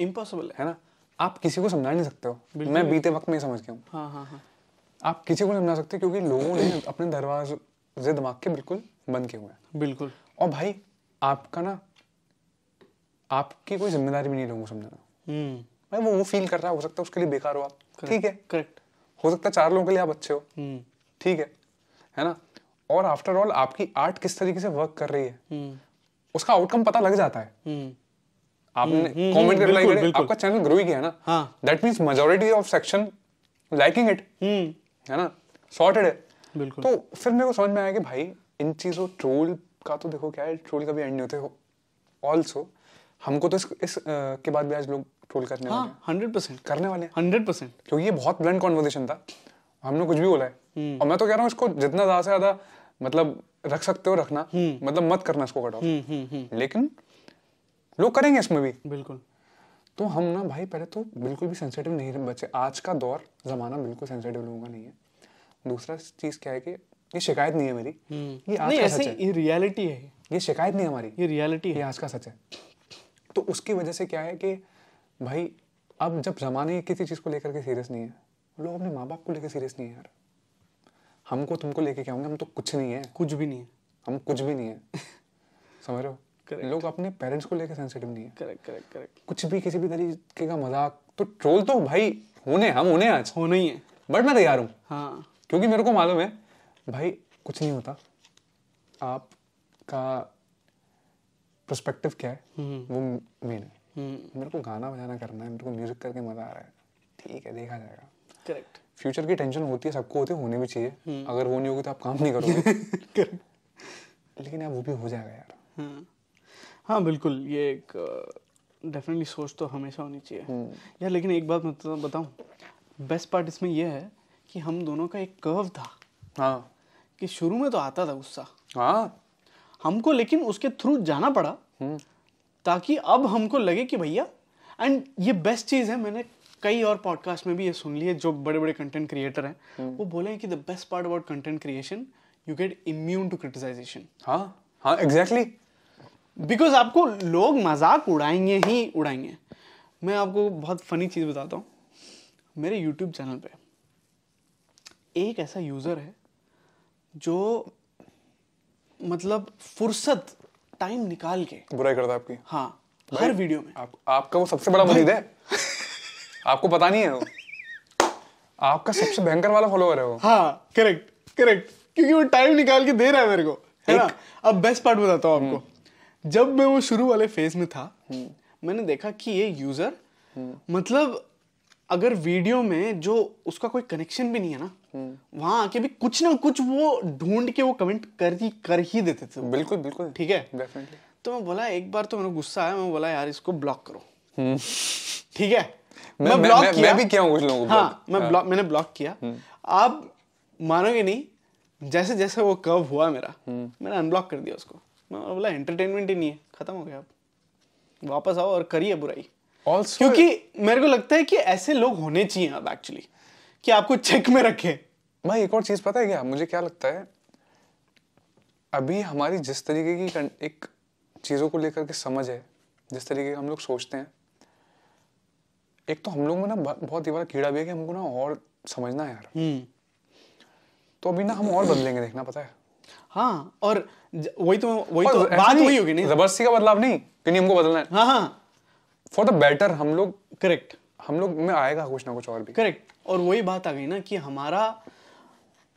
इम्पॉसिबल है ना आप किसी को समझा नहीं सकते हो मैं बीते वक्त में समझ गया हूँ हाँ, हाँ, हाँ। आप किसी को समझा सकते क्योंकि लोगों ने अपने दरवाजे दिमाग के बिल्कुल बंद किए हुए हैं बिल्कुल और भाई आपका ना आपकी कोई जिम्मेदारी भी नहीं लोगों को समझाना हम्म। भाई वो वो फील कर रहा है हो सकता है उसके लिए बेकार हो आप ठीक है करेक्ट हो सकता है चार लोगों के लिए आप अच्छे हो हम्म। ठीक है है ना और आफ्टर ऑल आपकी आर्ट किस तरीके से वर्क कर रही है हम्म। उसका आउटकम पता लग जाता है आपने हम्म, हम्म, कमेंट आपका चैनल ग्रो ही ना that means majority of section liking it है ना सॉर्टेड है बिल्कुल तो फिर मेरे को समझ में आया कि भाई इन चीज़ों ट्रोल का तो देखो क्या है ट्रोल एंड नहीं होते ऑल्सो हमको तो इस, इस के बाद भी आज लोग ट्रोल करने हाँ, वाले हंड्रेड परसेंट करने वाले हंड्रेड परसेंट क्योंकि ये बहुत ब्लंट कॉन्वर्जेशन था हमने कुछ भी बोला है हम्म। और मैं तो कह रहा हूँ इसको जितना ज्यादा से ज्यादा मतलब रख सकते हो रखना मतलब मत करना इसको कट ऑफ लेकिन लोग करेंगे इसमें भी बिल्कुल तो हम ना भाई पहले तो बिल्कुल भी सेंसिटिव नहीं बचे आज का दौर ज़माना बिल्कुल सेंसिटिव लोगों का नहीं है दूसरा चीज़ क्या है कि ये शिकायत नहीं है मेरी
हम्म। ये आज नहीं, का सच है
ये रियलिटी है ये शिकायत नहीं हमारी ये रियलिटी है ये आज का सच है तो उसकी वजह से क्या है कि भाई अब जब ज़माने किसी चीज़ को लेकर के सीरियस नहीं है लोग अपने माँ बाप को लेकर सीरियस नहीं है यार हमको तुमको लेके क्या होंगे हम तो कुछ नहीं है कुछ भी नहीं है हम कुछ भी नहीं है समझ रहे हो करेक्ट लोग अपने पेरेंट्स को लेकर सेंसिटिव नहीं है करेक्ट करेक्ट करेक्ट कुछ भी किसी भी तरीके का मजाक तो ट्रोल तो भाई होने हम होने आज होने ही है बट मैं तैयार हूँ हाँ क्योंकि मेरे को मालूम है भाई कुछ नहीं होता आपका प्रस्पेक्टिव क्या है हम्म। वो मेन है हम्म। मेरे को गाना बजाना करना है मेरे को म्यूजिक करके मजा आ रहा है ठीक है देखा जाएगा करेक्ट फ्यूचर की टेंशन होती है सबको होती है होने भी चाहिए हम्म। अगर वो नहीं होगी तो आप काम नहीं करोगे लेकिन यार वो भी हो जाएगा यार हाँ।
हाँ बिल्कुल ये एक डेफिनेटली सोच तो हमेशा होनी चाहिए हम्म। यार लेकिन एक बात मैं बताऊँ बेस्ट पार्ट इसमें यह है कि हम दोनों का एक कर्व था हाँ कि शुरू में तो आता था गुस्सा हाँ हमको लेकिन उसके थ्रू जाना पड़ा हम्म। ताकि अब हमको लगे कि भैया एंड ये बेस्ट चीज़ है मैंने कई और पॉडकास्ट में भी ये सुन लिया जो बड़े बड़े कंटेंट क्रिएटर हैं हम्म। वो बोले हैं कि the best part about content creation you get immune to criticisation हाँ
हाँ एग्जैक्टली exactly.
बिकॉज आपको लोग मजाक उड़ाएंगे ही उड़ाएंगे मैं आपको बहुत फनी चीज़ बताता हूँ मेरे यूट्यूब चैनल पे एक ऐसा यूज़र है जो मतलब फुर्सत टाइम निकाल के
बुराई करता है आपकी हाँ हर वीडियो में आप, आपका वो सबसे बड़ा मुरीद है आपको पता नहीं है वो आपका सबसे भयंकर वाला फॉलोअर है वो हाँ करेक्ट करेक्ट
क्योंकि वो टाइम निकाल के दे रहा है मेरे को है ना अब बेस्ट पार्ट बताता हूँ आपको हम्म। जब मैं वो शुरू वाले फेज में था हम्म। मैंने देखा कि ये यूजर हम्म। मतलब अगर वीडियो में जो उसका कोई कनेक्शन भी नहीं है ना हम्म। वहां आके भी कुछ ना कुछ वो ढूंढ के वो कमेंट कर ही कर ही देते थे बिल्कुल बिल्कुल ठीक है डेफिनेटली तो मैं बोला एक बार तो मेरा गुस्सा आया मैं बोला यार इसको ब्लॉक करो ठीक है
मैं, मैं ब्लॉक किया मैं भी किया कुछ लोगों को हाँ, मैं ब्लॉक हाँ।
मैंने ब्लॉक किया आप मानोगे नहीं जैसे जैसे वो कर्व हुआ मेरा मैंने अनब्लॉक कर दिया उसको हाँ, बोला एंटरटेनमेंट ही नहीं है खत्म हो गया वापस आओ और करिए बुराई also, क्योंकि मेरे को लगता है कि ऐसे
लोग होने चाहिए अब एक्चुअली कि आपको चेक में रखें भाई एक और चीज पता है क्या मुझे क्या लगता है अभी हमारी जिस तरीके की एक चीज़ों को लेकर के समझ है जिस तरीके हम लोग सोचते हैं एक तो हम लोग में ना बहुत ही बड़ा कीड़ा भी है कि हमको ना और समझना है यार हम्म। तो अभी ना हम और बदलेंगे देखना पता है हाँ और वही तो वही तो बात वही होगी नहीं जबरदस्ती का बदलाव नहीं नहीं हमको बदलना है हाँ हाँ फॉर द बेटर हम लोग करेक्ट हम लोग में आएगा
कुछ ना कुछ और भी करेक्ट और वही बात आ गई ना कि हमारा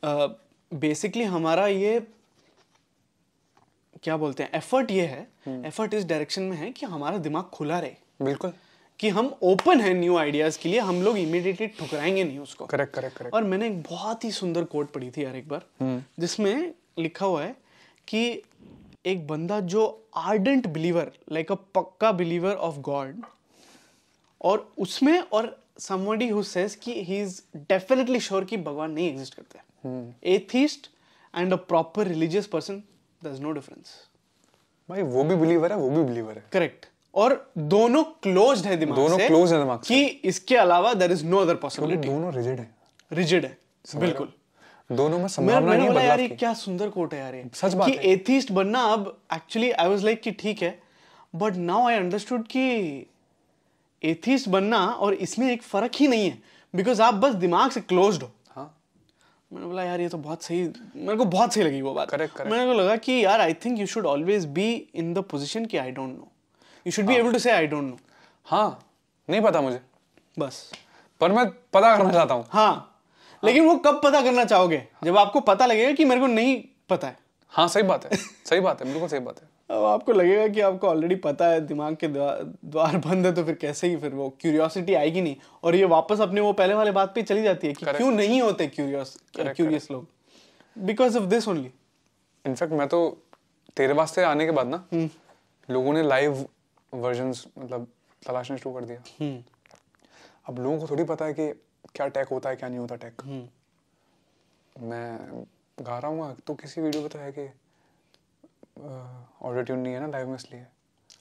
बेसिकली uh, हमारा ये क्या बोलते हैं एफर्ट ये है एफर्ट हम्म। इस डायरेक्शन में है कि हमारा दिमाग खुला रहे बिल्कुल कि हम ओपन है न्यू आइडियाज के लिए हम लोग इमिडिएटली ठुकराएंगे
नहीं उसको करेक्ट करेक्ट करेक्ट और
मैंने एक बहुत ही सुंदर कोट पढ़ी थी यार एक बार हम्म। जिसमें लिखा हुआ है कि एक बंदा जो आर्डेंट बिलीवर लाइक अ पक्का बिलीवर ऑफ गॉड और उसमें और समबडी हु सेज कि ही इज डेफिनेटली श्योर कि भगवान नहीं एग्जिस्ट
करते
atheist and a proper religious person दस नो डिफरेंस
भाई वो भी बिलीवर है वो भी
बिलीवर है करेक्ट और दोनों क्लोज है दिमाग दोनों क्लोज है दिमाग कि इसके अलावा there
is no other possibility दोनों रिजिड है रिजिड है बिल्कुल दोनों में संभावना नहीं यार
क्या सुंदर कोट है यार सच बात कि एथिस्ट बनना अब एक्चुअली आई वाज लाइक कि ठीक है बट नाउ आई अंडरस्टूड कि एथिस्ट बनना और इसमें एक फर्क ही नहीं है बिकॉज आप बस दिमाग से क्लोज्ड हो हाँ। मैंने बोला यार ये तो बहुत सही मेरे को बहुत सही लगी वो बात करेक्ट करेक्ट मेरे को लगा कि यार I think you should always be in the position की I don't know you should be able to say I don't no हाँ नहीं पता मुझे बस पर मैं पता करना चाहता हूँ हाँ लेकिन वो कब पता करना चाहोगे जब आपको पता लगेगा कि
मेरे को नहीं पता है हाँ सही बात है सही बात है बिल्कुल सही बात है
अब आपको लगेगा कि आपको ऑलरेडी पता है दिमाग के द्वार बंद है तो फिर कैसे ही फिर वो क्यूरियोसिटी आएगी नहीं और ये वापस अपने वो पहले वाले बात पे चली जाती है कि क्यों नहीं होते क्यूरियस क्यूरियस लोग because
of this only in fact मैं तो तेरे वास्ते आने के बाद ना हम्म। लोगों ने लाइव वर्जन मतलब तलाशना शुरू कर दिया हम्म। अब लोगों को थोड़ी पता है कि क्या टैग होता है क्या नहीं होता टैग हम्म। मैं गा रहा हूँ तो किसी वीडियो में तो है कि ऑडियो ट्यून नहीं है ना लाइव में इसलिए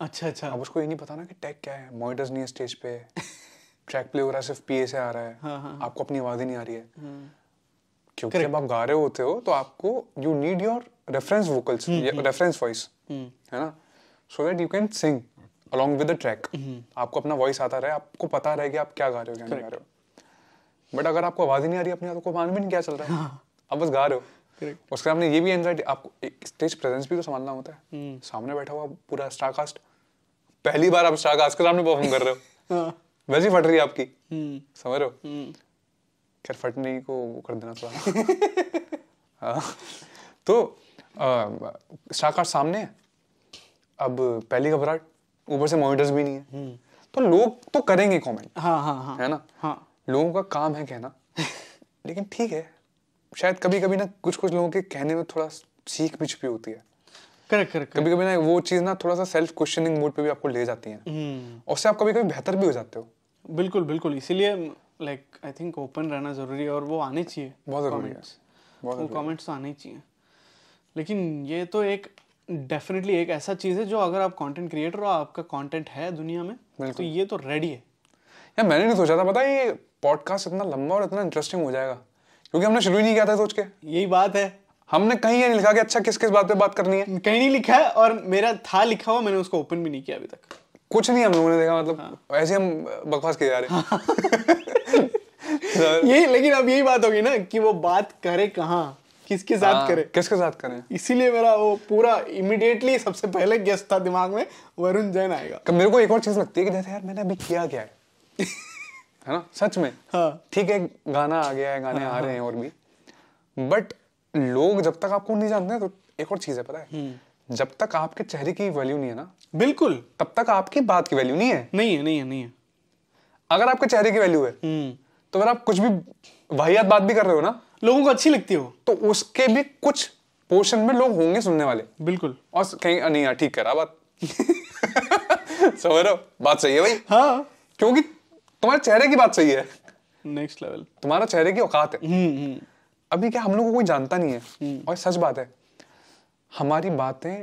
अच्छा अच्छा अब उसको ये नहीं पता ना कि टैग क्या है मॉनिटर्स नहीं है स्टेज पे ट्रैक प्ले हो रहा है सिर्फ पीए से आ रहा है हाँ, हाँ. आपको अपनी आवाज़ ही नहीं आ रही है हाँ. क्योंकि जब आप गा रहे होते हो तो आपको you need your reference vocals reference voice है ना so that you can sing along with the track आपको अपना वॉइस आता रहे आपको पता रहे कि आप क्या गा रहे हो क्या नहीं गा रहे हो बट अगर आपको आवाज़ ही नहीं आ रही अपने आप को मान भी नहीं क्या चल रहा है हाँ। आप बस गा रहे हो उसके सामने ये भी एनजाइटी आपको स्टेज प्रेजेंस भी तो संभालना होता है हम्म। सामने बैठा हुआ पूरा स्टार कास्ट पहली बार आप स्टार कास्ट के सामने परफॉर्म कर रहे हो हाँ। वैसी फट रही है आपकी हम्म। समझ रहे हो हम्म। खैर फटने को वो कर देना थोड़ा हाँ। तो स्टार कास्ट सामने है अब पहली घबराहट ऊपर से मॉनिटर्स भी नहीं है तो लोग तो करेंगे कमेंट हाँ हाँ हाँ है ना हाँ लोगों का काम है कहना लेकिन ठीक है शायद कभी कभी ना कुछ कुछ लोगों के कहने में थोड़ा सीख भी छुपी होती है करेक्ट करेक्ट कभी कभी ना वो चीज़ ना थोड़ा सा सेल्फ क्वेश्चनिंग मूड पे भी आपको ले जाती है और हम्म। उससे आप कभी कभी बेहतर भी हो जाते हो बिल्कुल बिल्कुल इसीलिए
लाइक आई थिंक ओपन रहना ज़रूरी है और वो आने चाहिए बहुत ज़रूरी है वो कमेंट्स तो आने चाहिए लेकिन ये तो एक डेफिनेटली एक ऐसा चीज़ है जो अगर आप कंटेंट
क्रिएटर हो आपका कंटेंट है दुनिया में तो ये तो रेडी है यार मैंने नहीं सोचा था पता ये पॉडकास्ट इतना लंबा और इतना इंटरेस्टिंग हो जाएगा क्योंकि हमने शुरू ही नहीं किया था सोच के यही बात है हमने कहीं ये नहीं लिखा कि अच्छा किस किस बात पे बात करनी है कहीं नहीं लिखा है और मेरा था लिखा हुआ मैंने उसको ओपन भी नहीं किया अभी तक कुछ नहीं हम लोगों ने देखा मतलब हाँ। ऐसे हम बकवास किए जा रहे हैं हाँ।
यही लेकिन अब यही बात होगी ना कि वो बात करे कहाँ किसके साथ हाँ, करे
किसके साथ करे
इसीलिए मेरा वो पूरा इमिडिएटली सबसे पहले गेस्ट था दिमाग में
वरुण जैन आएगा तो मेरे को एक और चीज लगती है कि जैसे यार मैंने अभी किया क्या है है ना सच में हाँ। ठीक हाँ है गाना आ गया है गाने हाँ, आ रहे हाँ। हैं और भी बट लोग जब तक आपको नहीं जानते तो एक और चीज है पता है हम्म। जब तक आपके चेहरे की वैल्यू नहीं है ना बिल्कुल तब तक आपकी बात की वैल्यू नहीं है नहीं है नहीं है नहीं है अगर आपके चेहरे की वैल्यू है हम्म। तो अगर आप कुछ भी वाहियात बात भी कर रहे हो ना लोगों को अच्छी लगती हो तो उसके भी कुछ पोर्शन में लोग होंगे सुनने वाले बिल्कुल और कहीं नहीं यार ठीक करा बात समझ रहे हो बात सही है भाई हाँ क्योंकि तुम्हारे चेहरे की बात सही है नेक्स्ट लेवल तुम्हारा चेहरे की औकात है हम्म, हम्म। अभी क्या हम लोग को कोई जानता नहीं है हम्म। और सच बात है हमारी बातें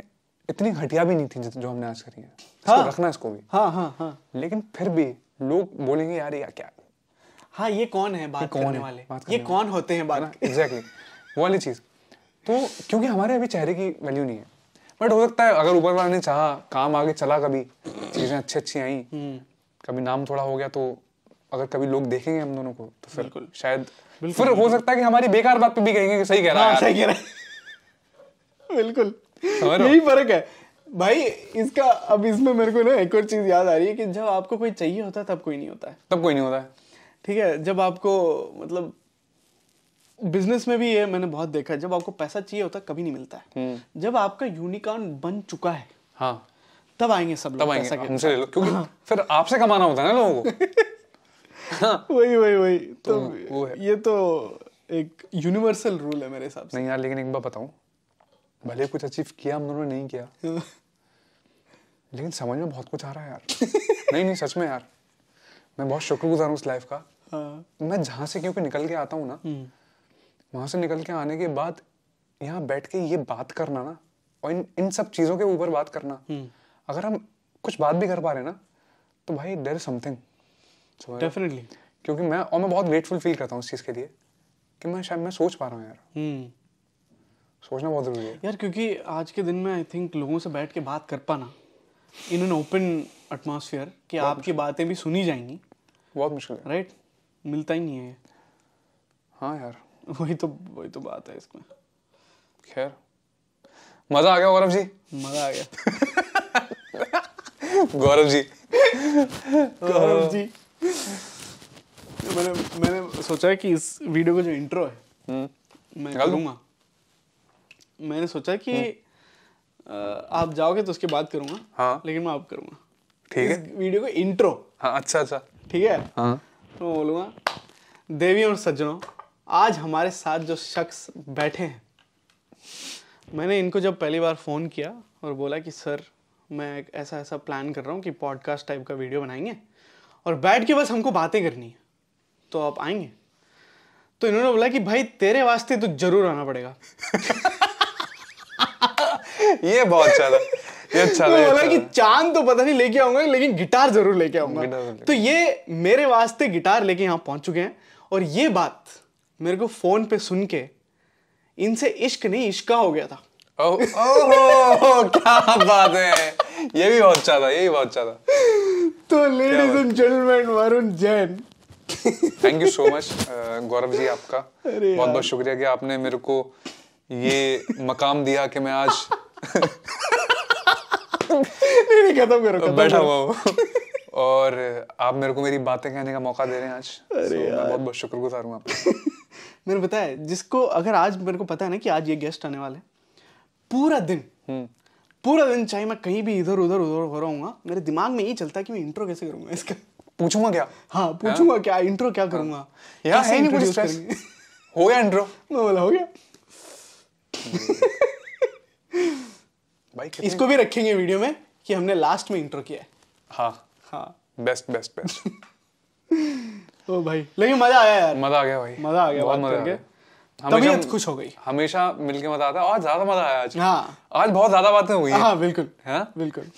इतनी घटिया भी नहीं थी जो हमने आज करी है हाँ, रखना इसको भी हाँ, हाँ, हाँ. लेकिन फिर भी लोग बोलेंगे यार या क्या हाँ ये कौन है बात कौन करने है, वाले बात करने ये कौन होते हैं बात एग्जैक्टली वो वाली चीज तो क्योंकि हमारे अभी चेहरे की वैल्यू नहीं है बट हो सकता है अगर ऊपर वाले ने चाहा काम आगे चला कभी चीजें अच्छी अच्छी आई कभी नाम थोड़ा हो गया तो अगर कभी लोग देखेंगे हम दोनों को तो फिर बिल्कुल, शायद बिल्कुल, फिर हो सकता है कि हमारी बेकार बात पे भी कहेंगे कि सही कह रहा हाँ, है सही कह रहा
है बिल्कुल यही फर्क है भाई इसका अब इसमें मेरे को ना एक और चीज याद आ रही है कि जब आपको कोई चाहिए होता है तब कोई नहीं होता है
तब कोई नहीं होता है ठीक
है जब आपको मतलब बिजनेस में भी ये मैंने बहुत देखा जब आपको पैसा चाहिए होता है कभी नहीं मिलता है हम्म। जब आपका यूनिकॉर्न बन चुका है हाँ तब आएंगे
सब लोग तब आएंगे हमसे ले लो क्योंकि हाँ। फिर आपसे कमाना होता है ना लोगों को
वही
वही वही तो, तो वो है ये तो एक यूनिवर्सल रूल है मेरे हिसाब से नहीं यार लेकिन एक बार बताऊं भले कुछ अचीव किया हम दोनों ने नहीं किया लेकिन समझ में बहुत कुछ आ रहा है यार नहीं नहीं सच में यार मैं बहुत शुक्रगुजार हूँ उस लाइफ का हाँ। मैं जहाँ से क्योंकि निकल के आता हूँ ना हम्म। वहाँ से निकल के आने के बाद यहाँ बैठ के ये बात करना ना और इन इन सब चीज़ों के ऊपर बात करना हम्म। अगर हम कुछ बात भी कर पा रहे ना तो भाई देर समथिंग डेफिनेटली क्योंकि मैं और मैं बहुत ग्रेटफुल फील करता हूँ उस चीज़ के लिए कि मैं शायद मैं सोच पा रहा हूँ यार hmm. सोचना बहुत जरूरी
है यार क्योंकि आज के दिन में आई थिंक लोगों से बैठ के बात कर पाना इन एन ओपन एटमोसफियर कि आपकी बातें भी सुनी जाएंगी बहुत मुश्किल है राइट मिलता ही नहीं है हाँ यार वही तो वही तो बात है इसमें
खैर मजा आ गया गौरव जी मजा आ गया गौरव जी गौरव जी
मैंने मैंने सोचा है कि इस वीडियो का जो इंट्रो है हम्म। मैं करूंगा मैंने सोचा कि हम्म। आप जाओगे तो उसके बाद करूंगा हाँ लेकिन मैं आप
करूंगा ठीक है
वीडियो का इंट्रो हाँ अच्छा अच्छा ठीक है हाँ तो बोलूंगा देवी और सज्जनों आज हमारे साथ जो शख्स बैठे हैं मैंने इनको जब पहली बार फ़ोन किया और बोला कि सर मैं एक ऐसा ऐसा प्लान कर रहा हूँ कि पॉडकास्ट टाइप का वीडियो बनाएंगे और बैठ के बस हमको बातें करनी है तो आप आएंगे तो इन्होंने बोला कि भाई तेरे वास्ते तो जरूर आना पड़ेगा
ये बहुत अच्छा ये चला अच्छा बोला अच्छा कि
चांद तो पता नहीं लेके आऊंगा लेकिन गिटार जरूर लेके आऊंगा तो ये मेरे वास्ते गिटार लेके यहां पहुंच चुके हैं और ये बात मेरे को फोन पे सुन के इनसे इश्क नहीं इश्का हो गया था
ओह क्या बात है ये भी बहुत ज्यादा ये भी बहुत ज्यादा
तो ladies and gentleman Varun Jain
thank you so much Gaurav ji आपका बहुत बहुत शुक्रिया कि आपने मेरे को ये मकाम दिया कि मैं आज
नहीं नहीं खत्म
करो बैठा हुआ और आप मेरे को मेरी बातें कहने का मौका दे रहे हैं आज अरे so, मैं बहुत बहुत शुक्रगुजार हूँ आपका
मैंने बताया जिसको अगर आज मेरे को पता है ना कि आज ये गेस्ट आने वाले हैं पूरा दिन हम्म। पूरा दिन चाहे मैं कहीं भी इधर उधर उधर हो रहा हूँ मेरे दिमाग में यही चलता है कि मैं इंट्रो कैसे करूंगा इसका पूछूंगा क्या हाँ पूछूंगा क्या इंट्रो क्या करूंगा हाँ। यार है नहीं कुछ स्ट्रेस हो गया इंट्रो मैं बोला हो गया भाई इसको भी रखेंगे वीडियो में कि हमने लास्ट में
इंट्रो किया है हाँ हाँ बेस्ट बेस्ट बेस्ट ओ भाई लेकिन मजा आया यार मजा आ गया भाई मजा आ गया बात करके तबीयत खुश हो गई हमेशा मिलके मजा आता है और ज्यादा मजा आया आज हाँ आज बहुत ज्यादा बातें हुई हाँ बिल्कुल हाँ बिल्कुल